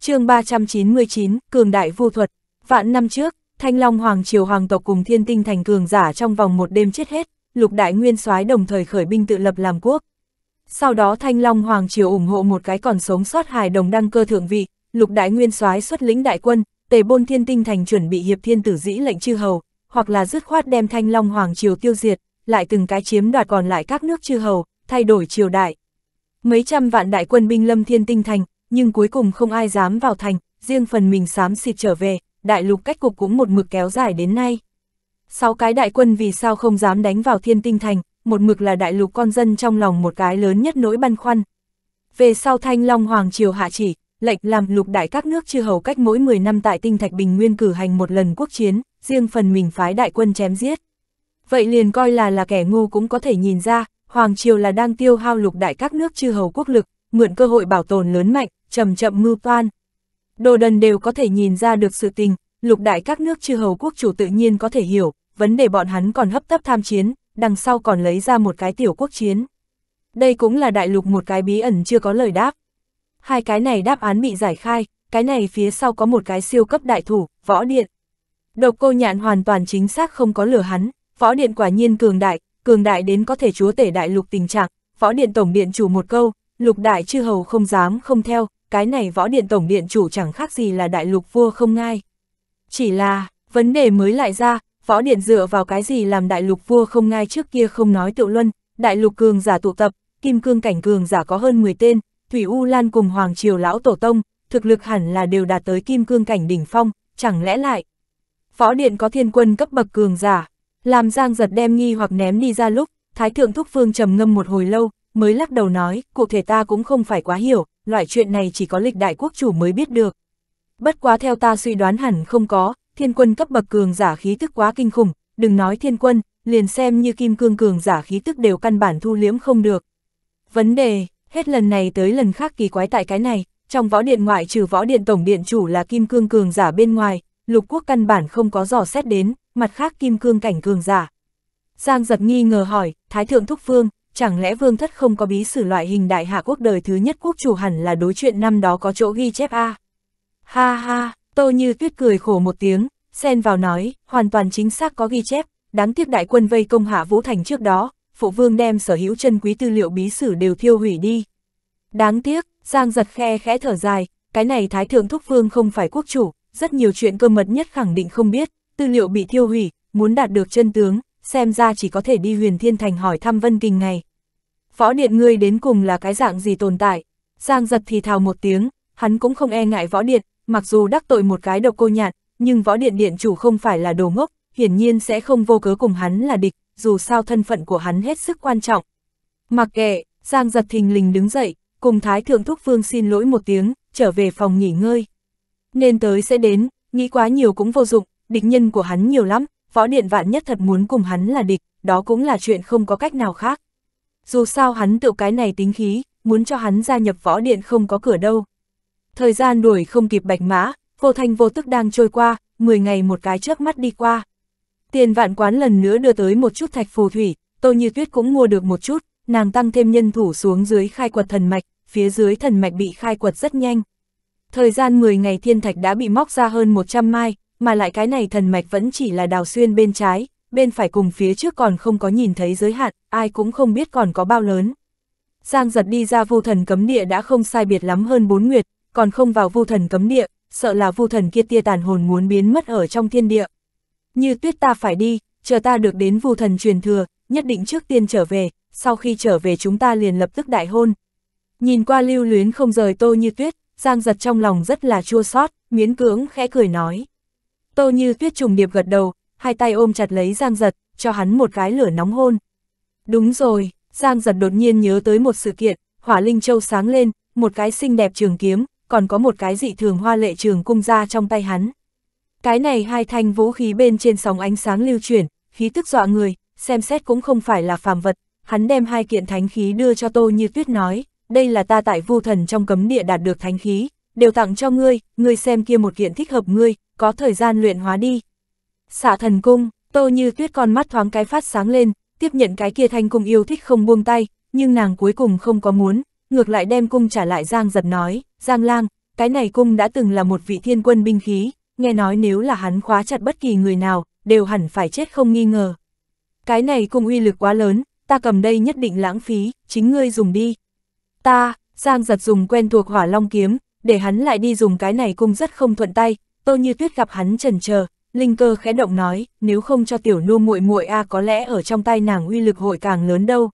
chương 399, Cường Đại Vu Thuật, vạn năm trước, Thanh Long Hoàng Triều Hoàng tộc cùng thiên tinh thành cường giả trong vòng một đêm chết hết, lục đại nguyên soái đồng thời khởi binh tự lập làm quốc. Sau đó Thanh Long Hoàng Triều ủng hộ một cái còn sống sót hài đồng đăng cơ thượng vị, lục đại nguyên soái xuất lĩnh đại quân, tề bôn thiên tinh thành chuẩn bị hiệp thiên tử dĩ lệnh chư hầu, hoặc là dứt khoát đem thanh long hoàng triều tiêu diệt, lại từng cái chiếm đoạt còn lại các nước chư hầu, thay đổi triều đại. Mấy trăm vạn đại quân binh lâm thiên tinh thành, nhưng cuối cùng không ai dám vào thành, riêng phần mình xám xịt trở về, đại lục cách cục cũng một mực kéo dài đến nay. Sáu cái đại quân vì sao không dám đánh vào thiên tinh thành, một mực là đại lục con dân trong lòng một cái lớn nhất nỗi băn khoăn. Về sau thanh long hoàng triều hạ chỉ, lệnh làm lục đại các nước chư hầu cách mỗi 10 năm tại tinh thạch bình nguyên cử hành một lần quốc chiến, riêng phần mình phái đại quân chém giết. Vậy liền coi là là kẻ ngu cũng có thể nhìn ra, Hoàng Triều là đang tiêu hao lục đại các nước chư hầu quốc lực, mượn cơ hội bảo tồn lớn mạnh, chậm chậm mưu toan. Đồ đần đều có thể nhìn ra được sự tình, lục đại các nước chư hầu quốc chủ tự nhiên có thể hiểu, vấn đề bọn hắn còn hấp tấp tham chiến, đằng sau còn lấy ra một cái tiểu quốc chiến. Đây cũng là đại lục một cái bí ẩn chưa có lời đáp hai cái này đáp án bị giải khai, cái này phía sau có một cái siêu cấp đại thủ, võ điện. Độc cô nhạn hoàn toàn chính xác không có lừa hắn, võ điện quả nhiên cường đại, cường đại đến có thể chúa tể đại lục tình trạng, võ điện tổng điện chủ một câu, lục đại chư hầu không dám không theo, cái này võ điện tổng điện chủ chẳng khác gì là đại lục vua không ngai. Chỉ là, vấn đề mới lại ra, võ điện dựa vào cái gì làm đại lục vua không ngai trước kia không nói tự luân, đại lục cường giả tụ tập, kim cương cảnh cường giả có hơn 10 tên, Thủy U Lan cùng Hoàng Triều Lão Tổ Tông, thực lực hẳn là đều đạt tới kim cương cảnh đỉnh phong, chẳng lẽ lại. phó Điện có thiên quân cấp bậc cường giả, làm Giang giật đem nghi hoặc ném đi ra lúc, Thái Thượng Thúc Phương trầm ngâm một hồi lâu, mới lắc đầu nói, cụ thể ta cũng không phải quá hiểu, loại chuyện này chỉ có lịch đại quốc chủ mới biết được. Bất quá theo ta suy đoán hẳn không có, thiên quân cấp bậc cường giả khí tức quá kinh khủng, đừng nói thiên quân, liền xem như kim cương cường giả khí tức đều căn bản thu liếm không được. Vấn đề, hết lần này tới lần khác kỳ quái tại cái này, trong võ điện ngoại trừ võ điện tổng điện chủ là kim cương cường giả bên ngoài, lục quốc căn bản không có dò xét đến, mặt khác kim cương cảnh cường giả. Giang giật nghi ngờ hỏi, Thái Thượng Thúc phương, chẳng lẽ Vương Thất không có bí sử loại hình đại hạ quốc đời thứ nhất quốc chủ hẳn là đối chuyện năm đó có chỗ ghi chép a Ha ha, tô như tuyết cười khổ một tiếng, xen vào nói, hoàn toàn chính xác có ghi chép, đáng tiếc đại quân vây công hạ Vũ Thành trước đó, phụ vương đem sở hữu chân quý tư liệu bí sử đều thiêu hủy đi. Đáng tiếc, Giang giật khe khẽ thở dài, cái này Thái Thượng Thúc Vương không phải quốc chủ, rất nhiều chuyện cơ mật nhất khẳng định không biết, tư liệu bị thiêu hủy, muốn đạt được chân tướng, xem ra chỉ có thể đi huyền thiên thành hỏi thăm Vân Kinh này. Phó điện ngươi đến cùng là cái dạng gì tồn tại? Giang giật thì thào một tiếng, hắn cũng không e ngại võ điện, mặc dù đắc tội một cái độc cô nhạn, nhưng võ điện điện chủ không phải là đồ ngốc, hiển nhiên sẽ không vô cớ cùng hắn là địch, dù sao thân phận của hắn hết sức quan trọng. Mặc kệ, Giang giật thình lình đứng dậy, cùng Thái Thượng Thúc Vương xin lỗi một tiếng, trở về phòng nghỉ ngơi. Nên tới sẽ đến, nghĩ quá nhiều cũng vô dụng, địch nhân của hắn nhiều lắm, võ điện vạn nhất thật muốn cùng hắn là địch, đó cũng là chuyện không có cách nào khác. Dù sao hắn tự cái này tính khí, muốn cho hắn gia nhập võ điện không có cửa đâu. Thời gian đuổi không kịp bạch mã, vô thanh vô tức đang trôi qua, 10 ngày một cái trước mắt đi qua. Tiền vạn quán lần nữa đưa tới một chút thạch phù thủy, Tô Như Tuyết cũng mua được một chút, nàng tăng thêm nhân thủ xuống dưới khai quật thần mạch, phía dưới thần mạch bị khai quật rất nhanh. Thời gian 10 ngày thiên thạch đã bị móc ra hơn 100 mai, mà lại cái này thần mạch vẫn chỉ là đào xuyên bên trái, bên phải cùng phía trước còn không có nhìn thấy giới hạn, ai cũng không biết còn có bao lớn. Giang giật đi ra vu thần cấm địa đã không sai biệt lắm hơn bốn nguyệt, còn không vào vu thần cấm địa, sợ là vu thần kia tia tàn hồn muốn biến mất ở trong thiên địa. Như tuyết ta phải đi, chờ ta được đến vu thần truyền thừa, nhất định trước tiên trở về, sau khi trở về chúng ta liền lập tức đại hôn. Nhìn qua lưu luyến không rời tô như tuyết, giang giật trong lòng rất là chua xót miễn cưỡng khẽ cười nói. Tô như tuyết trùng điệp gật đầu, hai tay ôm chặt lấy giang giật, cho hắn một cái lửa nóng hôn. Đúng rồi, giang giật đột nhiên nhớ tới một sự kiện, hỏa linh châu sáng lên, một cái xinh đẹp trường kiếm, còn có một cái dị thường hoa lệ trường cung ra trong tay hắn. Cái này hai thanh vũ khí bên trên sóng ánh sáng lưu chuyển, khí tức dọa người, xem xét cũng không phải là phàm vật, hắn đem hai kiện thánh khí đưa cho Tô Như Tuyết nói, đây là ta tại vu thần trong cấm địa đạt được thánh khí, đều tặng cho ngươi, ngươi xem kia một kiện thích hợp ngươi, có thời gian luyện hóa đi. Xạ thần cung, Tô Như Tuyết con mắt thoáng cái phát sáng lên, tiếp nhận cái kia thanh cung yêu thích không buông tay, nhưng nàng cuối cùng không có muốn, ngược lại đem cung trả lại Giang giật nói, Giang lang, cái này cung đã từng là một vị thiên quân binh khí, nghe nói nếu là hắn khóa chặt bất kỳ người nào, đều hẳn phải chết không nghi ngờ. Cái này cùng uy lực quá lớn, ta cầm đây nhất định lãng phí, chính ngươi dùng đi. Ta, Giang giật dùng quen thuộc hỏa long kiếm, để hắn lại đi dùng cái này cung rất không thuận tay, tô như tuyết gặp hắn trần chờ linh cơ khẽ động nói, nếu không cho tiểu nô muội muội a có lẽ ở trong tay nàng uy lực hội càng lớn đâu.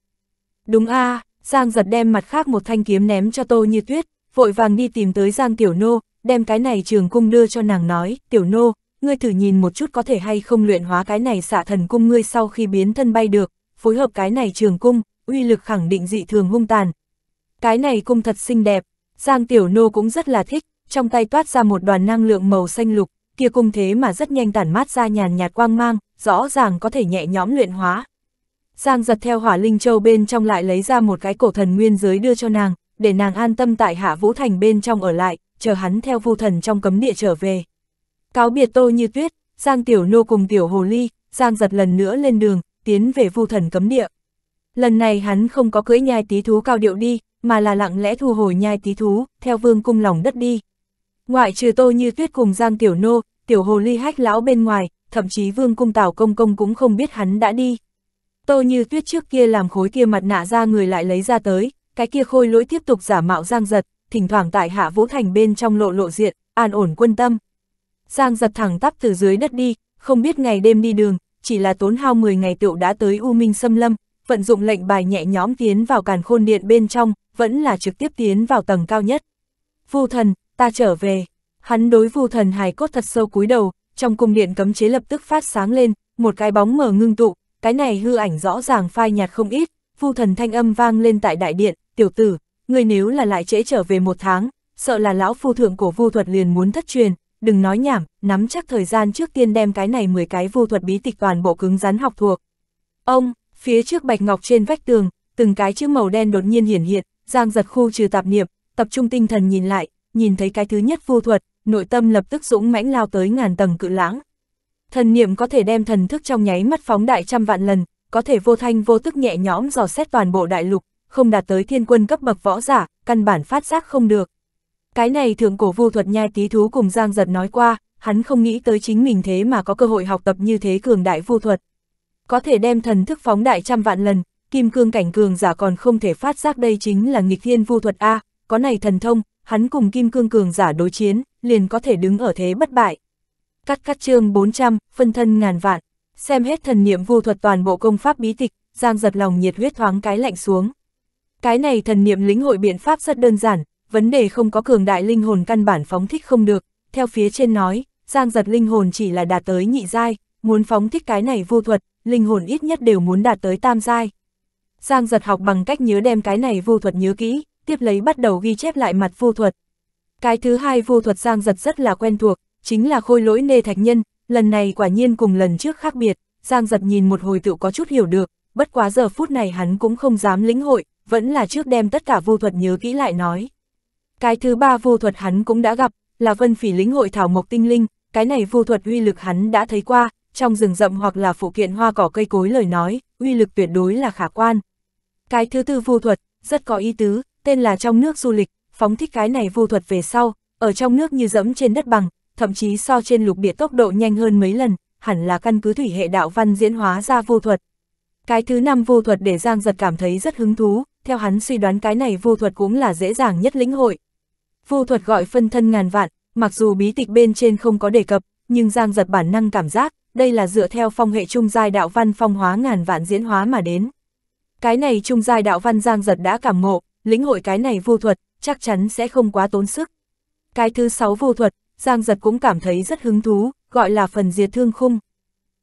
Đúng a, Giang giật đem mặt khác một thanh kiếm ném cho Tô Như Tuyết, vội vàng đi tìm tới Giang tiểu nô, đem cái này trường cung đưa cho nàng nói, tiểu nô, ngươi thử nhìn một chút có thể hay không luyện hóa cái này xạ thần cung ngươi sau khi biến thân bay được, phối hợp cái này trường cung, uy lực khẳng định dị thường hung tàn. Cái này cung thật xinh đẹp, Giang Tiểu Nô cũng rất là thích, trong tay toát ra một đoàn năng lượng màu xanh lục, kia cung thế mà rất nhanh tản mát ra nhàn nhạt quang mang, rõ ràng có thể nhẹ nhõm luyện hóa. Giang giật theo hỏa linh châu bên trong lại lấy ra một cái cổ thần nguyên giới đưa cho nàng, để nàng an tâm tại hạ vũ thành bên trong ở lại, chờ hắn theo vu thần trong cấm địa trở về. Cáo biệt tô như tuyết, Giang Tiểu Nô cùng Tiểu Hồ Ly, Giang giật lần nữa lên đường, tiến về vu thần cấm địa. Lần này hắn không có cưỡi nhai tí thú cao điệu đi, mà là lặng lẽ thu hồi nhai tí thú, theo vương cung lòng đất đi. Ngoại trừ tô như tuyết cùng Giang Tiểu Nô, Tiểu Hồ Ly hách lão bên ngoài, thậm chí vương cung tào công công cũng không biết hắn đã đi. Tô như tuyết trước kia làm khối kia mặt nạ ra người lại lấy ra tới, cái kia khôi lỗi tiếp tục giả mạo Giang giật, thỉnh thoảng tại hạ vũ thành bên trong lộ lộ diện, an ổn quân tâm. Giang giật thẳng tắp từ dưới đất đi, không biết ngày đêm đi đường, chỉ là tốn hao 10 ngày tiểu đã tới U Minh xâm lâm, vận dụng lệnh bài nhẹ nhóm tiến vào càn khôn điện bên trong, vẫn là trực tiếp tiến vào tầng cao nhất. Vu thần, ta trở về. Hắn đối vu thần hài cốt thật sâu cúi đầu, trong cung điện cấm chế lập tức phát sáng lên, một cái bóng mở ngưng tụ, cái này hư ảnh rõ ràng phai nhạt không ít, vu thần thanh âm vang lên tại đại điện, tiểu tử, người nếu là lại trễ trở về một tháng, sợ là lão phu thượng của vu thuật liền muốn thất truyền, đừng nói nhảm, nắm chắc thời gian trước tiên đem cái này 10 cái vu thuật bí tịch toàn bộ cứng rắn học thuộc. Ông, phía trước bạch ngọc trên vách tường, từng cái chữ màu đen đột nhiên hiển hiện, Giang giật khu trừ tạp niệm, tập trung tinh thần nhìn lại, nhìn thấy cái thứ nhất vu thuật, nội tâm lập tức dũng mãnh lao tới ngàn tầng cự lãng. Thần niệm có thể đem thần thức trong nháy mắt phóng đại trăm vạn lần, có thể vô thanh vô tức nhẹ nhõm dò xét toàn bộ đại lục, không đạt tới thiên quân cấp bậc võ giả, căn bản phát giác không được. Cái này thượng cổ vu thuật nhai tí thú cùng Giang Giật nói qua, hắn không nghĩ tới chính mình thế mà có cơ hội học tập như thế cường đại vu thuật. Có thể đem thần thức phóng đại trăm vạn lần, kim cương cảnh cường giả còn không thể phát giác đây chính là nghịch thiên vu thuật A, có này thần thông, hắn cùng kim cương cường giả đối chiến, liền có thể đứng ở thế bất bại. Cắt cắt chương 400, phân thân ngàn vạn, xem hết thần niệm vu thuật toàn bộ công pháp bí tịch, Giang giật lòng nhiệt huyết thoáng cái lạnh xuống. Cái này thần niệm lĩnh hội biện pháp rất đơn giản, vấn đề không có cường đại linh hồn căn bản phóng thích không được, theo phía trên nói, giang giật linh hồn chỉ là đạt tới nhị giai, muốn phóng thích cái này vô thuật, linh hồn ít nhất đều muốn đạt tới tam giai. Giang giật học bằng cách nhớ đem cái này vô thuật nhớ kỹ, tiếp lấy bắt đầu ghi chép lại mặt vô thuật. Cái thứ hai vô thuật giang giật rất là quen thuộc, chính là khôi lỗi nê thạch nhân, lần này quả nhiên cùng lần trước khác biệt, giang giật nhìn một hồi tựu có chút hiểu được, bất quá giờ phút này hắn cũng không dám lĩnh hội, vẫn là trước đem tất cả vô thuật nhớ kỹ lại nói. Cái thứ ba vô thuật hắn cũng đã gặp, là vân phỉ lính hội thảo mộc tinh linh, cái này vô thuật uy lực hắn đã thấy qua, trong rừng rậm hoặc là phụ kiện hoa cỏ cây cối lời nói, uy lực tuyệt đối là khả quan. Cái thứ tư vô thuật, rất có ý tứ, tên là trong nước du lịch, phóng thích cái này vô thuật về sau, ở trong nước như dẫm trên đất bằng, thậm chí so trên lục địa tốc độ nhanh hơn mấy lần, hẳn là căn cứ thủy hệ đạo văn diễn hóa ra vô thuật. Cái thứ năm vô thuật để Giang Giật cảm thấy rất hứng thú, theo hắn suy đoán cái này vô thuật cũng là dễ dàng nhất lĩnh hội. Vô thuật gọi phân thân ngàn vạn, mặc dù bí tịch bên trên không có đề cập, nhưng Giang giật bản năng cảm giác, đây là dựa theo phong hệ trung giai đạo văn phong hóa ngàn vạn diễn hóa mà đến. Cái này trung giai đạo văn Giang giật đã cảm ngộ, lĩnh hội cái này vô thuật, chắc chắn sẽ không quá tốn sức. Cái thứ sáu vô thuật, Giang giật cũng cảm thấy rất hứng thú, gọi là phần diệt thương khung.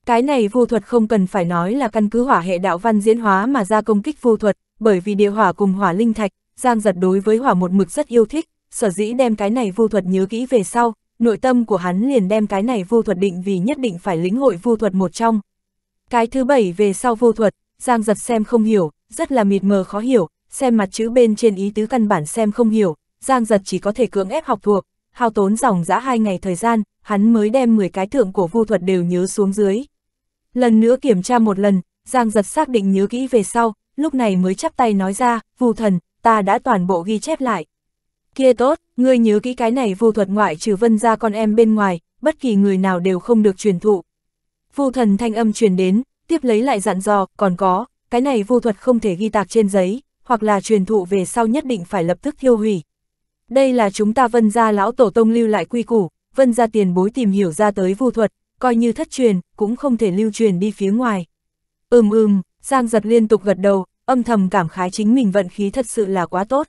Cái này vô thuật không cần phải nói là căn cứ hỏa hệ đạo văn diễn hóa mà ra công kích vô thuật, bởi vì địa hỏa cùng hỏa linh thạch, Giang giật đối với hỏa một mực rất yêu thích, sở dĩ đem cái này vu thuật nhớ kỹ về sau, nội tâm của hắn liền đem cái này vu thuật định vì nhất định phải lĩnh hội vu thuật một trong. Cái thứ bảy về sau vu thuật, Giang giật xem không hiểu, rất là mịt mờ khó hiểu, xem mặt chữ bên trên ý tứ căn bản xem không hiểu, Giang giật chỉ có thể cưỡng ép học thuộc, hao tốn dòng dã hai ngày thời gian, hắn mới đem 10 cái thượng của vu thuật đều nhớ xuống dưới. Lần nữa kiểm tra một lần, Giang giật xác định nhớ kỹ về sau, lúc này mới chắp tay nói ra, vù thần, ta đã toàn bộ ghi chép lại. Kia tốt, ngươi nhớ kỹ cái này vù thuật ngoại trừ vân ra con em bên ngoài, bất kỳ người nào đều không được truyền thụ. Vù thần thanh âm truyền đến, tiếp lấy lại dặn dò, còn có, cái này vù thuật không thể ghi tạc trên giấy, hoặc là truyền thụ về sau nhất định phải lập tức thiêu hủy. Đây là chúng ta vân gia lão tổ tông lưu lại quy củ, vân gia tiền bối tìm hiểu ra tới vu thuật, coi như thất truyền, cũng không thể lưu truyền đi phía ngoài. Ừm ừm, Giang giật liên tục gật đầu, âm thầm cảm khái chính mình vận khí thật sự là quá tốt.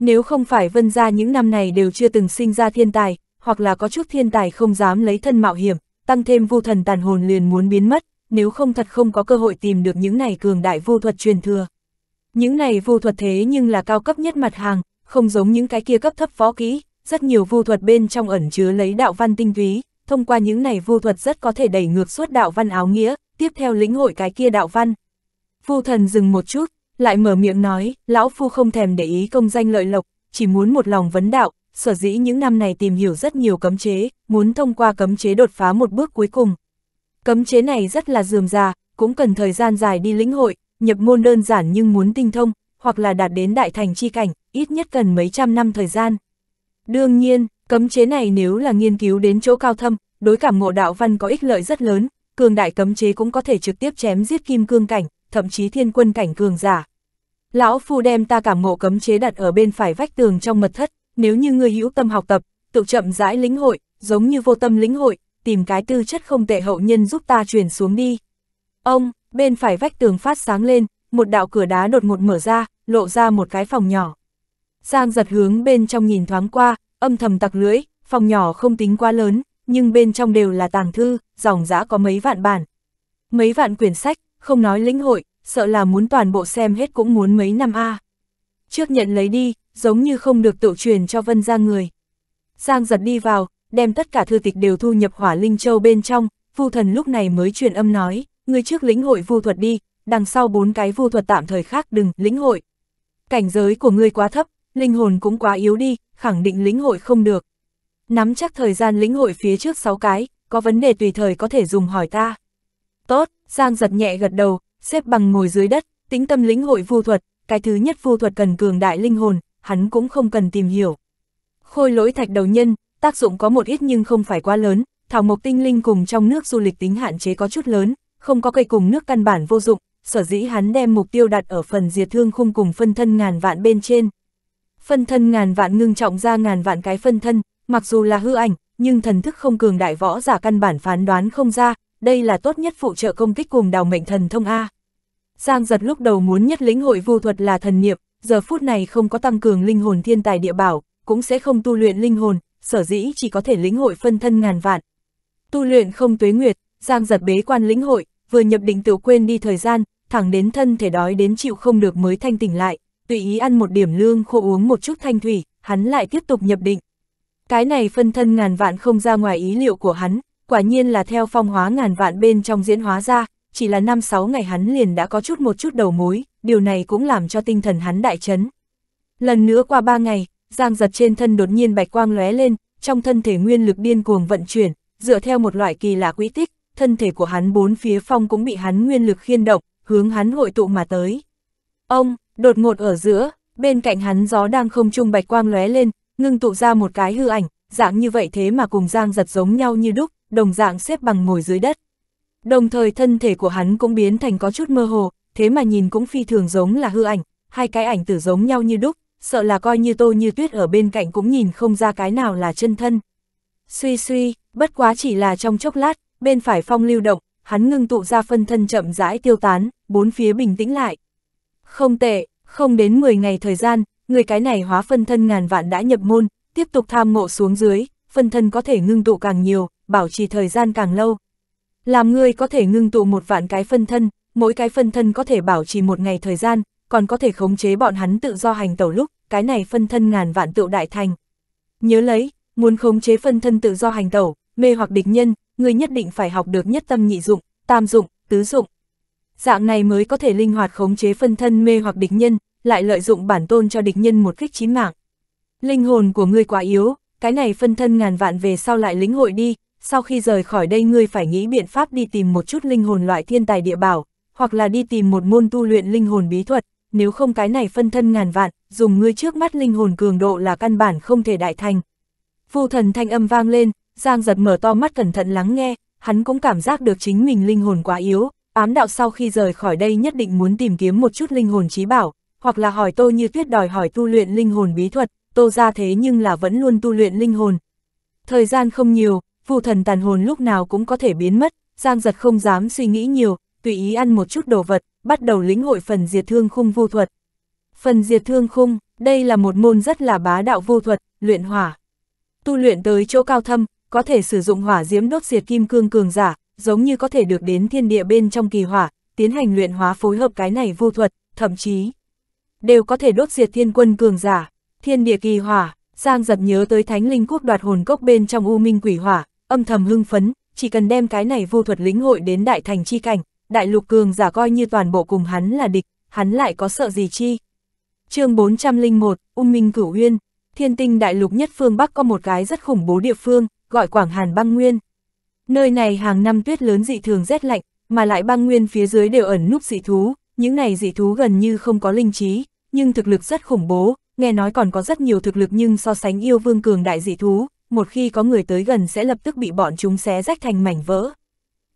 Nếu không phải vân ra những năm này đều chưa từng sinh ra thiên tài, hoặc là có chút thiên tài không dám lấy thân mạo hiểm, tăng thêm vu thần tàn hồn liền muốn biến mất, nếu không thật không có cơ hội tìm được những này cường đại vu thuật truyền thừa. Những này vu thuật thế nhưng là cao cấp nhất mặt hàng, không giống những cái kia cấp thấp phó kỹ, rất nhiều vu thuật bên trong ẩn chứa lấy đạo văn tinh túy, thông qua những này vu thuật rất có thể đẩy ngược suốt đạo văn áo nghĩa, tiếp theo lĩnh hội cái kia đạo văn, Phu thần dừng một chút, lại mở miệng nói, lão phu không thèm để ý công danh lợi lộc, chỉ muốn một lòng vấn đạo, sở dĩ những năm này tìm hiểu rất nhiều cấm chế, muốn thông qua cấm chế đột phá một bước cuối cùng. Cấm chế này rất là dườm già, cũng cần thời gian dài đi lĩnh hội, nhập môn đơn giản nhưng muốn tinh thông, hoặc là đạt đến đại thành chi cảnh, ít nhất cần mấy trăm năm thời gian. Đương nhiên, cấm chế này nếu là nghiên cứu đến chỗ cao thâm, đối cảm ngộ đạo văn có ích lợi rất lớn, cường đại cấm chế cũng có thể trực tiếp chém giết kim cương cảnh, thậm chí thiên quân cảnh cường giả. Lão Phu đem ta cảm ngộ cấm chế đặt ở bên phải vách tường trong mật thất, nếu như ngươi hữu tâm học tập, tự chậm rãi lĩnh hội, giống như vô tâm lĩnh hội, tìm cái tư chất không tệ hậu nhân giúp ta truyền xuống đi. Ông, bên phải vách tường phát sáng lên, một đạo cửa đá đột ngột mở ra, lộ ra một cái phòng nhỏ. Giang giật hướng bên trong nhìn thoáng qua, âm thầm tặc lưỡi, phòng nhỏ không tính quá lớn, nhưng bên trong đều là tàng thư, dòng giã có mấy vạn bản. Mấy vạn quyển sách, không nói lĩnh hội, sợ là muốn toàn bộ xem hết cũng muốn mấy năm a. À. Trước nhận lấy đi, giống như không được tự truyền cho Vân ra người. Giang giật đi vào, đem tất cả thư tịch đều thu nhập hỏa linh châu bên trong, vu thần lúc này mới truyền âm nói, người trước lĩnh hội vu thuật đi, đằng sau bốn cái vu thuật tạm thời khác đừng lĩnh hội. Cảnh giới của ngươi quá thấp, linh hồn cũng quá yếu đi, khẳng định lĩnh hội không được. Nắm chắc thời gian lĩnh hội phía trước sáu cái, có vấn đề tùy thời có thể dùng hỏi ta. Tốt, Giang giật nhẹ gật đầu, xếp bằng ngồi dưới đất, Tính tâm lĩnh hội vu thuật, cái thứ nhất vu thuật cần cường đại linh hồn, hắn cũng không cần tìm hiểu. Khôi lỗi thạch đầu nhân, tác dụng có một ít nhưng không phải quá lớn, thảo mộc tinh linh cùng trong nước du lịch tính hạn chế có chút lớn, không có cây cùng nước căn bản vô dụng, sở dĩ hắn đem mục tiêu đặt ở phần diệt thương khung cùng phân thân ngàn vạn bên trên. Phân thân ngàn vạn ngưng trọng ra ngàn vạn cái phân thân, mặc dù là hư ảnh, nhưng thần thức không cường đại võ giả căn bản phán đoán không ra, đây là tốt nhất phụ trợ công kích cùng đào mệnh thần thông A. Giang giật lúc đầu muốn nhất lĩnh hội vu thuật là thần niệm, giờ phút này không có tăng cường linh hồn thiên tài địa bảo, cũng sẽ không tu luyện linh hồn, sở dĩ chỉ có thể lĩnh hội phân thân ngàn vạn. Tu luyện không tuế nguyệt, Giang giật bế quan lĩnh hội, vừa nhập định tự quên đi thời gian, thẳng đến thân thể đói đến chịu không được mới thanh tỉnh lại, tùy ý ăn một điểm lương khô uống một chút thanh thủy, hắn lại tiếp tục nhập định. Cái này phân thân ngàn vạn không ra ngoài ý liệu của hắn, quả nhiên là theo phong hóa ngàn vạn bên trong diễn hóa ra, chỉ là năm sáu ngày hắn liền đã có chút một chút đầu mối, điều này cũng làm cho tinh thần hắn đại chấn. Lần nữa qua ba ngày, giang giật trên thân đột nhiên bạch quang lóe lên, trong thân thể nguyên lực điên cuồng vận chuyển, dựa theo một loại kỳ lạ quỹ tích, thân thể của hắn bốn phía phong cũng bị hắn nguyên lực khiên động, hướng hắn hội tụ mà tới. Ông, đột ngột ở giữa, bên cạnh hắn gió đang không trung bạch quang lóe lên, ngưng tụ ra một cái hư ảnh, dạng như vậy thế mà cùng giang giật giống nhau như đúc, đồng dạng xếp bằng ngồi dưới đất. Đồng thời thân thể của hắn cũng biến thành có chút mơ hồ, thế mà nhìn cũng phi thường giống là hư ảnh, hai cái ảnh tử giống nhau như đúc, sợ là coi như tô như tuyết ở bên cạnh cũng nhìn không ra cái nào là chân thân. Suy suy, bất quá chỉ là trong chốc lát, bên phải phong lưu động, hắn ngưng tụ ra phân thân chậm rãi tiêu tán, bốn phía bình tĩnh lại. Không tệ, không đến 10 ngày thời gian, người cái này hóa phân thân ngàn vạn đã nhập môn, tiếp tục tham ngộ xuống dưới, phân thân có thể ngưng tụ càng nhiều, bảo trì thời gian càng lâu. Làm ngươi có thể ngưng tụ một vạn cái phân thân, mỗi cái phân thân có thể bảo trì một ngày thời gian, còn có thể khống chế bọn hắn tự do hành tẩu lúc, cái này phân thân ngàn vạn tựu đại thành. Nhớ lấy, muốn khống chế phân thân tự do hành tẩu, mê hoặc địch nhân, ngươi nhất định phải học được nhất tâm nhị dụng, tam dụng, tứ dụng. Dạng này mới có thể linh hoạt khống chế phân thân mê hoặc địch nhân, lại lợi dụng bản tôn cho địch nhân một kích chí mạng. Linh hồn của ngươi quá yếu, cái này phân thân ngàn vạn về sau lại lĩnh hội đi, sau khi rời khỏi đây ngươi phải nghĩ biện pháp đi tìm một chút linh hồn loại thiên tài địa bảo, hoặc là đi tìm một môn tu luyện linh hồn bí thuật, nếu không cái này phân thân ngàn vạn, dùng ngươi trước mắt linh hồn cường độ là căn bản không thể đại thành. Vô thần thanh âm vang lên, Giang giật mở to mắt cẩn thận lắng nghe, hắn cũng cảm giác được chính mình linh hồn quá yếu, ám đạo sau khi rời khỏi đây nhất định muốn tìm kiếm một chút linh hồn trí bảo, hoặc là hỏi tô như tuyết đòi hỏi tu luyện linh hồn bí thuật, tô ra thế nhưng là vẫn luôn tu luyện linh hồn. Thời gian không nhiều, vu thần tàn hồn lúc nào cũng có thể biến mất, Giang giật không dám suy nghĩ nhiều, tùy ý ăn một chút đồ vật, bắt đầu lĩnh hội phần diệt thương khung vu thuật. Phần diệt thương khung, đây là một môn rất là bá đạo vu thuật, luyện hỏa. Tu luyện tới chỗ cao thâm, có thể sử dụng hỏa diễm đốt diệt kim cương cường giả, giống như có thể được đến thiên địa bên trong kỳ hỏa, tiến hành luyện hóa phối hợp cái này vu thuật, thậm chí đều có thể đốt diệt thiên quân cường giả, thiên địa kỳ hỏa. Giang giật nhớ tới thánh linh quốc đoạt hồn cốc bên trong u minh quỷ hỏa, âm thầm hưng phấn, chỉ cần đem cái này vô thuật lĩnh hội đến đại thành chi cảnh, đại lục cường giả coi như toàn bộ cùng hắn là địch, hắn lại có sợ gì chi. chương 401, Ung Minh Cửu Uyên, thiên tinh đại lục nhất phương Bắc có một cái rất khủng bố địa phương, gọi Quảng Hàn Băng Nguyên. Nơi này hàng năm tuyết lớn dị thường rét lạnh, mà lại băng nguyên phía dưới đều ẩn núp dị thú, những này dị thú gần như không có linh trí, nhưng thực lực rất khủng bố, nghe nói còn có rất nhiều thực lực nhưng so sánh yêu vương cường đại dị thú, một khi có người tới gần sẽ lập tức bị bọn chúng xé rách thành mảnh vỡ.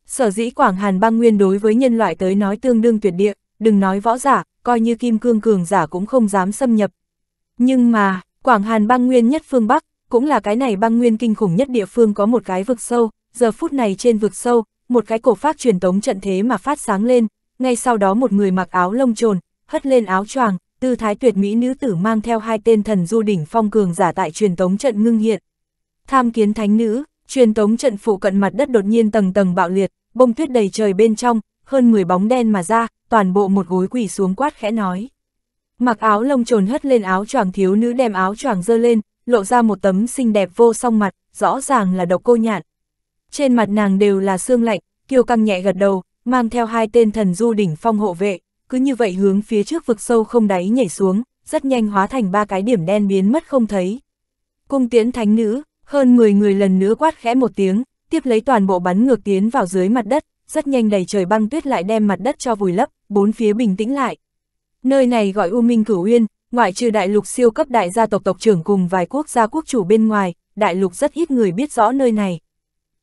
Sở dĩ Quảng Hàn băng nguyên đối với nhân loại tới nói tương đương tuyệt địa, đừng nói võ giả, coi như kim cương cường giả cũng không dám xâm nhập. Nhưng mà, Quảng Hàn băng nguyên nhất phương Bắc, cũng là cái này băng nguyên kinh khủng nhất địa phương có một cái vực sâu, giờ phút này trên vực sâu, một cái cổ phát truyền tống trận thế mà phát sáng lên, ngay sau đó một người mặc áo lông trồn, hất lên áo choàng, tư thái tuyệt mỹ nữ tử mang theo hai tên thần du đỉnh phong cường giả tại truyền tống trận ngưng hiện. Tham kiến thánh nữ, truyền tống trận phụ cận mặt đất đột nhiên tầng tầng bạo liệt, bông tuyết đầy trời bên trong, hơn 10 bóng đen mà ra, toàn bộ một gối quỳ xuống quát khẽ nói. Mặc áo lông trồn hất lên áo choàng thiếu nữ đem áo choàng dơ lên, lộ ra một tấm xinh đẹp vô song mặt, rõ ràng là độc cô nhạn. Trên mặt nàng đều là xương lạnh, kiêu căng nhẹ gật đầu, mang theo hai tên thần du đỉnh phong hộ vệ, cứ như vậy hướng phía trước vực sâu không đáy nhảy xuống, rất nhanh hóa thành ba cái điểm đen biến mất không thấy. Cung tiễn thánh nữ, hơn 10 người lần nữa quát khẽ một tiếng, tiếp lấy toàn bộ bắn ngược tiến vào dưới mặt đất, rất nhanh đầy trời băng tuyết lại đem mặt đất cho vùi lấp, bốn phía bình tĩnh lại. Nơi này gọi U Minh Cửu Uyên, ngoại trừ đại lục siêu cấp đại gia tộc tộc trưởng cùng vài quốc gia quốc chủ bên ngoài, đại lục rất ít người biết rõ nơi này.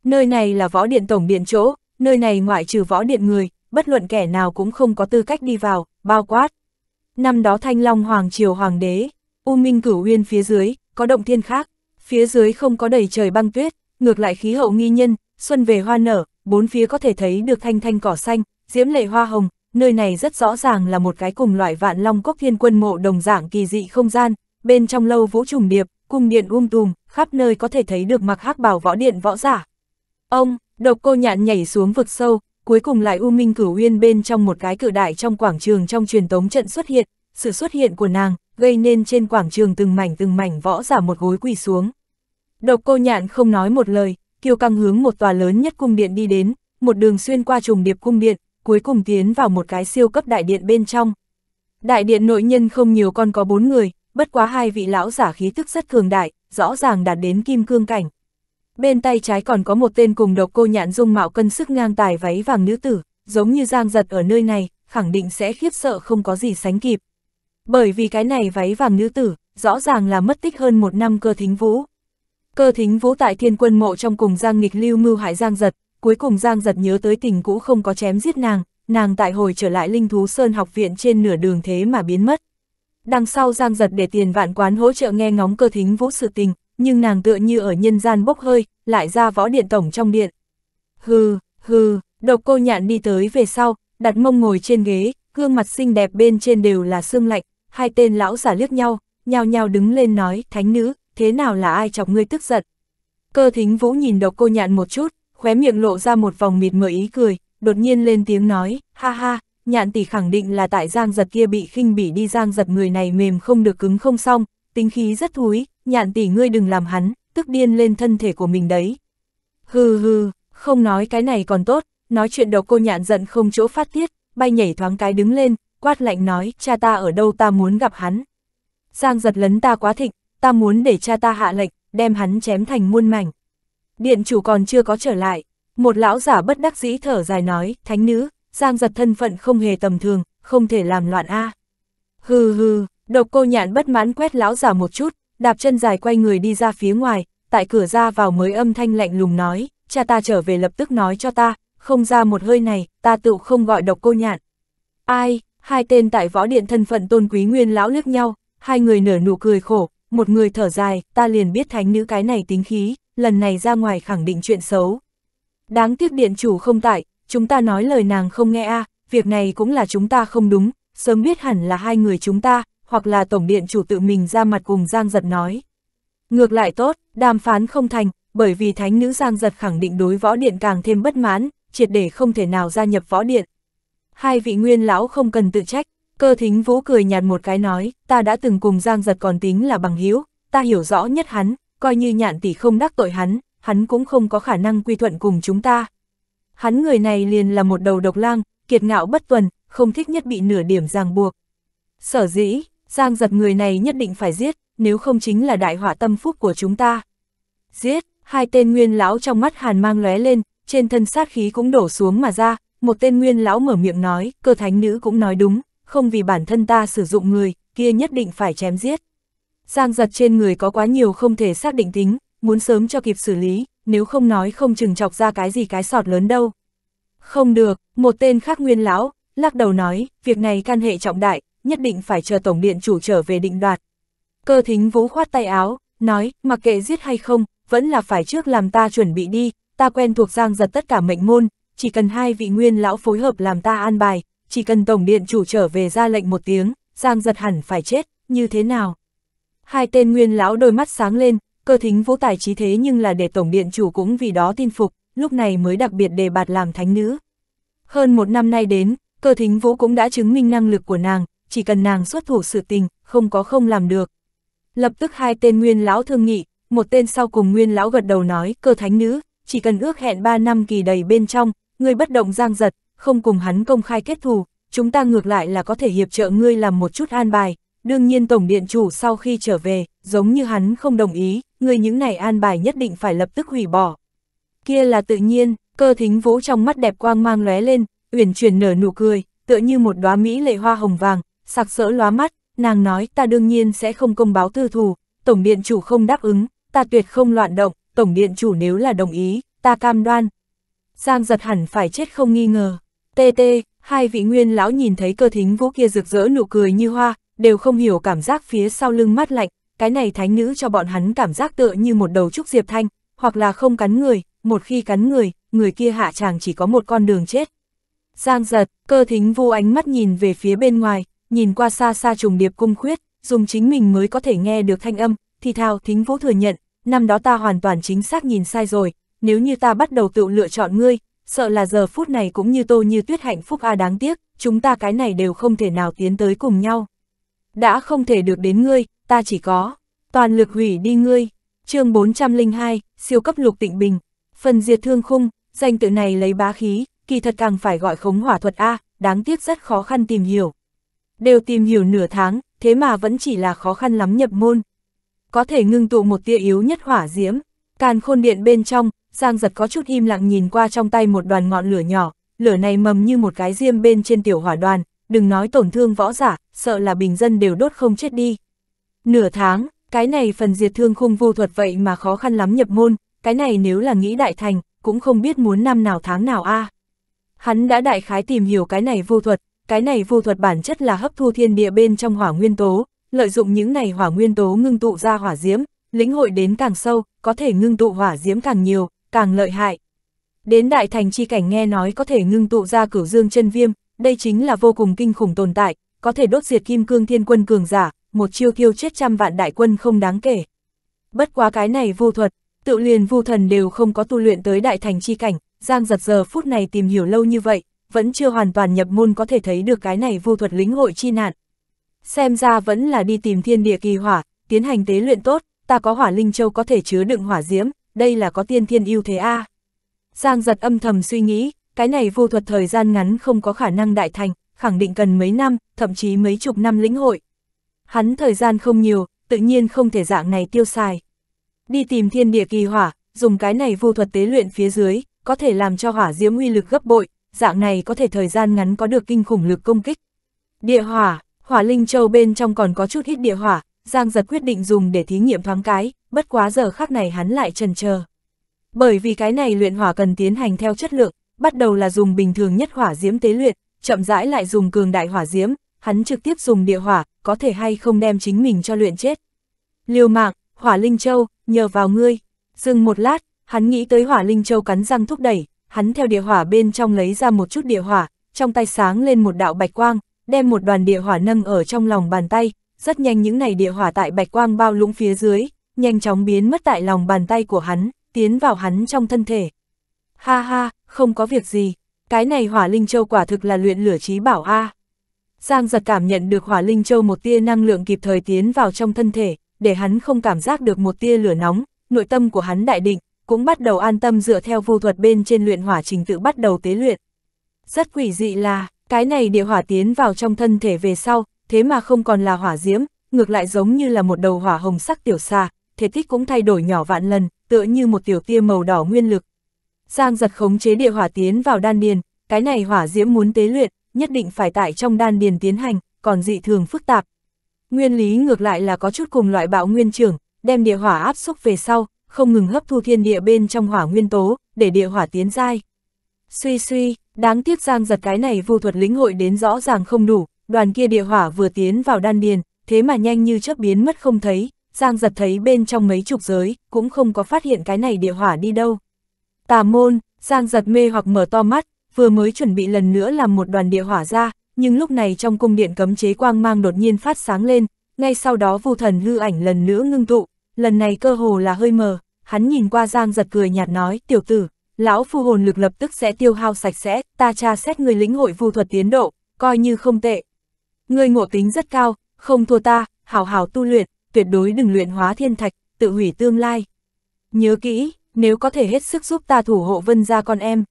Nơi này là võ điện tổng điện chỗ, nơi này ngoại trừ võ điện người, bất luận kẻ nào cũng không có tư cách đi vào, bao quát. Năm đó Thanh Long Hoàng Triều Hoàng đế, U Minh Cửu Uyên phía dưới, có động thiên khác phía dưới không có đầy trời băng tuyết, ngược lại khí hậu nghi nhân, xuân về hoa nở, bốn phía có thể thấy được thanh thanh cỏ xanh, diễm lệ hoa hồng, nơi này rất rõ ràng là một cái cùng loại vạn long quốc thiên quân mộ đồng dạng kỳ dị không gian, bên trong lâu vũ trùng điệp, cung điện um tùm, khắp nơi có thể thấy được mặc hắc bảo võ điện võ giả. Ông, độc cô nhạn nhảy xuống vực sâu, cuối cùng lại u minh cửu uyên bên trong một cái cự đại trong quảng trường trong truyền tống trận xuất hiện, sự xuất hiện của nàng gây nên trên quảng trường từng mảnh từng mảnh võ giả một gối quỳ xuống. Độc cô nhạn không nói một lời, kiêu căng hướng một tòa lớn nhất cung điện đi đến, một đường xuyên qua trùng điệp cung điện, cuối cùng tiến vào một cái siêu cấp đại điện bên trong. Đại điện nội nhân không nhiều con có bốn người, bất quá hai vị lão giả khí tức rất cường đại, rõ ràng đạt đến kim cương cảnh. Bên tay trái còn có một tên cùng độc cô nhạn dung mạo cân sức ngang tài váy vàng nữ tử, giống như giang giật ở nơi này, khẳng định sẽ khiếp sợ không có gì sánh kịp. Bởi vì cái này váy vàng nữ tử, rõ ràng là mất tích hơn một năm cơ thính vũ, Cơ thính vũ tại thiên quân mộ trong cùng Giang nghịch lưu mưu hại Giang giật, cuối cùng Giang giật nhớ tới tình cũ không có chém giết nàng, nàng tại hồi trở lại linh thú sơn học viện trên nửa đường thế mà biến mất. Đằng sau Giang giật để tiền vạn quán hỗ trợ nghe ngóng cơ thính vũ sự tình, nhưng nàng tựa như ở nhân gian bốc hơi, lại ra võ điện tổng trong điện. Hừ, hừ, độc cô nhạn đi tới về sau, đặt mông ngồi trên ghế, gương mặt xinh đẹp bên trên đều là xương lạnh, hai tên lão giả liếc nhau, nhao nhao đứng lên nói, thánh nữ, thế nào là ai chọc ngươi tức giận? Cơ thính vũ nhìn độc cô nhạn một chút, khóe miệng lộ ra một vòng mịt mờ ý cười, đột nhiên lên tiếng nói, ha ha, nhạn tỷ khẳng định là tại giang giật kia bị khinh bỉ đi giang giật người này mềm không được cứng không xong, tính khí rất thúi, nhạn tỷ ngươi đừng làm hắn, tức điên lên thân thể của mình đấy. Hừ hừ, không nói cái này còn tốt, nói chuyện đầu cô nhạn giận không chỗ phát tiết, bay nhảy thoáng cái đứng lên, quát lạnh nói, cha ta ở đâu ta muốn gặp hắn. Giang giật lấn ta quá thịnh, ta muốn để cha ta hạ lệch, đem hắn chém thành muôn mảnh. Điện chủ còn chưa có trở lại, một lão giả bất đắc dĩ thở dài nói, thánh nữ, giang giật thân phận không hề tầm thường, không thể làm loạn a. Hừ hừ, độc cô nhạn bất mãn quét lão giả một chút, đạp chân dài quay người đi ra phía ngoài, tại cửa ra vào mới âm thanh lạnh lùng nói, cha ta trở về lập tức nói cho ta, không ra một hơi này, ta tự không gọi độc cô nhạn. Ai, hai tên tại võ điện thân phận tôn quý nguyên lão liếc nhau, hai người nở nụ cười khổ, một người thở dài, ta liền biết thánh nữ cái này tính khí, lần này ra ngoài khẳng định chuyện xấu. Đáng tiếc điện chủ không tại, chúng ta nói lời nàng không nghe a việc này cũng là chúng ta không đúng, sớm biết hẳn là hai người chúng ta, hoặc là tổng điện chủ tự mình ra mặt cùng Giang Giật nói. Ngược lại tốt, đàm phán không thành, bởi vì thánh nữ Giang Giật khẳng định đối võ điện càng thêm bất mãn, triệt để không thể nào gia nhập võ điện. Hai vị nguyên lão không cần tự trách, Cơ thính vũ cười nhạt một cái nói, ta đã từng cùng Giang giật còn tính là bằng hữu ta hiểu rõ nhất hắn, coi như nhạn tỷ không đắc tội hắn, hắn cũng không có khả năng quy thuận cùng chúng ta. Hắn người này liền là một đầu độc lang, kiệt ngạo bất tuần, không thích nhất bị nửa điểm ràng buộc. Sở dĩ, Giang giật người này nhất định phải giết, nếu không chính là đại họa tâm phúc của chúng ta. Giết, hai tên nguyên lão trong mắt hàn mang lóe lên, trên thân sát khí cũng đổ xuống mà ra, một tên nguyên lão mở miệng nói, cơ thánh nữ cũng nói đúng, không vì bản thân ta sử dụng người, kia nhất định phải chém giết. Giang giật trên người có quá nhiều không thể xác định tính, muốn sớm cho kịp xử lý, nếu không nói không chừng chọc ra cái gì cái sọt lớn đâu. Không được, một tên khác nguyên lão, lắc đầu nói, việc này can hệ trọng đại, nhất định phải chờ Tổng Điện chủ trở về định đoạt. Cơ thính vũ khoát tay áo, nói, mặc kệ giết hay không, vẫn là phải trước làm ta chuẩn bị đi, ta quen thuộc giang giật tất cả mệnh môn, chỉ cần hai vị nguyên lão phối hợp làm ta an bài, chỉ cần Tổng Điện chủ trở về ra lệnh một tiếng, Giang giật hẳn phải chết, như thế nào? Hai tên nguyên lão đôi mắt sáng lên, cơ thính vũ tài trí thế nhưng là để Tổng Điện chủ cũng vì đó tin phục, lúc này mới đặc biệt đề bạt làm thánh nữ. Hơn một năm nay đến, cơ thính vũ cũng đã chứng minh năng lực của nàng, chỉ cần nàng xuất thủ sự tình, không có không làm được. Lập tức hai tên nguyên lão thương nghị, một tên sau cùng nguyên lão gật đầu nói, cơ thánh nữ, chỉ cần ước hẹn ba năm kỳ đầy bên trong, người bất động giang giật, không cùng hắn công khai kết thù, chúng ta ngược lại là có thể hiệp trợ ngươi làm một chút an bài, đương nhiên Tổng Điện Chủ sau khi trở về, giống như hắn không đồng ý, ngươi những này an bài nhất định phải lập tức hủy bỏ. Kia là tự nhiên, cơ thính vũ trong mắt đẹp quang mang lóe lên, uyển chuyển nở nụ cười, tựa như một đóa mỹ lệ hoa hồng vàng, sặc sỡ lóa mắt, nàng nói ta đương nhiên sẽ không công báo tư thù, Tổng Điện Chủ không đáp ứng, ta tuyệt không loạn động, Tổng Điện Chủ nếu là đồng ý, ta cam đoan. Giang giật hẳn phải chết không nghi ngờ. TT, hai vị nguyên lão nhìn thấy cơ thính vũ kia rực rỡ nụ cười như hoa, đều không hiểu cảm giác phía sau lưng mát lạnh, cái này thánh nữ cho bọn hắn cảm giác tựa như một đầu trúc diệp thanh, hoặc là không cắn người, một khi cắn người, người kia hạ chàng chỉ có một con đường chết. Giang giật, cơ thính vũ ánh mắt nhìn về phía bên ngoài, nhìn qua xa xa trùng điệp cung khuyết, dùng chính mình mới có thể nghe được thanh âm, thì thao thính vũ thừa nhận, năm đó ta hoàn toàn chính xác nhìn sai rồi, nếu như ta bắt đầu tự lựa chọn ngươi, sợ là giờ phút này cũng như tô như tuyết hạnh phúc a à đáng tiếc, chúng ta cái này đều không thể nào tiến tới cùng nhau. Đã không thể được đến ngươi, ta chỉ có, toàn lực hủy đi ngươi. chương 402, siêu cấp lục tịnh bình, phần diệt thương khung, danh tự này lấy bá khí, kỳ thật càng phải gọi khống hỏa thuật A, đáng tiếc rất khó khăn tìm hiểu. Đều tìm hiểu nửa tháng, thế mà vẫn chỉ là khó khăn lắm nhập môn. Có thể ngưng tụ một tia yếu nhất hỏa diễm, càn khôn điện bên trong, Giang giật có chút im lặng nhìn qua trong tay một đoàn ngọn lửa nhỏ, lửa này mầm như một cái diêm bên trên tiểu hỏa đoàn, đừng nói tổn thương võ giả, sợ là bình dân đều đốt không chết đi. Nửa tháng, cái này phần diệt thương khung vô thuật vậy mà khó khăn lắm nhập môn, cái này nếu là nghĩ đại thành, cũng không biết muốn năm nào tháng nào a. À. Hắn đã đại khái tìm hiểu cái này vô thuật, cái này vô thuật bản chất là hấp thu thiên địa bên trong hỏa nguyên tố, lợi dụng những này hỏa nguyên tố ngưng tụ ra hỏa diễm, lĩnh hội đến càng sâu, có thể ngưng tụ hỏa diễm càng nhiều, càng lợi hại. Đến đại thành chi cảnh nghe nói có thể ngưng tụ ra cửu dương chân viêm, đây chính là vô cùng kinh khủng tồn tại, có thể đốt diệt kim cương thiên quân cường giả, một chiêu thiêu chết trăm vạn đại quân không đáng kể. Bất quá cái này vô thuật, tự liền vu thần đều không có tu luyện tới đại thành chi cảnh, Giang giật giờ phút này tìm hiểu lâu như vậy, vẫn chưa hoàn toàn nhập môn có thể thấy được cái này vu thuật lính hội chi nạn. Xem ra vẫn là đi tìm thiên địa kỳ hỏa, tiến hành tế luyện tốt, ta có hỏa linh châu có thể chứa đựng hỏa diễm, đây là có tiên thiên ưu thế a. À. Giang giật âm thầm suy nghĩ, cái này vô thuật thời gian ngắn không có khả năng đại thành, khẳng định cần mấy năm, thậm chí mấy chục năm lĩnh hội. Hắn thời gian không nhiều, tự nhiên không thể dạng này tiêu xài. Đi tìm thiên địa kỳ hỏa, dùng cái này vô thuật tế luyện phía dưới, có thể làm cho hỏa diễm uy lực gấp bội, dạng này có thể thời gian ngắn có được kinh khủng lực công kích. Địa hỏa, hỏa linh châu bên trong còn có chút ít địa hỏa, Giang giật quyết định dùng để thí nghiệm thoáng cái, bất quá giờ khác này hắn lại trần chờ Bởi vì cái này luyện hỏa cần tiến hành theo chất lượng, bắt đầu là dùng bình thường nhất hỏa diễm tế luyện, chậm rãi lại dùng cường đại hỏa diễm, hắn trực tiếp dùng địa hỏa, có thể hay không đem chính mình cho luyện chết. Liều mạng, hỏa linh châu, nhờ vào ngươi. Dừng một lát, hắn nghĩ tới hỏa linh châu cắn răng thúc đẩy, hắn theo địa hỏa bên trong lấy ra một chút địa hỏa, trong tay sáng lên một đạo bạch quang, đem một đoàn địa hỏa nâng ở trong lòng bàn tay, rất nhanh những này địa hỏa tại bạch quang bao lũng phía dưới, nhanh chóng biến mất tại lòng bàn tay của hắn, tiến vào hắn trong thân thể. Ha ha, không có việc gì, cái này hỏa linh châu quả thực là luyện lửa trí bảo a. Giang giật cảm nhận được hỏa linh châu một tia năng lượng kịp thời tiến vào trong thân thể, để hắn không cảm giác được một tia lửa nóng, nội tâm của hắn đại định, cũng bắt đầu an tâm dựa theo vô thuật bên trên luyện hỏa trình tự bắt đầu tế luyện. Rất quỷ dị là, cái này địa hỏa tiến vào trong thân thể về sau, thế mà không còn là hỏa diễm, ngược lại giống như là một đầu hỏa hồng sắc tiểu xà, thể tích cũng thay đổi nhỏ vạn lần, tựa như một tiểu tia màu đỏ nguyên lực. Giang giật khống chế địa hỏa tiến vào đan điền, cái này hỏa diễm muốn tế luyện, nhất định phải tại trong đan điền tiến hành, còn dị thường phức tạp. Nguyên lý ngược lại là có chút cùng loại bạo nguyên trưởng, đem địa hỏa áp xúc về sau, không ngừng hấp thu thiên địa bên trong hỏa nguyên tố, để địa hỏa tiến dai. Suy suy, đáng tiếc Giang giật cái này vô thuật lĩnh hội đến rõ ràng không đủ, đoàn kia địa hỏa vừa tiến vào đan điền, thế mà nhanh như chớp biến mất không thấy, Giang giật thấy bên trong mấy chục giới, cũng không có phát hiện cái này địa hỏa đi đâu. Tà môn, Giang giật mê hoặc mở to mắt, vừa mới chuẩn bị lần nữa làm một đoàn địa hỏa ra, nhưng lúc này trong cung điện cấm chế quang mang đột nhiên phát sáng lên, ngay sau đó vu thần hư ảnh lần nữa ngưng tụ, lần này cơ hồ là hơi mờ, hắn nhìn qua Giang giật cười nhạt nói, tiểu tử, lão phu hồn lực lập tức sẽ tiêu hao sạch sẽ, ta tra xét người lĩnh hội vu thuật tiến độ, coi như không tệ, ngươi ngộ tính rất cao, không thua ta, hào hào tu luyện, tuyệt đối đừng luyện hóa thiên thạch, tự hủy tương lai. Nhớ kỹ, nếu có thể hết sức giúp ta thủ hộ vân ra con em.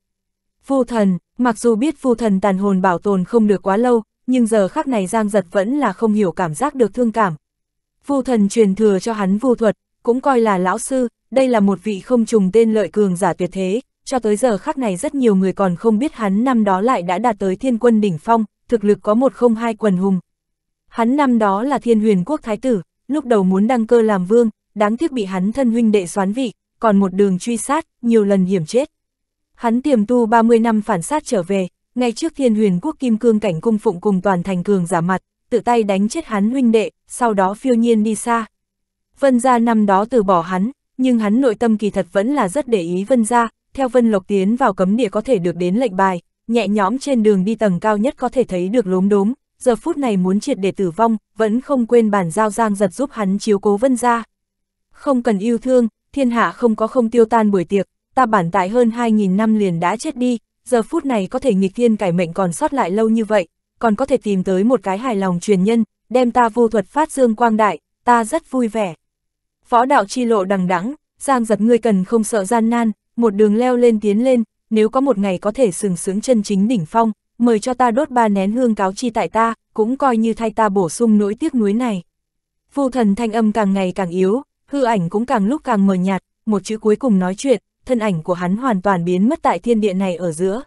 Phu thần, mặc dù biết phu thần tàn hồn bảo tồn không được quá lâu, nhưng giờ khắc này Giang Giật vẫn là không hiểu cảm giác được thương cảm. Phu thần truyền thừa cho hắn vu thuật, cũng coi là lão sư, đây là một vị không trùng tên lợi cường giả tuyệt thế, cho tới giờ khắc này rất nhiều người còn không biết hắn năm đó lại đã đạt tới thiên quân đỉnh phong, thực lực có một không hai quần hùng. Hắn năm đó là thiên huyền quốc thái tử, lúc đầu muốn đăng cơ làm vương, đáng tiếc bị hắn thân huynh đệ xoán vị, còn một đường truy sát, nhiều lần hiểm chết. Hắn tiềm tu 30 năm phản sát trở về, ngay trước thiên huyền quốc kim cương cảnh cung phụng cùng toàn thành cường giả mặt, tự tay đánh chết hắn huynh đệ, sau đó phiêu nhiên đi xa. Vân gia năm đó từ bỏ hắn, nhưng hắn nội tâm kỳ thật vẫn là rất để ý Vân gia, theo Vân Lộc tiến vào cấm địa có thể được đến lệnh bài, nhẹ nhõm trên đường đi tầng cao nhất có thể thấy được lốm đốm, giờ phút này muốn triệt để tử vong, vẫn không quên bản giao giang giật giúp hắn chiếu cố vân ra. Không cần yêu thương, thiên hạ không có không tiêu tan buổi tiệc, ta bản tại hơn 2.000 năm liền đã chết đi, giờ phút này có thể nghịch thiên cải mệnh còn sót lại lâu như vậy, còn có thể tìm tới một cái hài lòng truyền nhân, đem ta vô thuật phát dương quang đại, ta rất vui vẻ. Võ đạo chi lộ đằng đẵng, giang giật ngươi cần không sợ gian nan, một đường leo lên tiến lên, nếu có một ngày có thể sừng sướng chân chính đỉnh phong, mời cho ta đốt ba nén hương cáo chi tại ta, cũng coi như thay ta bổ sung nỗi tiếc nuối này. Vu thần thanh âm càng ngày càng yếu, hư ảnh cũng càng lúc càng mờ nhạt, một chữ cuối cùng nói chuyện, thân ảnh của hắn hoàn toàn biến mất tại thiên địa này ở giữa.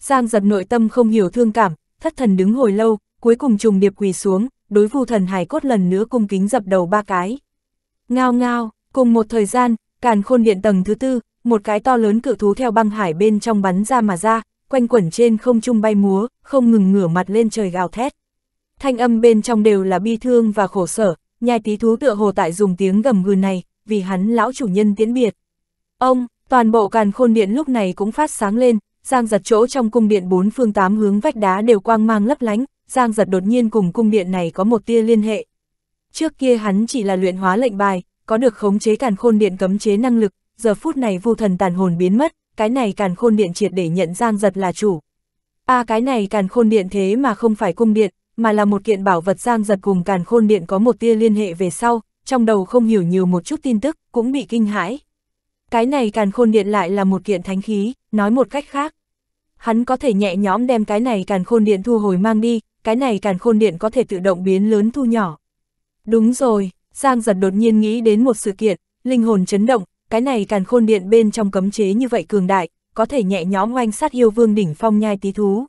Giang giật nội tâm không hiểu thương cảm, thất thần đứng hồi lâu, cuối cùng trùng điệp quỳ xuống, đối vu thần hài cốt lần nữa cung kính dập đầu ba cái. Ngao ngao, cùng một thời gian, càn khôn điện tầng thứ tư, một cái to lớn cự thú theo băng hải bên trong bắn ra mà ra, quanh quẩn trên không trung bay múa, không ngừng ngửa mặt lên trời gào thét. Thanh âm bên trong đều là bi thương và khổ sở, nhai tí thú tựa hồ tại dùng tiếng gầm gừ này, vì hắn lão chủ nhân tiễn biệt. Ông, toàn bộ càn khôn điện lúc này cũng phát sáng lên, giang giật chỗ trong cung điện bốn phương tám hướng vách đá đều quang mang lấp lánh, giang giật đột nhiên cùng cung điện này có một tia liên hệ. Trước kia hắn chỉ là luyện hóa lệnh bài, có được khống chế càn khôn điện cấm chế năng lực, giờ phút này vu thần tàn hồn biến mất, cái này càn khôn điện triệt để nhận giang giật là chủ. a à, cái này càn khôn điện thế mà không phải cung điện, mà là một kiện bảo vật giang giật cùng càn khôn điện có một tia liên hệ về sau, trong đầu không hiểu nhiều một chút tin tức, cũng bị kinh hãi. Cái này càn khôn điện lại là một kiện thánh khí, nói một cách khác. Hắn có thể nhẹ nhõm đem cái này càn khôn điện thu hồi mang đi, cái này càn khôn điện có thể tự động biến lớn thu nhỏ. Đúng rồi, Giang giật đột nhiên nghĩ đến một sự kiện, linh hồn chấn động, cái này càn khôn điện bên trong cấm chế như vậy cường đại, có thể nhẹ nhõm oanh sát yêu vương đỉnh phong nhai tí thú.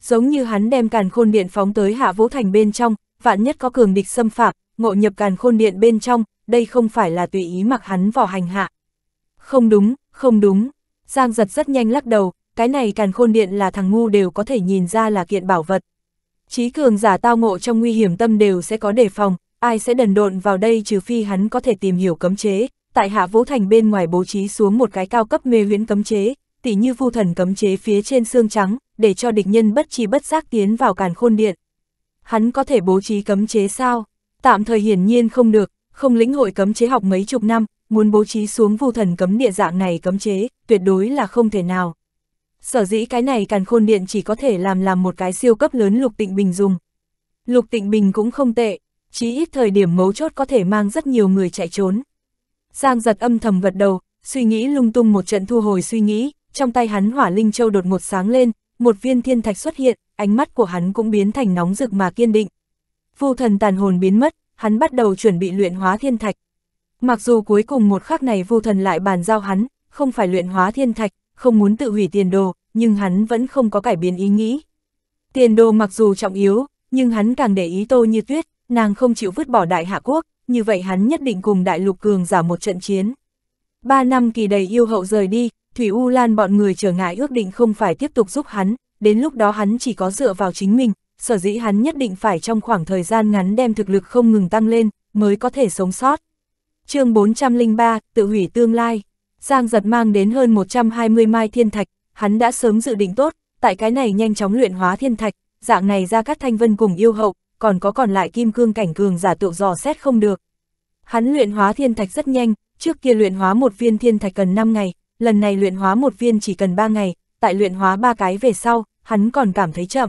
Giống như hắn đem càn khôn điện phóng tới hạ vũ thành bên trong, vạn nhất có cường địch xâm phạm, ngộ nhập càn khôn điện bên trong, đây không phải là tùy ý mặc hắn vào hành hạ. Không đúng, không đúng, Giang giật rất nhanh lắc đầu, cái này càn khôn điện là thằng ngu đều có thể nhìn ra là kiện bảo vật. Chí cường giả tao ngộ trong nguy hiểm tâm đều sẽ có đề phòng, ai sẽ đần độn vào đây trừ phi hắn có thể tìm hiểu cấm chế, tại Hạ Vũ Thành bên ngoài bố trí xuống một cái cao cấp mê huyễn cấm chế, tỉ như vu thần cấm chế phía trên xương trắng, để cho địch nhân bất chi bất giác tiến vào càn khôn điện. Hắn có thể bố trí cấm chế sao? Tạm thời hiển nhiên không được, không lĩnh hội cấm chế học mấy chục năm, muốn bố trí xuống vu thần cấm địa dạng này cấm chế, tuyệt đối là không thể nào. Sở dĩ cái này càn khôn điện chỉ có thể làm làm một cái siêu cấp lớn lục tịnh bình dùng. Lục tịnh bình cũng không tệ, chí ít thời điểm mấu chốt có thể mang rất nhiều người chạy trốn. Giang giật âm thầm gật đầu, suy nghĩ lung tung một trận thu hồi suy nghĩ, trong tay hắn hỏa linh châu đột ngột sáng lên, một viên thiên thạch xuất hiện, ánh mắt của hắn cũng biến thành nóng rực mà kiên định. Vô thần tàn hồn biến mất, hắn bắt đầu chuẩn bị luyện hóa thiên thạch. Mặc dù cuối cùng một khắc này vô thần lại bàn giao hắn, không phải luyện hóa thiên thạch, không muốn tự hủy tiền đồ, nhưng hắn vẫn không có cải biến ý nghĩ. Tiền đồ mặc dù trọng yếu, nhưng hắn càng để ý tô như tuyết, nàng không chịu vứt bỏ đại hạ quốc, như vậy hắn nhất định cùng đại lục cường giả một trận chiến. Ba năm kỳ đầy yêu hậu rời đi, Thủy U Lan bọn người trở ngại ước định không phải tiếp tục giúp hắn, đến lúc đó hắn chỉ có dựa vào chính mình, sở dĩ hắn nhất định phải trong khoảng thời gian ngắn đem thực lực không ngừng tăng lên, mới có thể sống sót. chương 403, tự hủy tương lai. Giang giật mang đến hơn 120 mai thiên thạch, hắn đã sớm dự định tốt, tại cái này nhanh chóng luyện hóa thiên thạch, dạng này ra các thanh vân cùng yêu hậu, còn có còn lại kim cương cảnh cường giả tự dò xét không được. Hắn luyện hóa thiên thạch rất nhanh, trước kia luyện hóa một viên thiên thạch cần 5 ngày, lần này luyện hóa một viên chỉ cần 3 ngày, tại luyện hóa ba cái về sau, hắn còn cảm thấy chậm.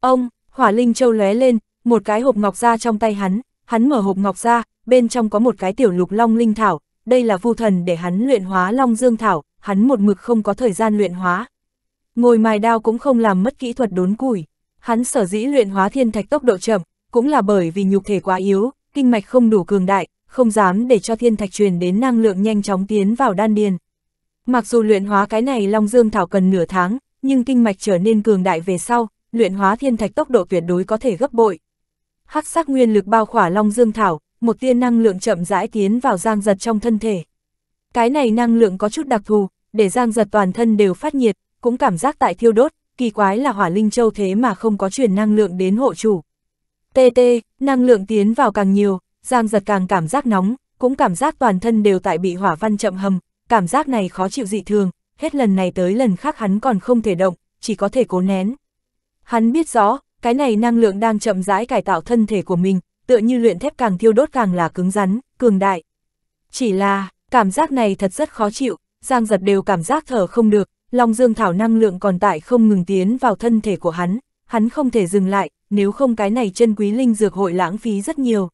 Ông, hỏa linh châu lóe lên, một cái hộp ngọc ra trong tay hắn, hắn mở hộp ngọc ra, bên trong có một cái tiểu lục long linh thảo, đây là vu thần để hắn luyện hóa long dương thảo, hắn một mực không có thời gian luyện hóa. Ngồi mài đao cũng không làm mất kỹ thuật đốn củi hắn sở dĩ luyện hóa thiên thạch tốc độ chậm, cũng là bởi vì nhục thể quá yếu, kinh mạch không đủ cường đại, không dám để cho thiên thạch truyền đến năng lượng nhanh chóng tiến vào đan điền. Mặc dù luyện hóa cái này Long Dương Thảo cần nửa tháng, nhưng kinh mạch trở nên cường đại về sau, luyện hóa thiên thạch tốc độ tuyệt đối có thể gấp bội. Hắc sắc nguyên lực bao khỏa Long Dương Thảo, một tiên năng lượng chậm rãi tiến vào giang giật trong thân thể. Cái này năng lượng có chút đặc thù, để giang giật toàn thân đều phát nhiệt, cũng cảm giác tại thiêu đốt, kỳ quái là hỏa linh châu thế mà không có truyền năng lượng đến hộ chủ. TT, năng lượng tiến vào càng nhiều, Giang giật càng cảm giác nóng, cũng cảm giác toàn thân đều tại bị hỏa văn chậm hầm, cảm giác này khó chịu dị thường, hết lần này tới lần khác hắn còn không thể động, chỉ có thể cố nén. Hắn biết rõ, cái này năng lượng đang chậm rãi cải tạo thân thể của mình, tựa như luyện thép càng thiêu đốt càng là cứng rắn, cường đại. Chỉ là, cảm giác này thật rất khó chịu, Giang giật đều cảm giác thở không được, Long Dương Thảo năng lượng còn tại không ngừng tiến vào thân thể của hắn, hắn không thể dừng lại, nếu không cái này chân quý linh dược hội lãng phí rất nhiều.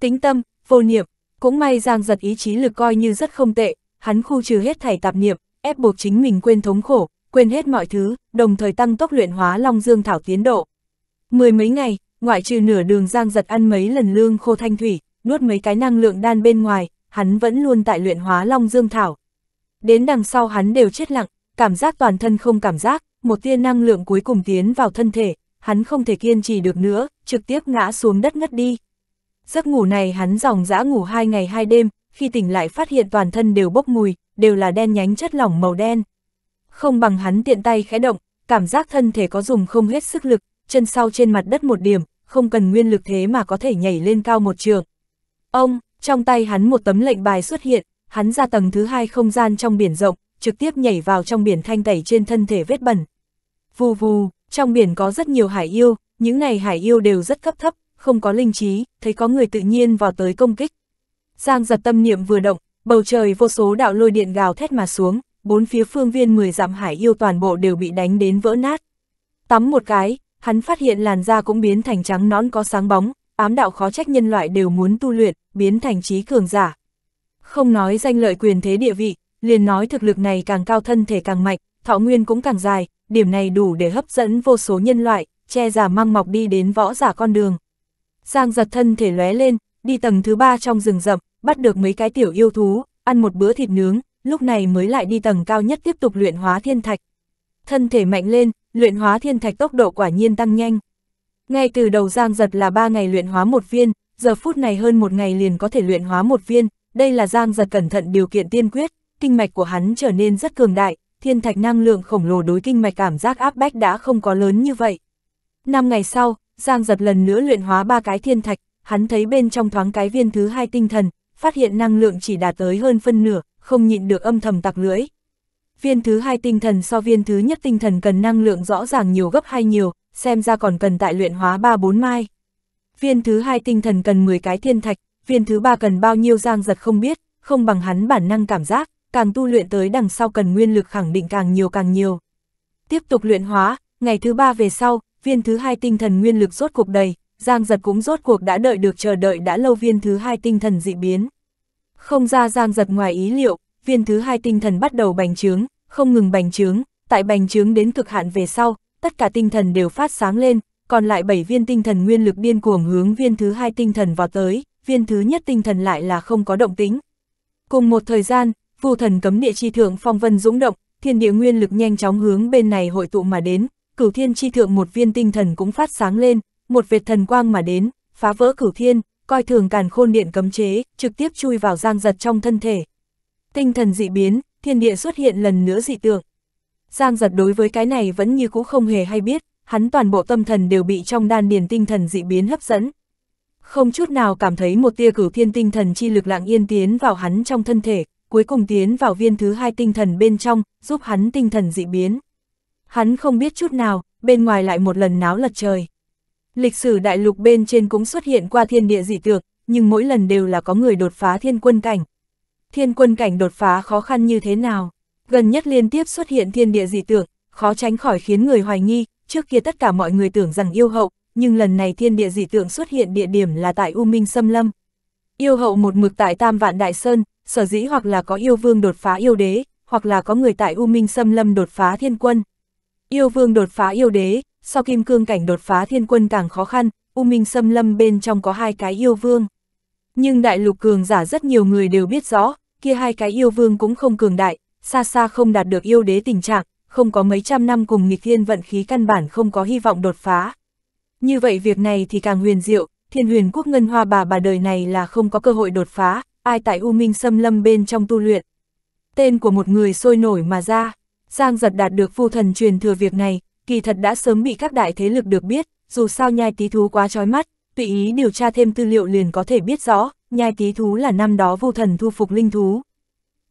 Tính tâm, vô niệm, cũng may Giang giật ý chí lực coi như rất không tệ, hắn khu trừ hết thảy tạp niệm, ép buộc chính mình quên thống khổ, quên hết mọi thứ, đồng thời tăng tốc luyện hóa Long Dương Thảo tiến độ. Mười mấy ngày, ngoại trừ nửa đường Giang giật ăn mấy lần lương khô thanh thủy, nuốt mấy cái năng lượng đan bên ngoài, hắn vẫn luôn tại luyện hóa Long Dương Thảo. Đến đằng sau hắn đều chết lặng, cảm giác toàn thân không cảm giác, một tia năng lượng cuối cùng tiến vào thân thể, hắn không thể kiên trì được nữa, trực tiếp ngã xuống đất ngất đi. Giấc ngủ này hắn dòng dã ngủ hai ngày hai đêm, khi tỉnh lại phát hiện toàn thân đều bốc mùi, đều là đen nhánh chất lỏng màu đen. Không bằng hắn tiện tay khẽ động, cảm giác thân thể có dùng không hết sức lực, chân sau trên mặt đất một điểm, không cần nguyên lực thế mà có thể nhảy lên cao một trường. Ông, trong tay hắn một tấm lệnh bài xuất hiện, hắn ra tầng thứ hai không gian trong biển rộng, trực tiếp nhảy vào trong biển thanh tẩy trên thân thể vết bẩn. Vù vù, trong biển có rất nhiều hải yêu, những này hải yêu đều rất cấp thấp, không có linh trí, thấy có người tự nhiên vào tới công kích. Giang giật tâm niệm vừa động, bầu trời vô số đạo lôi điện gào thét mà xuống, bốn phía phương viên 10 dặm hải yêu toàn bộ đều bị đánh đến vỡ nát. Tắm một cái, hắn phát hiện làn da cũng biến thành trắng nõn có sáng bóng, ám đạo khó trách nhân loại đều muốn tu luyện, biến thành trí cường giả. Không nói danh lợi quyền thế địa vị, liền nói thực lực này càng cao thân thể càng mạnh, thọ nguyên cũng càng dài, điểm này đủ để hấp dẫn vô số nhân loại, che giả mang mọc đi đến võ giả con đường. Giang giật thân thể lóe lên, đi tầng thứ ba trong rừng rậm, bắt được mấy cái tiểu yêu thú, ăn một bữa thịt nướng, lúc này mới lại đi tầng cao nhất tiếp tục luyện hóa thiên thạch. Thân thể mạnh lên, luyện hóa thiên thạch tốc độ quả nhiên tăng nhanh. Ngay từ đầu Giang giật là ba ngày luyện hóa một viên, giờ phút này hơn một ngày liền có thể luyện hóa một viên, đây là Giang giật cẩn thận điều kiện tiên quyết kinh mạch của hắn trở nên rất cường đại, thiên thạch năng lượng khổng lồ đối kinh mạch cảm giác áp bách đã không có lớn như vậy. Năm ngày sau, Giang giật lần nữa luyện hóa ba cái thiên thạch, hắn thấy bên trong thoáng cái viên thứ hai tinh thần, phát hiện năng lượng chỉ đạt tới hơn phân nửa, không nhịn được âm thầm tặc lưỡi. Viên thứ hai tinh thần so viên thứ nhất tinh thần cần năng lượng rõ ràng nhiều gấp hai nhiều, xem ra còn cần tại luyện hóa 3-4 mai. Viên thứ hai tinh thần cần 10 cái thiên thạch, viên thứ ba cần bao nhiêu giang giật không biết, không bằng hắn bản năng cảm giác càng tu luyện tới đằng sau cần nguyên lực khẳng định càng nhiều càng nhiều. Tiếp tục luyện hóa, ngày thứ ba về sau, viên thứ hai tinh thần nguyên lực rốt cuộc đầy, Giang giật cũng rốt cuộc đã đợi được chờ đợi đã lâu viên thứ hai tinh thần dị biến. Không ra Giang giật ngoài ý liệu, viên thứ hai tinh thần bắt đầu bành trướng, không ngừng bành trướng, tại bành trướng đến cực hạn về sau, tất cả tinh thần đều phát sáng lên, còn lại 7 viên tinh thần nguyên lực điên cuồng hướng viên thứ hai tinh thần vào tới, viên thứ nhất tinh thần lại là không có động tính. Cùng một thời gian, vô thần cấm địa chi thượng phong vân dũng động, thiên địa nguyên lực nhanh chóng hướng bên này hội tụ mà đến, cửu thiên chi thượng một viên tinh thần cũng phát sáng lên, một vệt thần quang mà đến, phá vỡ cửu thiên, coi thường càn khôn điện cấm chế, trực tiếp chui vào giang giật trong thân thể. Tinh thần dị biến, thiên địa xuất hiện lần nữa dị tượng. Giang giật đối với cái này vẫn như cũ không hề hay biết, hắn toàn bộ tâm thần đều bị trong đan điền tinh thần dị biến hấp dẫn. Không chút nào cảm thấy một tia cửu thiên tinh thần chi lực lặng yên tiến vào hắn trong thân thể, cuối cùng tiến vào viên thứ hai tinh thần bên trong, giúp hắn tinh thần dị biến. Hắn không biết chút nào, bên ngoài lại một lần náo lật trời. Lịch sử đại lục bên trên cũng xuất hiện qua thiên địa dị tượng, nhưng mỗi lần đều là có người đột phá thiên quân cảnh. Thiên quân cảnh đột phá khó khăn như thế nào? Gần nhất liên tiếp xuất hiện thiên địa dị tượng, khó tránh khỏi khiến người hoài nghi, trước kia tất cả mọi người tưởng rằng yêu hậu, nhưng lần này thiên địa dị tượng xuất hiện địa điểm là tại U Minh xâm Lâm. Yêu hậu một mực tại Tam Vạn Đại Sơn, sở dĩ hoặc là có yêu vương đột phá yêu đế, hoặc là có người tại U Minh Xâm Lâm đột phá thiên quân. Yêu vương đột phá yêu đế, sau kim cương cảnh đột phá thiên quân càng khó khăn, U Minh Xâm Lâm bên trong có hai cái yêu vương. Nhưng đại lục cường giả rất nhiều người đều biết rõ, kia hai cái yêu vương cũng không cường đại, xa xa không đạt được yêu đế tình trạng, không có mấy trăm năm cùng nghịch thiên vận khí căn bản không có hy vọng đột phá. Như vậy việc này thì càng huyền diệu, thiên huyền quốc ngân hoa bà bà đời này là không có cơ hội đột phá, ai tại U Minh xâm lâm bên trong tu luyện. Tên của một người sôi nổi mà ra, Giang giật đạt được phu thần truyền thừa việc này, kỳ thật đã sớm bị các đại thế lực được biết, dù sao nhai tí thú quá trói mắt, tùy ý điều tra thêm tư liệu liền có thể biết rõ, nhai tí thú là năm đó vu thần thu phục linh thú.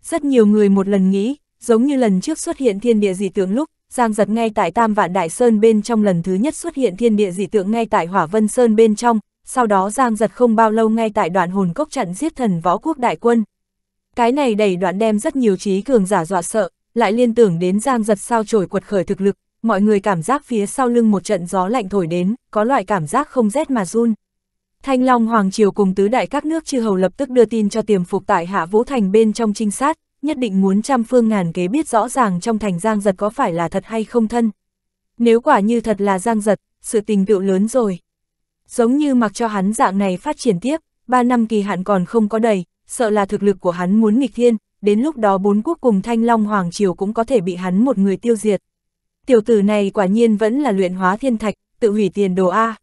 Rất nhiều người một lần nghĩ, giống như lần trước xuất hiện thiên địa dị tượng lúc, Giang giật ngay tại Tam Vạn Đại Sơn bên trong lần thứ nhất xuất hiện thiên địa dị tượng ngay tại Hỏa Vân Sơn bên trong, sau đó Giang giật không bao lâu ngay tại đoạn hồn cốc chặn giết thần võ quốc đại quân. Cái này đẩy đoạn đem rất nhiều trí cường giả dọa sợ, lại liên tưởng đến Giang giật sao trổi quật khởi thực lực, mọi người cảm giác phía sau lưng một trận gió lạnh thổi đến, có loại cảm giác không rét mà run. Thanh Long Hoàng Triều cùng tứ đại các nước chư hầu lập tức đưa tin cho tiềm phục tại Hạ Vũ Thành bên trong trinh sát, nhất định muốn trăm phương ngàn kế biết rõ ràng trong thành Giang Giật có phải là thật hay không thân. Nếu quả như thật là Giang Giật, sự tình tựu lớn rồi giống như mặc cho hắn dạng này phát triển tiếp, 3 năm kỳ hạn còn không có đầy, sợ là thực lực của hắn muốn nghịch thiên, đến lúc đó bốn quốc cùng Thanh Long Hoàng Triều cũng có thể bị hắn một người tiêu diệt. Tiểu tử này quả nhiên vẫn là luyện hóa thiên thạch, tự hủy tiền đồ A.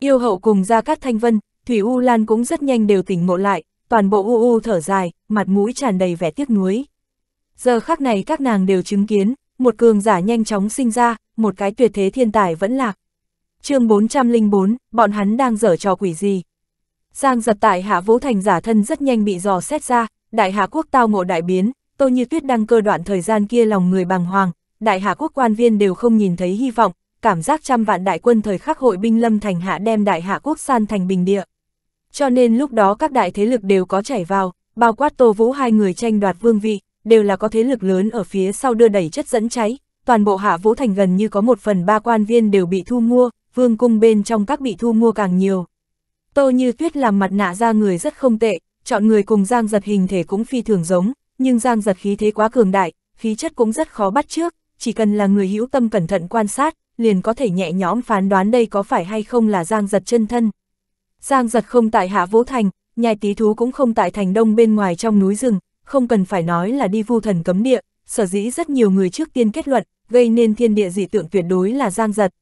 Yêu hậu cùng ra các thanh vân, Thủy U Lan cũng rất nhanh đều tỉnh ngộ lại, toàn bộ u u thở dài, mặt mũi tràn đầy vẻ tiếc nuối. Giờ khắc này các nàng đều chứng kiến, một cường giả nhanh chóng sinh ra, một cái tuyệt thế thiên tài vẫn lạc chương 404, bọn hắn đang dở trò quỷ gì? Giang giật tại hạ vũ thành giả thân rất nhanh bị dò xét ra, đại hạ quốc tao ngộ đại biến, tôi như tuyết đăng cơ đoạn thời gian kia lòng người bàng hoàng, đại hạ quốc quan viên đều không nhìn thấy hy vọng, cảm giác trăm vạn đại quân thời khắc hội binh lâm thành hạ đem đại hạ quốc san thành bình địa. Cho nên lúc đó các đại thế lực đều có chảy vào, bao quát tô vũ hai người tranh đoạt vương vị, đều là có thế lực lớn ở phía sau đưa đẩy chất dẫn cháy, toàn bộ hạ vũ thành gần như có một phần ba quan viên đều bị thu mua, vương cung bên trong các bị thu mua càng nhiều. Tô Như Tuyết làm mặt nạ ra người rất không tệ, chọn người cùng Giang Giật hình thể cũng phi thường giống, nhưng Giang Giật khí thế quá cường đại, khí chất cũng rất khó bắt trước, chỉ cần là người hữu tâm cẩn thận quan sát, liền có thể nhẹ nhõm phán đoán đây có phải hay không là Giang Giật chân thân. Giang Giật không tại Hạ Vũ Thành, nhai tí thú cũng không tại thành đông bên ngoài trong núi rừng, không cần phải nói là đi vu thần cấm địa, sở dĩ rất nhiều người trước tiên kết luận, gây nên thiên địa dị tượng tuyệt đối là Giang Giật,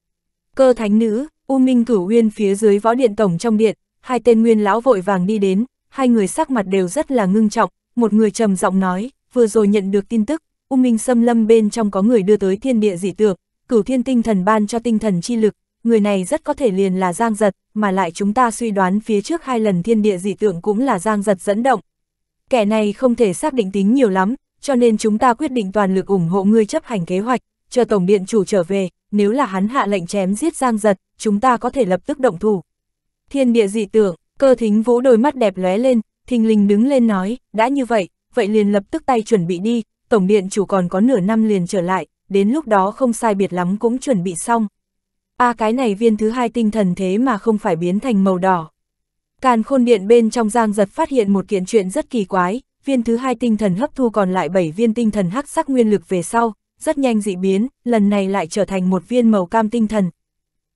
Cơ thánh nữ, U Minh Cửu Uyên phía dưới võ điện tổng trong điện, hai tên nguyên lão vội vàng đi đến, hai người sắc mặt đều rất là ngưng trọng, một người trầm giọng nói, vừa rồi nhận được tin tức, U Minh xâm lâm bên trong có người đưa tới thiên địa dị tượng, cửu thiên tinh thần ban cho tinh thần chi lực, người này rất có thể liền là Giang Giật, mà lại chúng ta suy đoán phía trước hai lần thiên địa dị tượng cũng là Giang Giật dẫn động. Kẻ này không thể xác định tính nhiều lắm, cho nên chúng ta quyết định toàn lực ủng hộ ngươi chấp hành kế hoạch, chờ Tổng Điện chủ trở về, nếu là hắn hạ lệnh chém giết giang giật, chúng ta có thể lập tức động thủ. Thiên địa dị tưởng, cơ thính vũ đôi mắt đẹp lóe lên, thình lình đứng lên nói, đã như vậy, vậy liền lập tức tay chuẩn bị đi, tổng điện chủ còn có nửa năm liền trở lại, đến lúc đó không sai biệt lắm cũng chuẩn bị xong. a cái này viên thứ hai tinh thần thế mà không phải biến thành màu đỏ. Càn khôn điện bên trong giang giật phát hiện một kiện chuyện rất kỳ quái, viên thứ hai tinh thần hấp thu còn lại 7 viên tinh thần hắc sắc nguyên lực về sau, rất nhanh dị biến, lần này lại trở thành một viên màu cam tinh thần.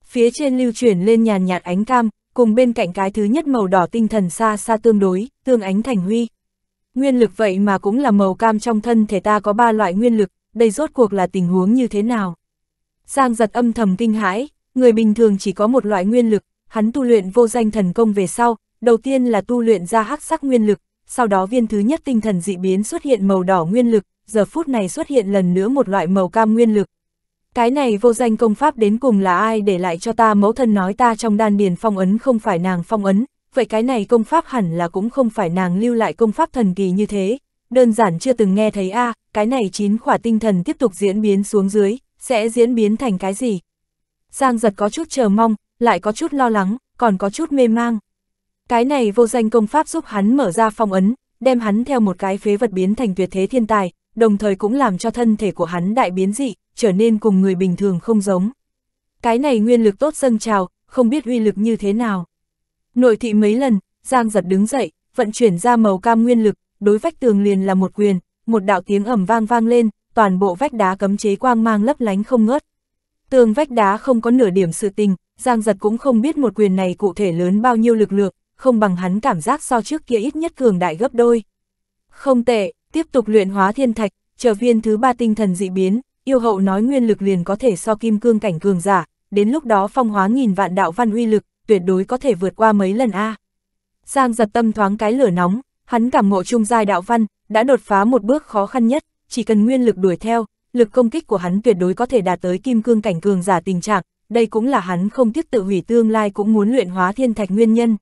Phía trên lưu chuyển lên nhàn nhạt ánh cam, cùng bên cạnh cái thứ nhất màu đỏ tinh thần xa xa tương đối, tương ánh thành huy. Nguyên lực vậy mà cũng là màu cam trong thân thể ta có ba loại nguyên lực, đây rốt cuộc là tình huống như thế nào? Giang giật âm thầm kinh hãi, người bình thường chỉ có một loại nguyên lực, hắn tu luyện vô danh thần công về sau, đầu tiên là tu luyện ra hắc sắc nguyên lực, sau đó viên thứ nhất tinh thần dị biến xuất hiện màu đỏ nguyên lực, giờ phút này xuất hiện lần nữa một loại màu cam nguyên lực. Cái này vô danh công pháp đến cùng là ai để lại cho ta mẫu thân nói ta trong đan điền phong ấn không phải nàng phong ấn, vậy cái này công pháp hẳn là cũng không phải nàng lưu lại công pháp thần kỳ như thế, đơn giản chưa từng nghe thấy a à, cái này chín khỏa tinh thần tiếp tục diễn biến xuống dưới, sẽ diễn biến thành cái gì? Giang giật có chút chờ mong, lại có chút lo lắng, còn có chút mê mang. Cái này vô danh công pháp giúp hắn mở ra phong ấn, đem hắn theo một cái phế vật biến thành tuyệt thế thiên tài, đồng thời cũng làm cho thân thể của hắn đại biến dị, trở nên cùng người bình thường không giống. Cái này nguyên lực tốt dâng trào, không biết uy lực như thế nào. Nội thị mấy lần, Giang giật đứng dậy, vận chuyển ra màu cam nguyên lực, đối vách tường liền là một quyền, một đạo tiếng ẩm vang vang lên, toàn bộ vách đá cấm chế quang mang lấp lánh không ngớt. Tường vách đá không có nửa điểm sự tình, Giang giật cũng không biết một quyền này cụ thể lớn bao nhiêu lực lượng, không bằng hắn cảm giác so trước kia ít nhất cường đại gấp đôi. Không tệ, Tiếp tục luyện hóa thiên thạch, trở viên thứ ba tinh thần dị biến, yêu hậu nói nguyên lực liền có thể so kim cương cảnh cường giả, đến lúc đó phong hóa nghìn vạn đạo văn uy lực, tuyệt đối có thể vượt qua mấy lần a. À. Giang giật tâm thoáng cái lửa nóng, hắn cảm ngộ trung giai đạo văn, đã đột phá một bước khó khăn nhất, chỉ cần nguyên lực đuổi theo, lực công kích của hắn tuyệt đối có thể đạt tới kim cương cảnh cường giả tình trạng, đây cũng là hắn không tiếc tự hủy tương lai cũng muốn luyện hóa thiên thạch nguyên nhân.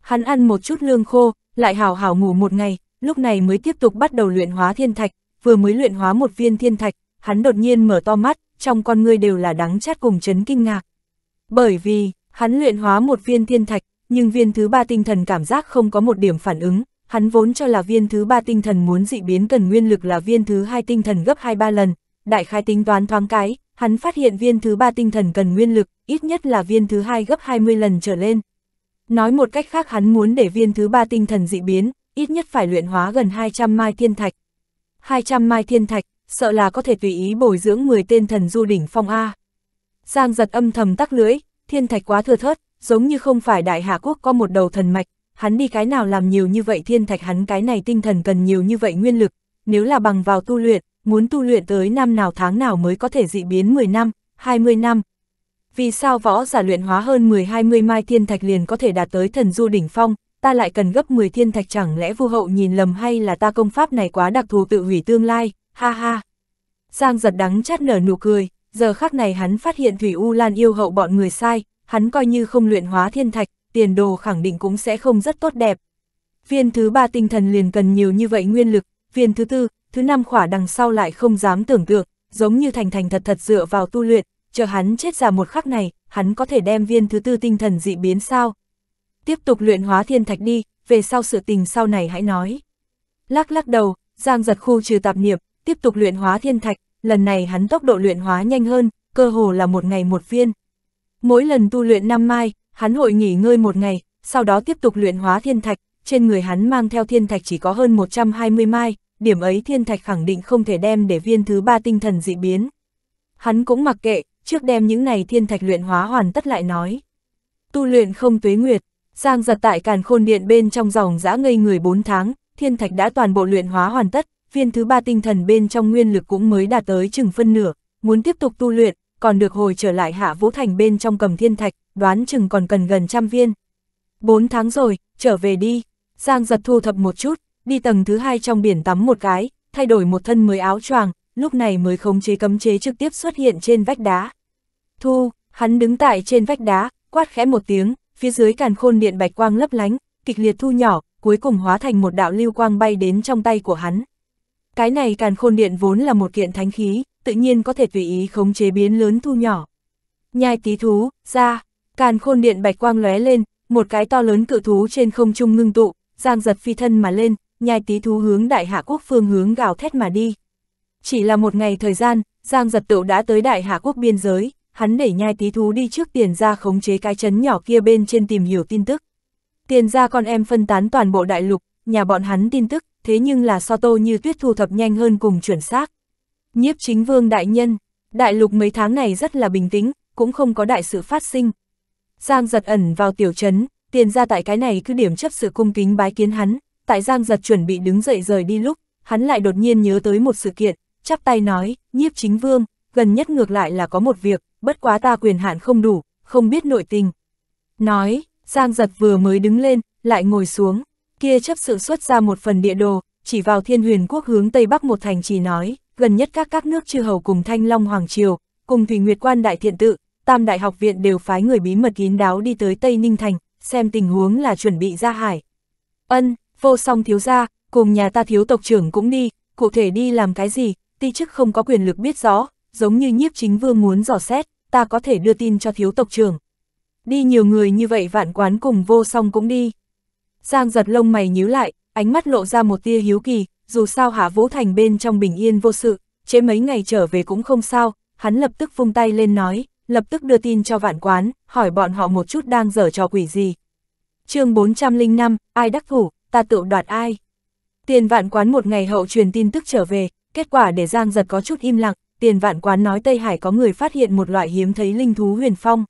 Hắn ăn một chút lương khô, lại hào hào ngủ một ngày, lúc này mới tiếp tục bắt đầu luyện hóa thiên thạch, vừa mới luyện hóa một viên thiên thạch, hắn đột nhiên mở to mắt, trong con ngươi đều là đắng chát cùng chấn kinh ngạc. Bởi vì, hắn luyện hóa một viên thiên thạch, nhưng viên thứ ba tinh thần cảm giác không có một điểm phản ứng, hắn vốn cho là viên thứ ba tinh thần muốn dị biến cần nguyên lực là viên thứ hai tinh thần gấp 2-3 lần, đại khai tính toán thoáng cái, hắn phát hiện viên thứ ba tinh thần cần nguyên lực, ít nhất là viên thứ hai gấp 20 lần trở lên. Nói một cách khác hắn muốn để viên thứ ba tinh thần dị biến, ít nhất phải luyện hóa gần 200 mai thiên thạch. 200 mai thiên thạch, sợ là có thể tùy ý bồi dưỡng 10 tên thần du đỉnh phong A. Giang giật âm thầm tắc lưỡi, thiên thạch quá thừa thớt, giống như không phải đại hạ quốc có một đầu thần mạch, hắn đi cái nào làm nhiều như vậy thiên thạch hắn cái này tinh thần cần nhiều như vậy nguyên lực, nếu là bằng vào tu luyện, muốn tu luyện tới năm nào tháng nào mới có thể dị biến 10 năm, 20 năm. Vì sao võ giả luyện hóa hơn 10-20 mai thiên thạch liền có thể đạt tới thần du đỉnh phong, ta lại cần gấp 10 thiên thạch chẳng lẽ vua hậu nhìn lầm hay là ta công pháp này quá đặc thù tự hủy tương lai, ha ha. Giang giật đắng chát nở nụ cười, giờ khắc này hắn phát hiện Thủy U Lan yêu hậu bọn người sai, hắn coi như không luyện hóa thiên thạch, tiền đồ khẳng định cũng sẽ không rất tốt đẹp. Viên thứ ba tinh thần liền cần nhiều như vậy nguyên lực, viên thứ tư, thứ năm khỏa đằng sau lại không dám tưởng tượng, giống như thành thành thật thật dựa vào tu luyện, chờ hắn chết già một khắc này, hắn có thể đem viên thứ tư tinh thần dị biến sao, tiếp tục luyện hóa thiên thạch đi, về sau sự tình sau này hãy nói. Lắc lắc đầu, Giang giật khu trừ tạp niệm, tiếp tục luyện hóa thiên thạch, lần này hắn tốc độ luyện hóa nhanh hơn, cơ hồ là một ngày một viên. Mỗi lần tu luyện năm mai, hắn hội nghỉ ngơi một ngày, sau đó tiếp tục luyện hóa thiên thạch, trên người hắn mang theo thiên thạch chỉ có hơn 120 mai, điểm ấy thiên thạch khẳng định không thể đem để viên thứ ba tinh thần dị biến. Hắn cũng mặc kệ, trước đem những này thiên thạch luyện hóa hoàn tất lại nói. Tu luyện không tuế nguyệt, Giang giật tại càn khôn điện bên trong dòng giã ngây người 4 tháng, thiên thạch đã toàn bộ luyện hóa hoàn tất, viên thứ ba tinh thần bên trong nguyên lực cũng mới đạt tới chừng phân nửa, muốn tiếp tục tu luyện, còn được hồi trở lại hạ vũ thành bên trong cầm thiên thạch, đoán chừng còn cần gần trăm viên. 4 tháng rồi, trở về đi, Giang giật thu thập một chút, đi tầng thứ hai trong biển tắm một cái, thay đổi một thân mới áo choàng, lúc này mới khống chế cấm chế trực tiếp xuất hiện trên vách đá. Thu, hắn đứng tại trên vách đá, quát khẽ một tiếng, phía dưới càn khôn điện bạch quang lấp lánh, kịch liệt thu nhỏ, cuối cùng hóa thành một đạo lưu quang bay đến trong tay của hắn. Cái này càn khôn điện vốn là một kiện thánh khí, tự nhiên có thể tùy ý khống chế biến lớn thu nhỏ. Nhai tí thú, ra, càn khôn điện bạch quang lóe lên, một cái to lớn cự thú trên không trung ngưng tụ, giang giật phi thân mà lên, nhai tí thú hướng đại hạ quốc phương hướng gào thét mà đi. Chỉ là một ngày thời gian, giang giật tựu đã tới đại hạ quốc biên giới hắn đẩy nhai tí thú đi trước tiền ra khống chế cái chấn nhỏ kia bên trên tìm hiểu tin tức. Tiền ra con em phân tán toàn bộ đại lục, nhà bọn hắn tin tức, thế nhưng là so tô như tuyết thu thập nhanh hơn cùng chuẩn xác. Nhiếp chính vương đại nhân, đại lục mấy tháng này rất là bình tĩnh, cũng không có đại sự phát sinh. Giang giật ẩn vào tiểu trấn, tiền ra tại cái này cứ điểm chấp sự cung kính bái kiến hắn, tại Giang giật chuẩn bị đứng dậy rời đi lúc, hắn lại đột nhiên nhớ tới một sự kiện, chắp tay nói, nhiếp chính vương, gần nhất ngược lại là có một việc, bất quá ta quyền hạn không đủ, không biết nội tình. Nói, Giang giật vừa mới đứng lên, lại ngồi xuống, kia chấp sự xuất ra một phần địa đồ, chỉ vào thiên huyền quốc hướng Tây Bắc một thành chỉ nói, gần nhất các các nước chư hầu cùng Thanh Long Hoàng Triều, cùng Thủy Nguyệt Quan Đại Thiện Tự, Tam Đại Học Viện đều phái người bí mật kín đáo đi tới Tây Ninh Thành, xem tình huống là chuẩn bị ra hải. Ân, vô song thiếu gia, cùng nhà ta thiếu tộc trưởng cũng đi, cụ thể đi làm cái gì, ti chức không có quyền lực biết rõ, giống như nhiếp chính vương muốn dò xét ta có thể đưa tin cho thiếu tộc trưởng. Đi nhiều người như vậy vạn quán cùng vô song cũng đi. Giang giật lông mày nhíu lại, ánh mắt lộ ra một tia hiếu kỳ, dù sao hạ vũ thành bên trong bình yên vô sự, chế mấy ngày trở về cũng không sao, hắn lập tức vung tay lên nói, lập tức đưa tin cho vạn quán, hỏi bọn họ một chút đang dở trò quỷ gì. chương 405, ai đắc thủ, ta tự đoạt ai. Tiền vạn quán một ngày hậu truyền tin tức trở về, kết quả để Giang giật có chút im lặng, tiền vạn quán nói Tây Hải có người phát hiện một loại hiếm thấy linh thú huyền phong.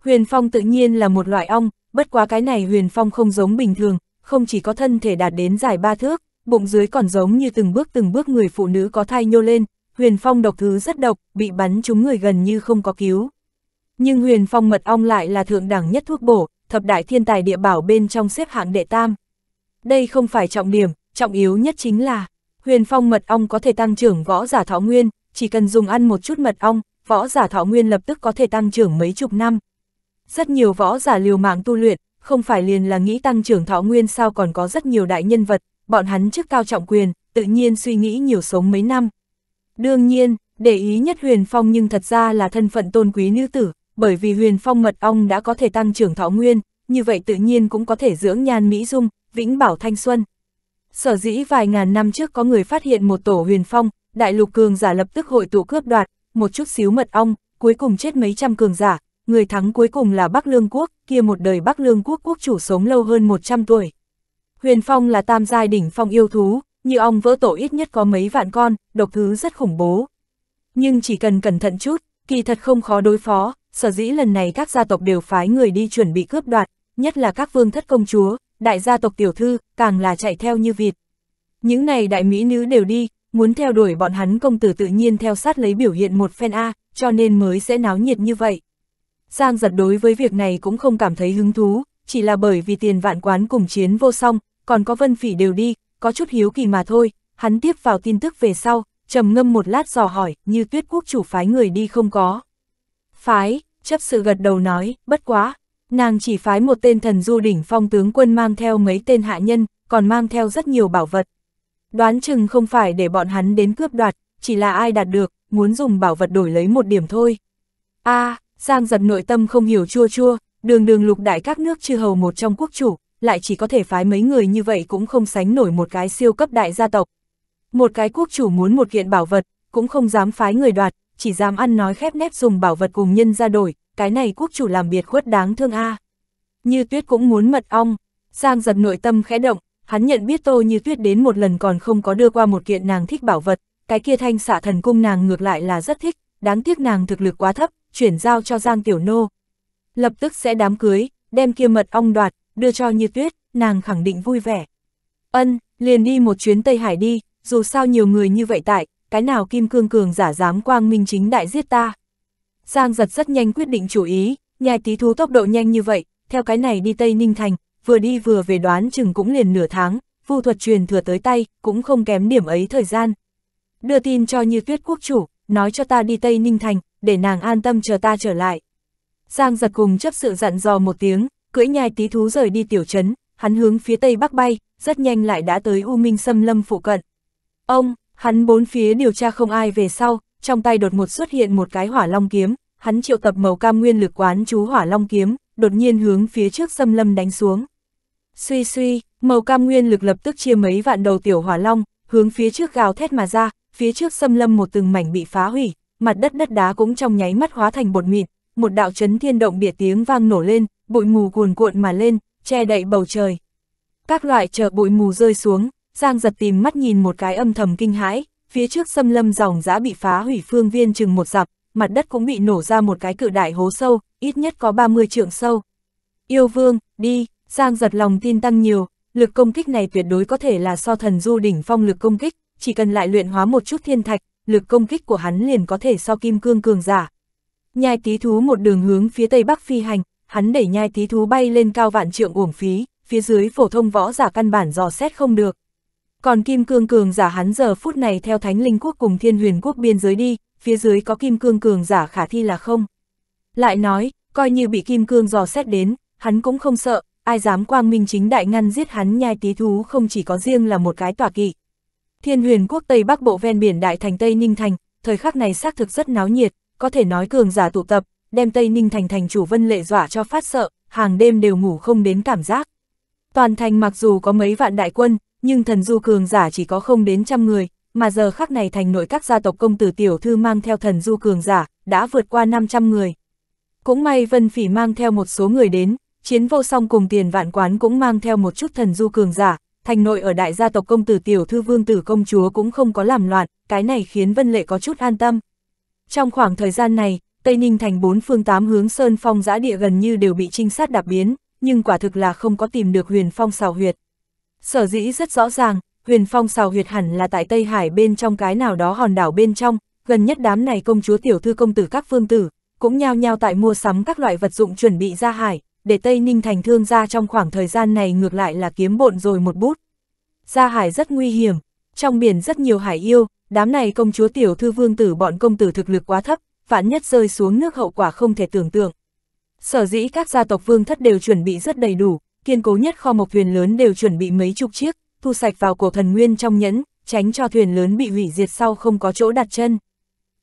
Huyền phong tự nhiên là một loại ong, bất quá cái này huyền phong không giống bình thường, không chỉ có thân thể đạt đến dài ba thước, bụng dưới còn giống như từng bước từng bước người phụ nữ có thai nhô lên, huyền phong độc thứ rất độc, bị bắn chúng người gần như không có cứu. Nhưng huyền phong mật ong lại là thượng đẳng nhất thuốc bổ, thập đại thiên tài địa bảo bên trong xếp hạng đệ tam. Đây không phải trọng điểm, trọng yếu nhất chính là huyền phong mật ong có thể tăng trưởng võ giả thọ nguyên, chỉ cần dùng ăn một chút mật ong, võ giả thọ nguyên lập tức có thể tăng trưởng mấy chục năm. Rất nhiều võ giả liều mạng tu luyện, không phải liền là nghĩ tăng trưởng thọ nguyên sao còn có rất nhiều đại nhân vật, bọn hắn chức cao trọng quyền, tự nhiên suy nghĩ nhiều sống mấy năm. Đương nhiên, để ý nhất Huyền Phong nhưng thật ra là thân phận tôn quý nữ tử, bởi vì Huyền Phong mật ong đã có thể tăng trưởng thọ nguyên, như vậy tự nhiên cũng có thể dưỡng nhan mỹ dung, vĩnh bảo thanh xuân. Sở dĩ vài ngàn năm trước có người phát hiện một tổ Huyền Phong, đại lục cường giả lập tức hội tụ cướp đoạt, một chút xíu mật ong, cuối cùng chết mấy trăm cường giả, người thắng cuối cùng là Bắc Lương Quốc, kia một đời Bắc Lương Quốc quốc chủ sống lâu hơn 100 tuổi. Huyền Phong là tam giai đỉnh phong yêu thú, như ong vỡ tổ ít nhất có mấy vạn con, độc thứ rất khủng bố. Nhưng chỉ cần cẩn thận chút, kỳ thật không khó đối phó, sở dĩ lần này các gia tộc đều phái người đi chuẩn bị cướp đoạt, nhất là các vương thất công chúa, đại gia tộc tiểu thư, càng là chạy theo như vịt. Những này đại mỹ nữ đều đi, muốn theo đuổi bọn hắn công tử tự nhiên theo sát lấy biểu hiện một phen A, cho nên mới sẽ náo nhiệt như vậy. Giang giật đối với việc này cũng không cảm thấy hứng thú, chỉ là bởi vì tiền vạn quán cùng chiến vô song, còn có vân phỉ đều đi, có chút hiếu kỳ mà thôi, hắn tiếp vào tin tức về sau, trầm ngâm một lát dò hỏi, như tuyết quốc chủ phái người đi không có. Phái, chấp sự gật đầu nói, bất quá, nàng chỉ phái một tên thần du đỉnh phong tướng quân mang theo mấy tên hạ nhân, còn mang theo rất nhiều bảo vật, Đoán chừng không phải để bọn hắn đến cướp đoạt, chỉ là ai đạt được, muốn dùng bảo vật đổi lấy một điểm thôi. a à, Giang giật nội tâm không hiểu chua chua, đường đường lục đại các nước chư hầu một trong quốc chủ, lại chỉ có thể phái mấy người như vậy cũng không sánh nổi một cái siêu cấp đại gia tộc. Một cái quốc chủ muốn một kiện bảo vật, cũng không dám phái người đoạt, chỉ dám ăn nói khép nép dùng bảo vật cùng nhân ra đổi, cái này quốc chủ làm biệt khuất đáng thương a à. Như tuyết cũng muốn mật ong, Giang giật nội tâm khẽ động, hắn nhận biết Tô Như Tuyết đến một lần còn không có đưa qua một kiện nàng thích bảo vật, cái kia thanh xạ thần cung nàng ngược lại là rất thích, đáng tiếc nàng thực lực quá thấp, chuyển giao cho Giang Tiểu Nô. Lập tức sẽ đám cưới, đem kia mật ong đoạt, đưa cho Như Tuyết, nàng khẳng định vui vẻ. Ân, liền đi một chuyến Tây Hải đi, dù sao nhiều người như vậy tại, cái nào kim cương cường giả dám quang minh chính đại giết ta. Giang giật rất nhanh quyết định chủ ý, nhai tí thú tốc độ nhanh như vậy, theo cái này đi Tây Ninh Thành, vừa đi vừa về đoán chừng cũng liền nửa tháng, vu thuật truyền thừa tới tay, cũng không kém điểm ấy thời gian. Đưa tin cho Như Tuyết quốc chủ, nói cho ta đi Tây Ninh Thành, để nàng an tâm chờ ta trở lại. Giang giật cùng chấp sự dặn dò một tiếng, cưỡi nhai tí thú rời đi tiểu trấn, hắn hướng phía tây bắc bay, rất nhanh lại đã tới U Minh xâm lâm phụ cận. Ông, hắn bốn phía điều tra không ai về sau, trong tay đột ngột xuất hiện một cái hỏa long kiếm, hắn triệu tập màu cam nguyên lực quán chú hỏa long kiếm, đột nhiên hướng phía trước xâm lâm đánh xuống. Suy suy, màu cam nguyên lực lập tức chia mấy vạn đầu tiểu hỏa long, hướng phía trước gào thét mà ra, phía trước xâm lâm một từng mảnh bị phá hủy, mặt đất đất đá cũng trong nháy mắt hóa thành bột mịn, một đạo chấn thiên động địa tiếng vang nổ lên, bụi mù cuồn cuộn mà lên, che đậy bầu trời. Các loại chờ bụi mù rơi xuống, Giang giật tìm mắt nhìn một cái âm thầm kinh hãi, phía trước xâm lâm dòng giã bị phá hủy phương viên chừng một dặm, mặt đất cũng bị nổ ra một cái cự đại hố sâu, ít nhất có 30 trượng sâu. Yêu vương, đi! Giang giật lòng tin tăng nhiều, lực công kích này tuyệt đối có thể là so thần du đỉnh phong lực công kích, chỉ cần lại luyện hóa một chút thiên thạch, lực công kích của hắn liền có thể so kim cương cường giả. Nhai tí thú một đường hướng phía tây bắc phi hành, hắn đẩy nhai tí thú bay lên cao vạn trượng uổng phí, phía dưới phổ thông võ giả căn bản dò xét không được. Còn kim cương cường giả hắn giờ phút này theo thánh linh quốc cùng thiên huyền quốc biên giới đi, phía dưới có kim cương cường giả khả thi là không. Lại nói, coi như bị kim cương dò xét đến, hắn cũng không sợ, ai dám quang minh chính đại ngăn giết hắn nhai tí thú không chỉ có riêng là một cái tòa kỵ. Thiên huyền quốc Tây Bắc Bộ ven biển Đại Thành Tây Ninh Thành, thời khắc này xác thực rất náo nhiệt, có thể nói cường giả tụ tập, đem Tây Ninh Thành thành chủ vân lệ dọa cho phát sợ, hàng đêm đều ngủ không đến cảm giác. Toàn thành mặc dù có mấy vạn đại quân, nhưng thần du cường giả chỉ có không đến trăm người, mà giờ khắc này thành nội các gia tộc công tử tiểu thư mang theo thần du cường giả, đã vượt qua 500 người. Cũng may Vân Phỉ mang theo một số người đến, chiến vô song cùng tiền vạn quán cũng mang theo một chút thần du cường giả, thành nội ở đại gia tộc công tử tiểu thư vương tử công chúa cũng không có làm loạn, cái này khiến Vân Lệ có chút an tâm. Trong khoảng thời gian này, Tây Ninh thành bốn phương tám hướng sơn phong giã địa gần như đều bị trinh sát đạp biến, nhưng quả thực là không có tìm được huyền phong xào huyệt. Sở dĩ rất rõ ràng, huyền phong xào huyệt hẳn là tại Tây Hải bên trong cái nào đó hòn đảo bên trong, gần nhất đám này công chúa tiểu thư công tử các phương tử, cũng nhao nhao tại mua sắm các loại vật dụng chuẩn bị ra hải, để Tây Ninh thành thương gia trong khoảng thời gian này ngược lại là kiếm bộn rồi một bút. Ra hải rất nguy hiểm, trong biển rất nhiều hải yêu, đám này công chúa tiểu thư vương tử bọn công tử thực lực quá thấp, vạn nhất rơi xuống nước hậu quả không thể tưởng tượng. Sở dĩ các gia tộc vương thất đều chuẩn bị rất đầy đủ, kiên cố nhất kho mộc thuyền lớn đều chuẩn bị mấy chục chiếc, thu sạch vào cổ thần nguyên trong nhẫn, tránh cho thuyền lớn bị hủy diệt sau không có chỗ đặt chân.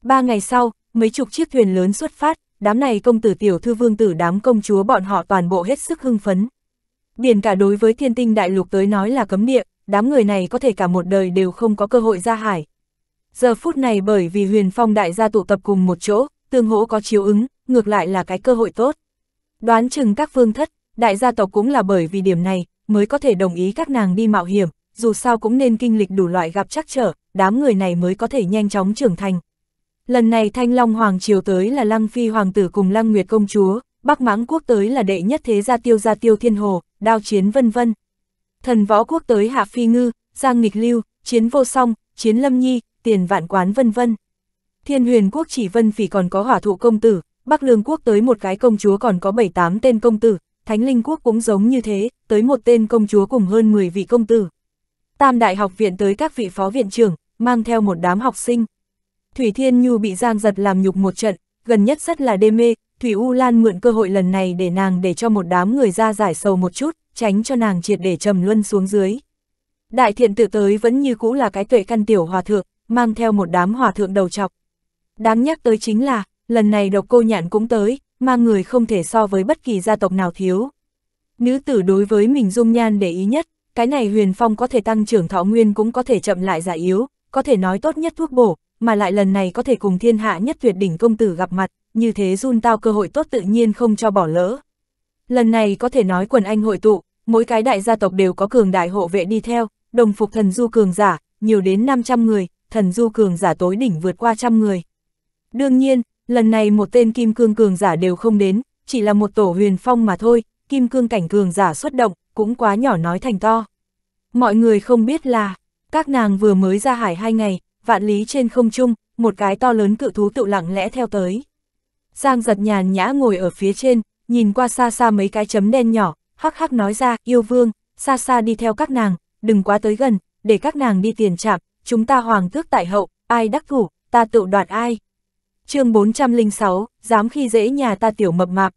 Ba ngày sau, mấy chục chiếc thuyền lớn xuất phát, đám này công tử tiểu thư vương tử đám công chúa bọn họ toàn bộ hết sức hưng phấn. Biển cả đối với thiên tinh đại lục tới nói là cấm địa, đám người này có thể cả một đời đều không có cơ hội ra hải. Giờ phút này bởi vì huyền phong đại gia tụ tập cùng một chỗ, tương hỗ có chiếu ứng, ngược lại là cái cơ hội tốt. Đoán chừng các phương thất, đại gia tộc cũng là bởi vì điểm này, mới có thể đồng ý các nàng đi mạo hiểm, dù sao cũng nên kinh lịch đủ loại gặp trắc trở, đám người này mới có thể nhanh chóng trưởng thành. Lần này Thanh Long Hoàng Triều tới là Lăng Phi Hoàng tử cùng Lăng Nguyệt Công Chúa, Bắc Mãng Quốc tới là đệ nhất thế gia tiêu gia tiêu thiên hồ, đao chiến vân vân. Thần võ quốc tới Hạ Phi Ngư, Giang Nghịch Lưu, Chiến Vô Song, Chiến Lâm Nhi, Tiền Vạn Quán vân vân. Thiên huyền quốc chỉ vân vì còn có hỏa thụ công tử, Bắc Lương quốc tới một cái công chúa còn có 7-8 tên công tử, Thánh Linh quốc cũng giống như thế, tới một tên công chúa cùng hơn 10 vị công tử. Tam đại học viện tới các vị phó viện trưởng, mang theo một đám học sinh. Thủy Thiên Nhu bị Giang Giật làm nhục một trận, gần nhất rất là đê mê, Thủy U Lan mượn cơ hội lần này để nàng để cho một đám người ra giải sầu một chút, tránh cho nàng triệt để trầm luân xuống dưới. Đại thiện tự tới vẫn như cũ là cái tuệ căn tiểu hòa thượng, mang theo một đám hòa thượng đầu chọc. Đáng nhắc tới chính là, lần này độc cô nhạn cũng tới, mang người không thể so với bất kỳ gia tộc nào thiếu. Nữ tử đối với mình dung nhan để ý nhất, cái này huyền phong có thể tăng trưởng thọ nguyên cũng có thể chậm lại giả yếu, có thể nói tốt nhất thuốc bổ, mà lại lần này có thể cùng thiên hạ nhất tuyệt đỉnh công tử gặp mặt, như thế run tao cơ hội tốt tự nhiên không cho bỏ lỡ. Lần này có thể nói quần anh hội tụ, mỗi cái đại gia tộc đều có cường đại hộ vệ đi theo, đồng phục thần du cường giả, nhiều đến 500 người, thần du cường giả tối đỉnh vượt qua trăm người. Đương nhiên, lần này một tên kim cương cường giả đều không đến, chỉ là một tổ huyền phong mà thôi, kim cương cảnh cường giả xuất động, cũng quá nhỏ nói thành to. Mọi người không biết là, các nàng vừa mới ra hải hai ngày, vạn lý trên không trung, một cái to lớn cự thú tự lặng lẽ theo tới. Giang giật nhàn nhã ngồi ở phía trên, nhìn qua xa xa mấy cái chấm đen nhỏ, hắc hắc nói ra, yêu vương, xa xa đi theo các nàng, đừng quá tới gần, để các nàng đi tiền chạm, chúng ta hoàng tước tại hậu, ai đắc thủ, ta tự đoạt ai. chương 406, dám khi dễ nhà ta tiểu mập mạp.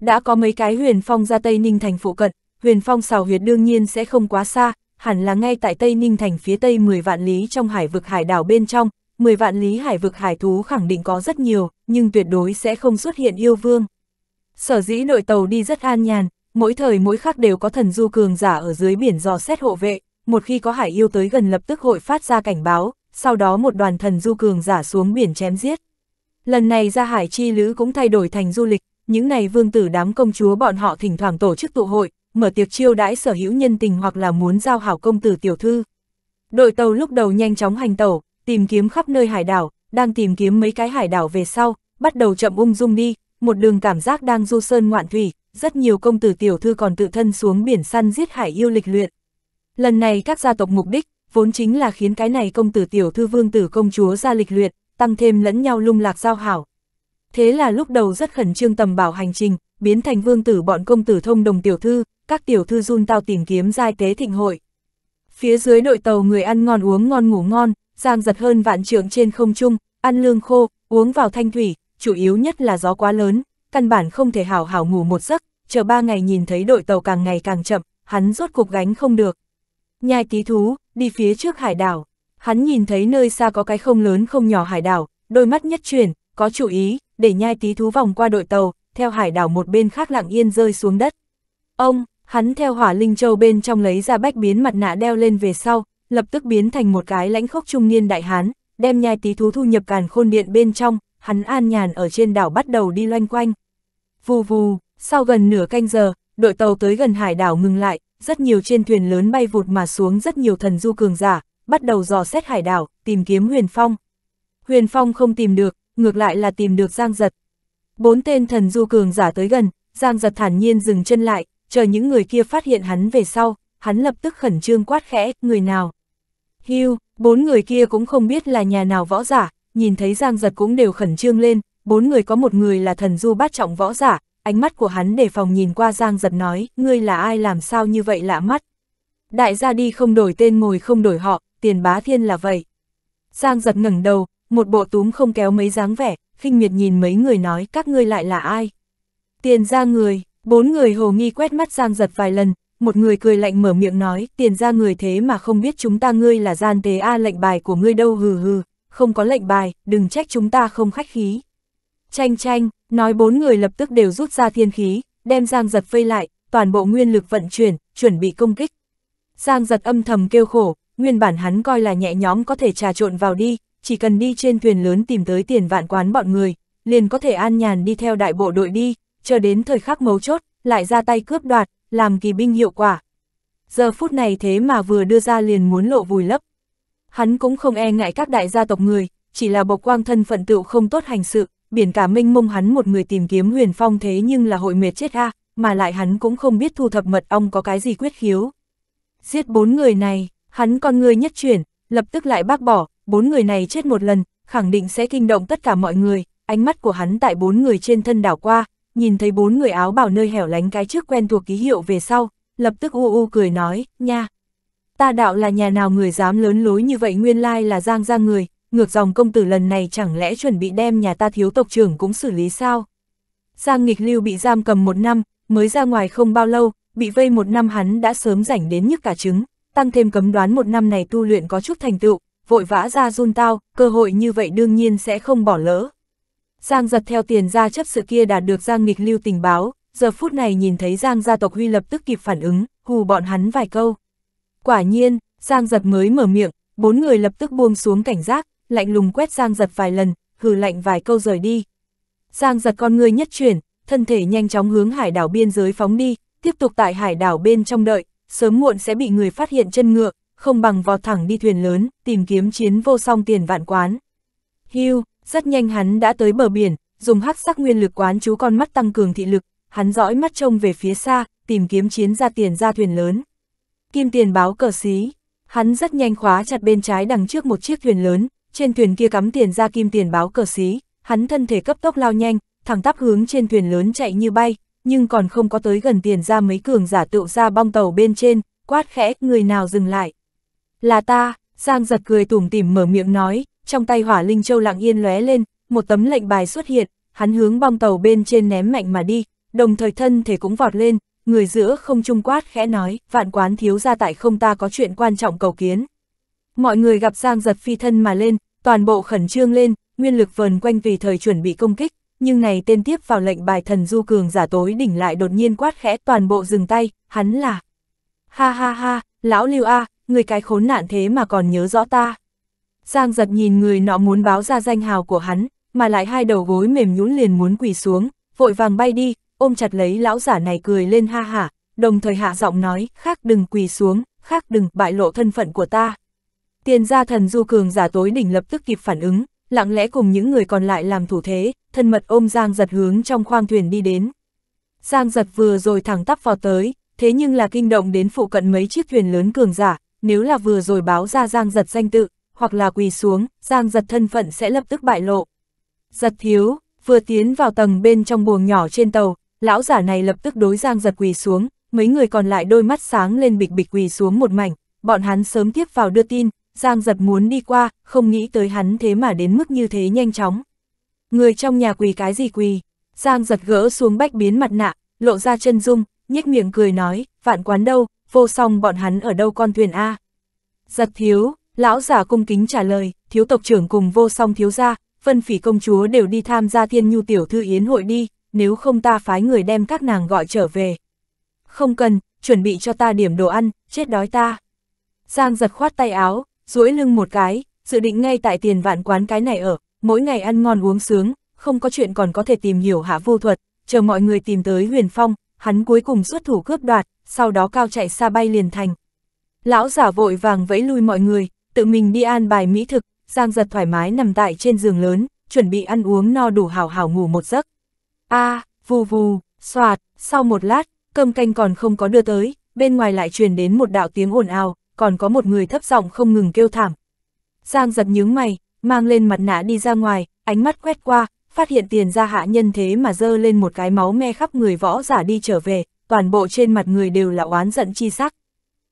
Đã có mấy cái huyền phong ra Tây Ninh thành phụ cận, huyền phong xào huyệt đương nhiên sẽ không quá xa, hẳn là ngay tại Tây Ninh thành phía Tây 10 vạn lý trong hải vực hải đảo bên trong, 10 vạn lý hải vực hải thú khẳng định có rất nhiều, nhưng tuyệt đối sẽ không xuất hiện yêu vương. Sở dĩ nội tàu đi rất an nhàn, mỗi thời mỗi khắc đều có thần du cường giả ở dưới biển dò xét hộ vệ, một khi có hải yêu tới gần lập tức hội phát ra cảnh báo, sau đó một đoàn thần du cường giả xuống biển chém giết. Lần này ra hải chi lữ cũng thay đổi thành du lịch, những này vương tử đám công chúa bọn họ thỉnh thoảng tổ chức tụ hội, mở tiệc chiêu đãi sở hữu nhân tình hoặc là muốn giao hảo công tử tiểu thư. Đội tàu lúc đầu nhanh chóng hành tẩu, tìm kiếm khắp nơi hải đảo, đang tìm kiếm mấy cái hải đảo về sau, bắt đầu chậm ung dung đi, một đường cảm giác đang du sơn ngoạn thủy, rất nhiều công tử tiểu thư còn tự thân xuống biển săn giết hải yêu lịch luyện. Lần này các gia tộc mục đích, vốn chính là khiến cái này công tử tiểu thư vương tử công chúa ra lịch luyện, tăng thêm lẫn nhau lung lạc giao hảo. Thế là lúc đầu rất khẩn trương tầm bảo hành trình, biến thành vương tử bọn công tử thông đồng tiểu thư, các tiểu thư run tao tìm kiếm giai tế thịnh hội. Phía dưới đội tàu người ăn ngon uống ngon ngủ ngon, giang giật hơn vạn trượng trên không trung, ăn lương khô, uống vào thanh thủy, chủ yếu nhất là gió quá lớn, căn bản không thể hảo hảo ngủ một giấc, chờ ba ngày nhìn thấy đội tàu càng ngày càng chậm, hắn rốt cục gánh không được. Nhai tí thú, đi phía trước hải đảo, hắn nhìn thấy nơi xa có cái không lớn không nhỏ hải đảo, đôi mắt nhất chuyển, có chủ ý, để nhai tí thú vòng qua đội tàu, theo hải đảo một bên khác lặng yên rơi xuống đất. Ông, hắn theo hỏa linh châu bên trong lấy ra bách biến mặt nạ đeo lên về sau, lập tức biến thành một cái lãnh khốc trung niên đại hán, đem nhai tí thú thu nhập càn khôn điện bên trong, hắn an nhàn ở trên đảo bắt đầu đi loanh quanh. Vù vù, sau gần nửa canh giờ, đội tàu tới gần hải đảo ngừng lại, rất nhiều trên thuyền lớn bay vụt mà xuống rất nhiều thần du cường giả, bắt đầu dò xét hải đảo, tìm kiếm Huyền Phong. Huyền Phong không tìm được, ngược lại là tìm được Giang Giật, Bốn tên thần du cường giả tới gần, Giang giật thản nhiên dừng chân lại, chờ những người kia phát hiện hắn về sau, hắn lập tức khẩn trương quát khẽ, người nào. Hưu, bốn người kia cũng không biết là nhà nào võ giả, nhìn thấy Giang giật cũng đều khẩn trương lên, bốn người có một người là thần du bát trọng võ giả, ánh mắt của hắn đề phòng nhìn qua Giang giật nói, ngươi là ai làm sao như vậy lạ mắt. Đại gia đi không đổi tên ngồi không đổi họ, tiền bá thiên là vậy. Giang giật ngẩng đầu, một bộ túm không kéo mấy dáng vẻ, khinh miệt nhìn mấy người nói các ngươi lại là ai. Tiền ra người, bốn người hồ nghi quét mắt Giang giật vài lần, một người cười lạnh mở miệng nói tiền ra người thế mà không biết chúng ta ngươi là gian tế A lệnh bài của ngươi đâu hừ hừ, không có lệnh bài, đừng trách chúng ta không khách khí. Chanh chanh, nói bốn người lập tức đều rút ra thiên khí, đem Giang giật vây lại, toàn bộ nguyên lực vận chuyển, chuẩn bị công kích. Giang giật âm thầm kêu khổ, nguyên bản hắn coi là nhẹ nhóm có thể trà trộn vào đi, chỉ cần đi trên thuyền lớn tìm tới tiền vạn quán bọn người, liền có thể an nhàn đi theo đại bộ đội đi, chờ đến thời khắc mấu chốt, lại ra tay cướp đoạt, làm kỳ binh hiệu quả. Giờ phút này thế mà vừa đưa ra liền muốn lộ vùi lấp. Hắn cũng không e ngại các đại gia tộc người, chỉ là bộc quang thân phận tựu không tốt hành sự, biển cả minh mông hắn một người tìm kiếm huyền phong thế nhưng là hội mệt chết a mà lại hắn cũng không biết thu thập mật ong có cái gì quyết khiếu. Giết bốn người này, hắn con người nhất chuyển, lập tức lại bác bỏ, bốn người này chết một lần, khẳng định sẽ kinh động tất cả mọi người, ánh mắt của hắn tại bốn người trên thân đảo qua, nhìn thấy bốn người áo bảo nơi hẻo lánh cái trước quen thuộc ký hiệu về sau, lập tức u u cười nói, nha. Ta đạo là nhà nào người dám lớn lối như vậy nguyên lai là giang ra người, ngược dòng công tử lần này chẳng lẽ chuẩn bị đem nhà ta thiếu tộc trưởng cũng xử lý sao? Giang nghịch lưu bị giam cầm một năm, mới ra ngoài không bao lâu, bị vây một năm hắn đã sớm rảnh đến nhức cả trứng, tăng thêm cấm đoán một năm này tu luyện có chút thành tựu, vội vã ra run tao, cơ hội như vậy đương nhiên sẽ không bỏ lỡ. Giang giật theo tiền ra chấp sự kia đạt được Giang nghịch lưu tình báo, giờ phút này nhìn thấy Giang gia tộc Huy lập tức kịp phản ứng, hù bọn hắn vài câu. Quả nhiên, Giang giật mới mở miệng, bốn người lập tức buông xuống cảnh giác, lạnh lùng quét Giang giật vài lần, hừ lạnh vài câu rời đi. Giang giật con người nhất chuyển, thân thể nhanh chóng hướng hải đảo biên giới phóng đi, tiếp tục tại hải đảo bên trong đợi, sớm muộn sẽ bị người phát hiện chân ngựa, không bằng vọt thẳng đi thuyền lớn, tìm kiếm chiến vô song tiền vạn quán. Hưu, rất nhanh hắn đã tới bờ biển, dùng hắc sắc nguyên lực quán chú con mắt tăng cường thị lực, hắn dõi mắt trông về phía xa, tìm kiếm chiến ra tiền ra thuyền lớn. Kim tiền báo cờ xí, hắn rất nhanh khóa chặt bên trái đằng trước một chiếc thuyền lớn, trên thuyền kia cắm tiền ra kim tiền báo cờ xí, hắn thân thể cấp tốc lao nhanh, thẳng tắp hướng trên thuyền lớn chạy như bay, nhưng còn không có tới gần tiền ra mấy cường giả tựu ra bong tàu bên trên, quát khẽ người nào dừng lại, là ta, Giang giật cười tủm tỉm mở miệng nói, trong tay hỏa linh châu lặng yên lóe lên, một tấm lệnh bài xuất hiện, hắn hướng bong tàu bên trên ném mạnh mà đi, đồng thời thân thể cũng vọt lên, người giữa không trung quát khẽ nói, vạn quán thiếu ra tại không ta có chuyện quan trọng cầu kiến. Mọi người gặp Giang giật phi thân mà lên, toàn bộ khẩn trương lên, nguyên lực vờn quanh vì thời chuẩn bị công kích, nhưng này tên tiếp vào lệnh bài thần du cường giả tối đỉnh lại đột nhiên quát khẽ toàn bộ dừng tay, hắn là. Ha ha ha, lão lưu a, à, người cái khốn nạn thế mà còn nhớ rõ ta. Giang giật nhìn người nọ muốn báo ra danh hào của hắn, mà lại hai đầu gối mềm nhũn liền muốn quỳ xuống, vội vàng bay đi, ôm chặt lấy lão giả này cười lên ha hả, đồng thời hạ giọng nói, khác đừng quỳ xuống, khác đừng bại lộ thân phận của ta. Tiền gia thần du cường giả tối đỉnh lập tức kịp phản ứng, lặng lẽ cùng những người còn lại làm thủ thế, thân mật ôm Giang giật hướng trong khoang thuyền đi đến. Giang giật vừa rồi thẳng tắp vào tới, thế nhưng là kinh động đến phụ cận mấy chiếc thuyền lớn cường giả, nếu là vừa rồi báo ra Giang Giật danh tự, hoặc là quỳ xuống, Giang Giật thân phận sẽ lập tức bại lộ. Giật thiếu, vừa tiến vào tầng bên trong buồng nhỏ trên tàu, lão giả này lập tức đối Giang Giật quỳ xuống, mấy người còn lại đôi mắt sáng lên bịch bịch quỳ xuống một mảnh, bọn hắn sớm tiếp vào đưa tin, Giang Giật muốn đi qua, không nghĩ tới hắn thế mà đến mức như thế nhanh chóng. Người trong nhà quỳ cái gì quỳ? Giang Giật gỡ xuống bách biến mặt nạ, lộ ra chân dung, nhếch miệng cười nói, vạn quán đâu, vô song bọn hắn ở đâu con thuyền A. Giật thiếu, lão giả cung kính trả lời, thiếu tộc trưởng cùng vô song thiếu gia, phân phỉ công chúa đều đi tham gia thiên nhu tiểu thư yến hội đi, nếu không ta phái người đem các nàng gọi trở về. Không cần, chuẩn bị cho ta điểm đồ ăn, chết đói ta. Giang giật khoát tay áo, duỗi lưng một cái, dự định ngay tại tiền vạn quán cái này ở, mỗi ngày ăn ngon uống sướng, không có chuyện còn có thể tìm hiểu hạ vô thuật, chờ mọi người tìm tới huyền phong, hắn cuối cùng xuất thủ cướp đoạt, sau đó cao chạy xa bay liền thành. Lão giả vội vàng vẫy lui mọi người, tự mình đi an bài mỹ thực, Giang giật thoải mái nằm tại trên giường lớn, chuẩn bị ăn uống no đủ hào hào ngủ một giấc. a à, vù vù, xoạt, sau một lát, cơm canh còn không có đưa tới, bên ngoài lại truyền đến một đạo tiếng ồn ào, còn có một người thấp giọng không ngừng kêu thảm. Giang giật nhướng mày, mang lên mặt nạ đi ra ngoài, ánh mắt quét qua, phát hiện tiền gia hạ nhân thế mà dơ lên một cái máu me khắp người võ giả đi trở về, toàn bộ trên mặt người đều là oán giận chi sắc.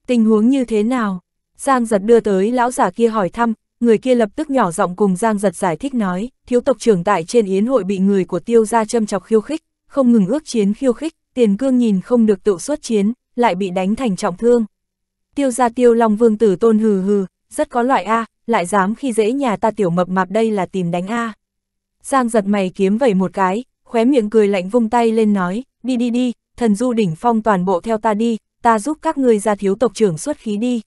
Tình huống như thế nào? Giang giật đưa tới lão giả kia hỏi thăm, người kia lập tức nhỏ giọng cùng Giang giật giải thích nói, thiếu tộc trưởng tại trên yến hội bị người của tiêu gia châm chọc khiêu khích, không ngừng ước chiến khiêu khích, tiền cương nhìn không được tự xuất chiến, lại bị đánh thành trọng thương. Tiêu gia tiêu long vương tử tôn hừ hừ, rất có loại A, lại dám khi dễ nhà ta tiểu mập mạp đây là tìm đánh A. Giang giật mày kiếm vẩy một cái, khóe miệng cười lạnh vung tay lên nói, đi đi đi, thần du đỉnh phong toàn bộ theo ta đi, ta giúp các ngươi ra thiếu tộc trưởng xuất khí đi.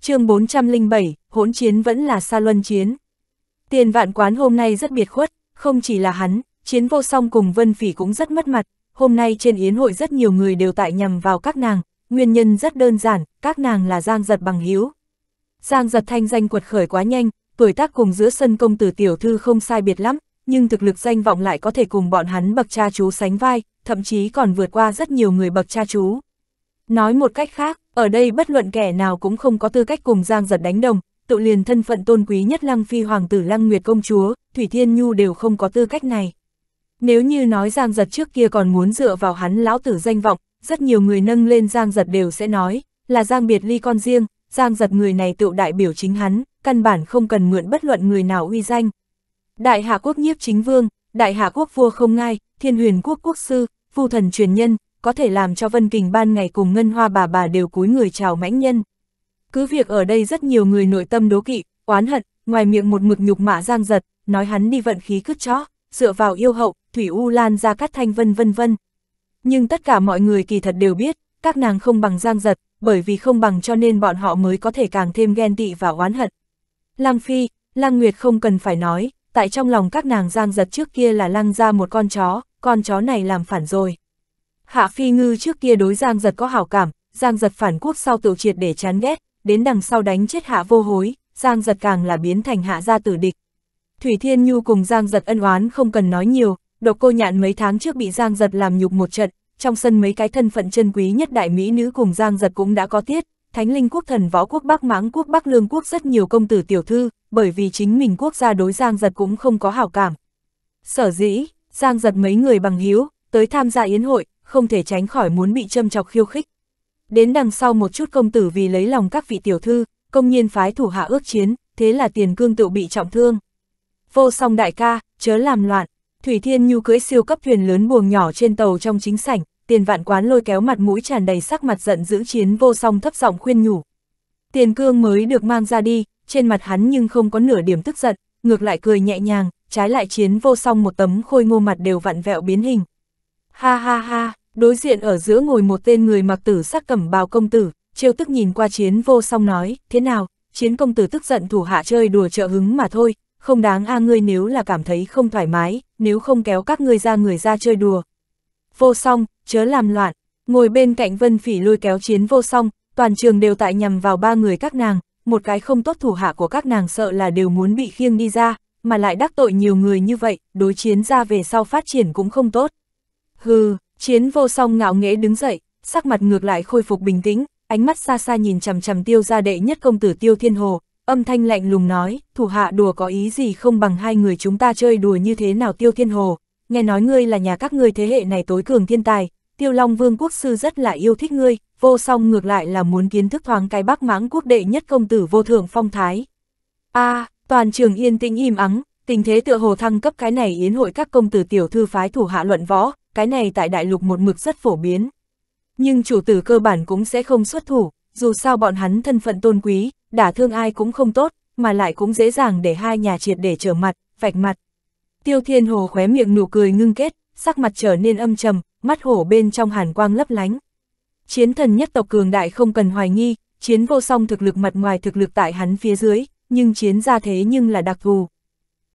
chương 407, hỗn chiến vẫn là xa luân chiến. Tiền vạn quán hôm nay rất biệt khuất, không chỉ là hắn, chiến vô song cùng vân phỉ cũng rất mất mặt, hôm nay trên yến hội rất nhiều người đều tại nhầm vào các nàng, nguyên nhân rất đơn giản, các nàng là giang giật bằng hiếu. Giang giật thanh danh quật khởi quá nhanh, tuổi tác cùng giữa sân công tử tiểu thư không sai biệt lắm, nhưng thực lực danh vọng lại có thể cùng bọn hắn bậc cha chú sánh vai, thậm chí còn vượt qua rất nhiều người bậc cha chú. Nói một cách khác, ở đây bất luận kẻ nào cũng không có tư cách cùng Giang Giật đánh đồng, tự liền thân phận tôn quý nhất Lăng Phi Hoàng tử Lăng Nguyệt Công Chúa, Thủy Thiên Nhu đều không có tư cách này. Nếu như nói Giang Giật trước kia còn muốn dựa vào hắn lão tử danh vọng, rất nhiều người nâng lên Giang Giật đều sẽ nói, là Giang Biệt Ly con riêng, Giang Giật người này tự đại biểu chính hắn, căn bản không cần mượn bất luận người nào uy danh, Đại Hạ quốc nhiếp chính vương, Đại Hạ quốc vua không ngai, Thiên Huyền quốc quốc sư, phu thần truyền nhân, có thể làm cho Vân Kình ban ngày cùng Ngân Hoa bà bà đều cúi người chào mãnh nhân. Cứ việc ở đây rất nhiều người nội tâm đố kỵ, oán hận, ngoài miệng một mực nhục mạ Giang Giật, nói hắn đi vận khí cướp chó, dựa vào yêu hậu, Thủy U Lan ra cắt thanh vân vân vân. Nhưng tất cả mọi người kỳ thật đều biết, các nàng không bằng Giang Giật, bởi vì không bằng cho nên bọn họ mới có thể càng thêm ghen tị và oán hận. Lang Phi, Lang Nguyệt không cần phải nói, tại trong lòng các nàng giang giật trước kia là lăng ra một con chó, con chó này làm phản rồi. Hạ Phi Ngư trước kia đối giang giật có hảo cảm, giang giật phản quốc sau tự triệt để chán ghét, đến đằng sau đánh chết hạ vô hối, giang giật càng là biến thành hạ gia tử địch. Thủy Thiên Nhu cùng giang giật ân oán không cần nói nhiều, độc cô nhạn mấy tháng trước bị giang giật làm nhục một trận, trong sân mấy cái thân phận chân quý nhất đại mỹ nữ cùng giang giật cũng đã có tiết, Thánh linh quốc thần võ quốc Bắc Mãng quốc Bắc Lương quốc rất nhiều công tử tiểu thư, bởi vì chính mình quốc gia đối Giang Giật cũng không có hảo cảm. Sở dĩ, Giang Giật mấy người bằng hiếu, tới tham gia yến hội, không thể tránh khỏi muốn bị châm chọc khiêu khích. Đến đằng sau một chút công tử vì lấy lòng các vị tiểu thư, công nhiên phái thủ hạ ước chiến, thế là tiền cương tự bị trọng thương. Vô song đại ca, chớ làm loạn, Thủy Thiên Nhu cưỡi siêu cấp thuyền lớn buồng nhỏ trên tàu trong chính sảnh, tiền vạn quán lôi kéo mặt mũi tràn đầy sắc mặt giận dữ chiến vô song thấp giọng khuyên nhủ. Tiền cương mới được mang ra đi, trên mặt hắn nhưng không có nửa điểm tức giận, ngược lại cười nhẹ nhàng, trái lại chiến vô song một tấm khôi ngô mặt đều vặn vẹo biến hình. Ha ha ha, đối diện ở giữa ngồi một tên người mặc tử sắc cẩm bào công tử, trêu tức nhìn qua chiến vô song nói, thế nào, chiến công tử tức giận thủ hạ chơi đùa trợ hứng mà thôi, không đáng a ngươi nếu là cảm thấy không thoải mái, nếu không kéo các ngươi ra người ra chơi đùa, vô song, chớ làm loạn. Ngồi bên cạnh Vân Phỉ lôi kéo chiến vô song, toàn trường đều tại nhằm vào ba người các nàng, một cái không tốt thủ hạ của các nàng sợ là đều muốn bị khiêng đi ra, mà lại đắc tội nhiều người như vậy, đối chiến ra về sau phát triển cũng không tốt. Hừ, chiến vô song ngạo nghễ đứng dậy, sắc mặt ngược lại khôi phục bình tĩnh, ánh mắt xa xa nhìn chằm chằm tiêu gia đệ nhất công tử tiêu thiên hồ, âm thanh lạnh lùng nói, thủ hạ đùa có ý gì không bằng hai người chúng ta chơi đùa như thế nào tiêu thiên hồ, nghe nói ngươi là nhà các ngươi thế hệ này tối cường thiên tài, tiêu long vương quốc sư rất là yêu thích ngươi, vô song ngược lại là muốn kiến thức thoáng cái bắc mãng quốc đệ nhất công tử vô thượng phong thái. a toàn trường yên tĩnh im ắng, tình thế tựa hồ thăng cấp cái này yến hội các công tử tiểu thư phái thủ hạ luận võ, cái này tại đại lục một mực rất phổ biến. Nhưng chủ tử cơ bản cũng sẽ không xuất thủ, dù sao bọn hắn thân phận tôn quý, đả thương ai cũng không tốt, mà lại cũng dễ dàng để hai nhà triệt để trở mặt, vạch mặt. Tiêu Thiên Hồ khóe miệng nụ cười ngưng kết, sắc mặt trở nên âm trầm, mắt hổ bên trong hàn quang lấp lánh. Chiến thần nhất tộc cường đại không cần hoài nghi, chiến vô song thực lực mặt ngoài thực lực tại hắn phía dưới, nhưng chiến ra thế nhưng là đặc thù,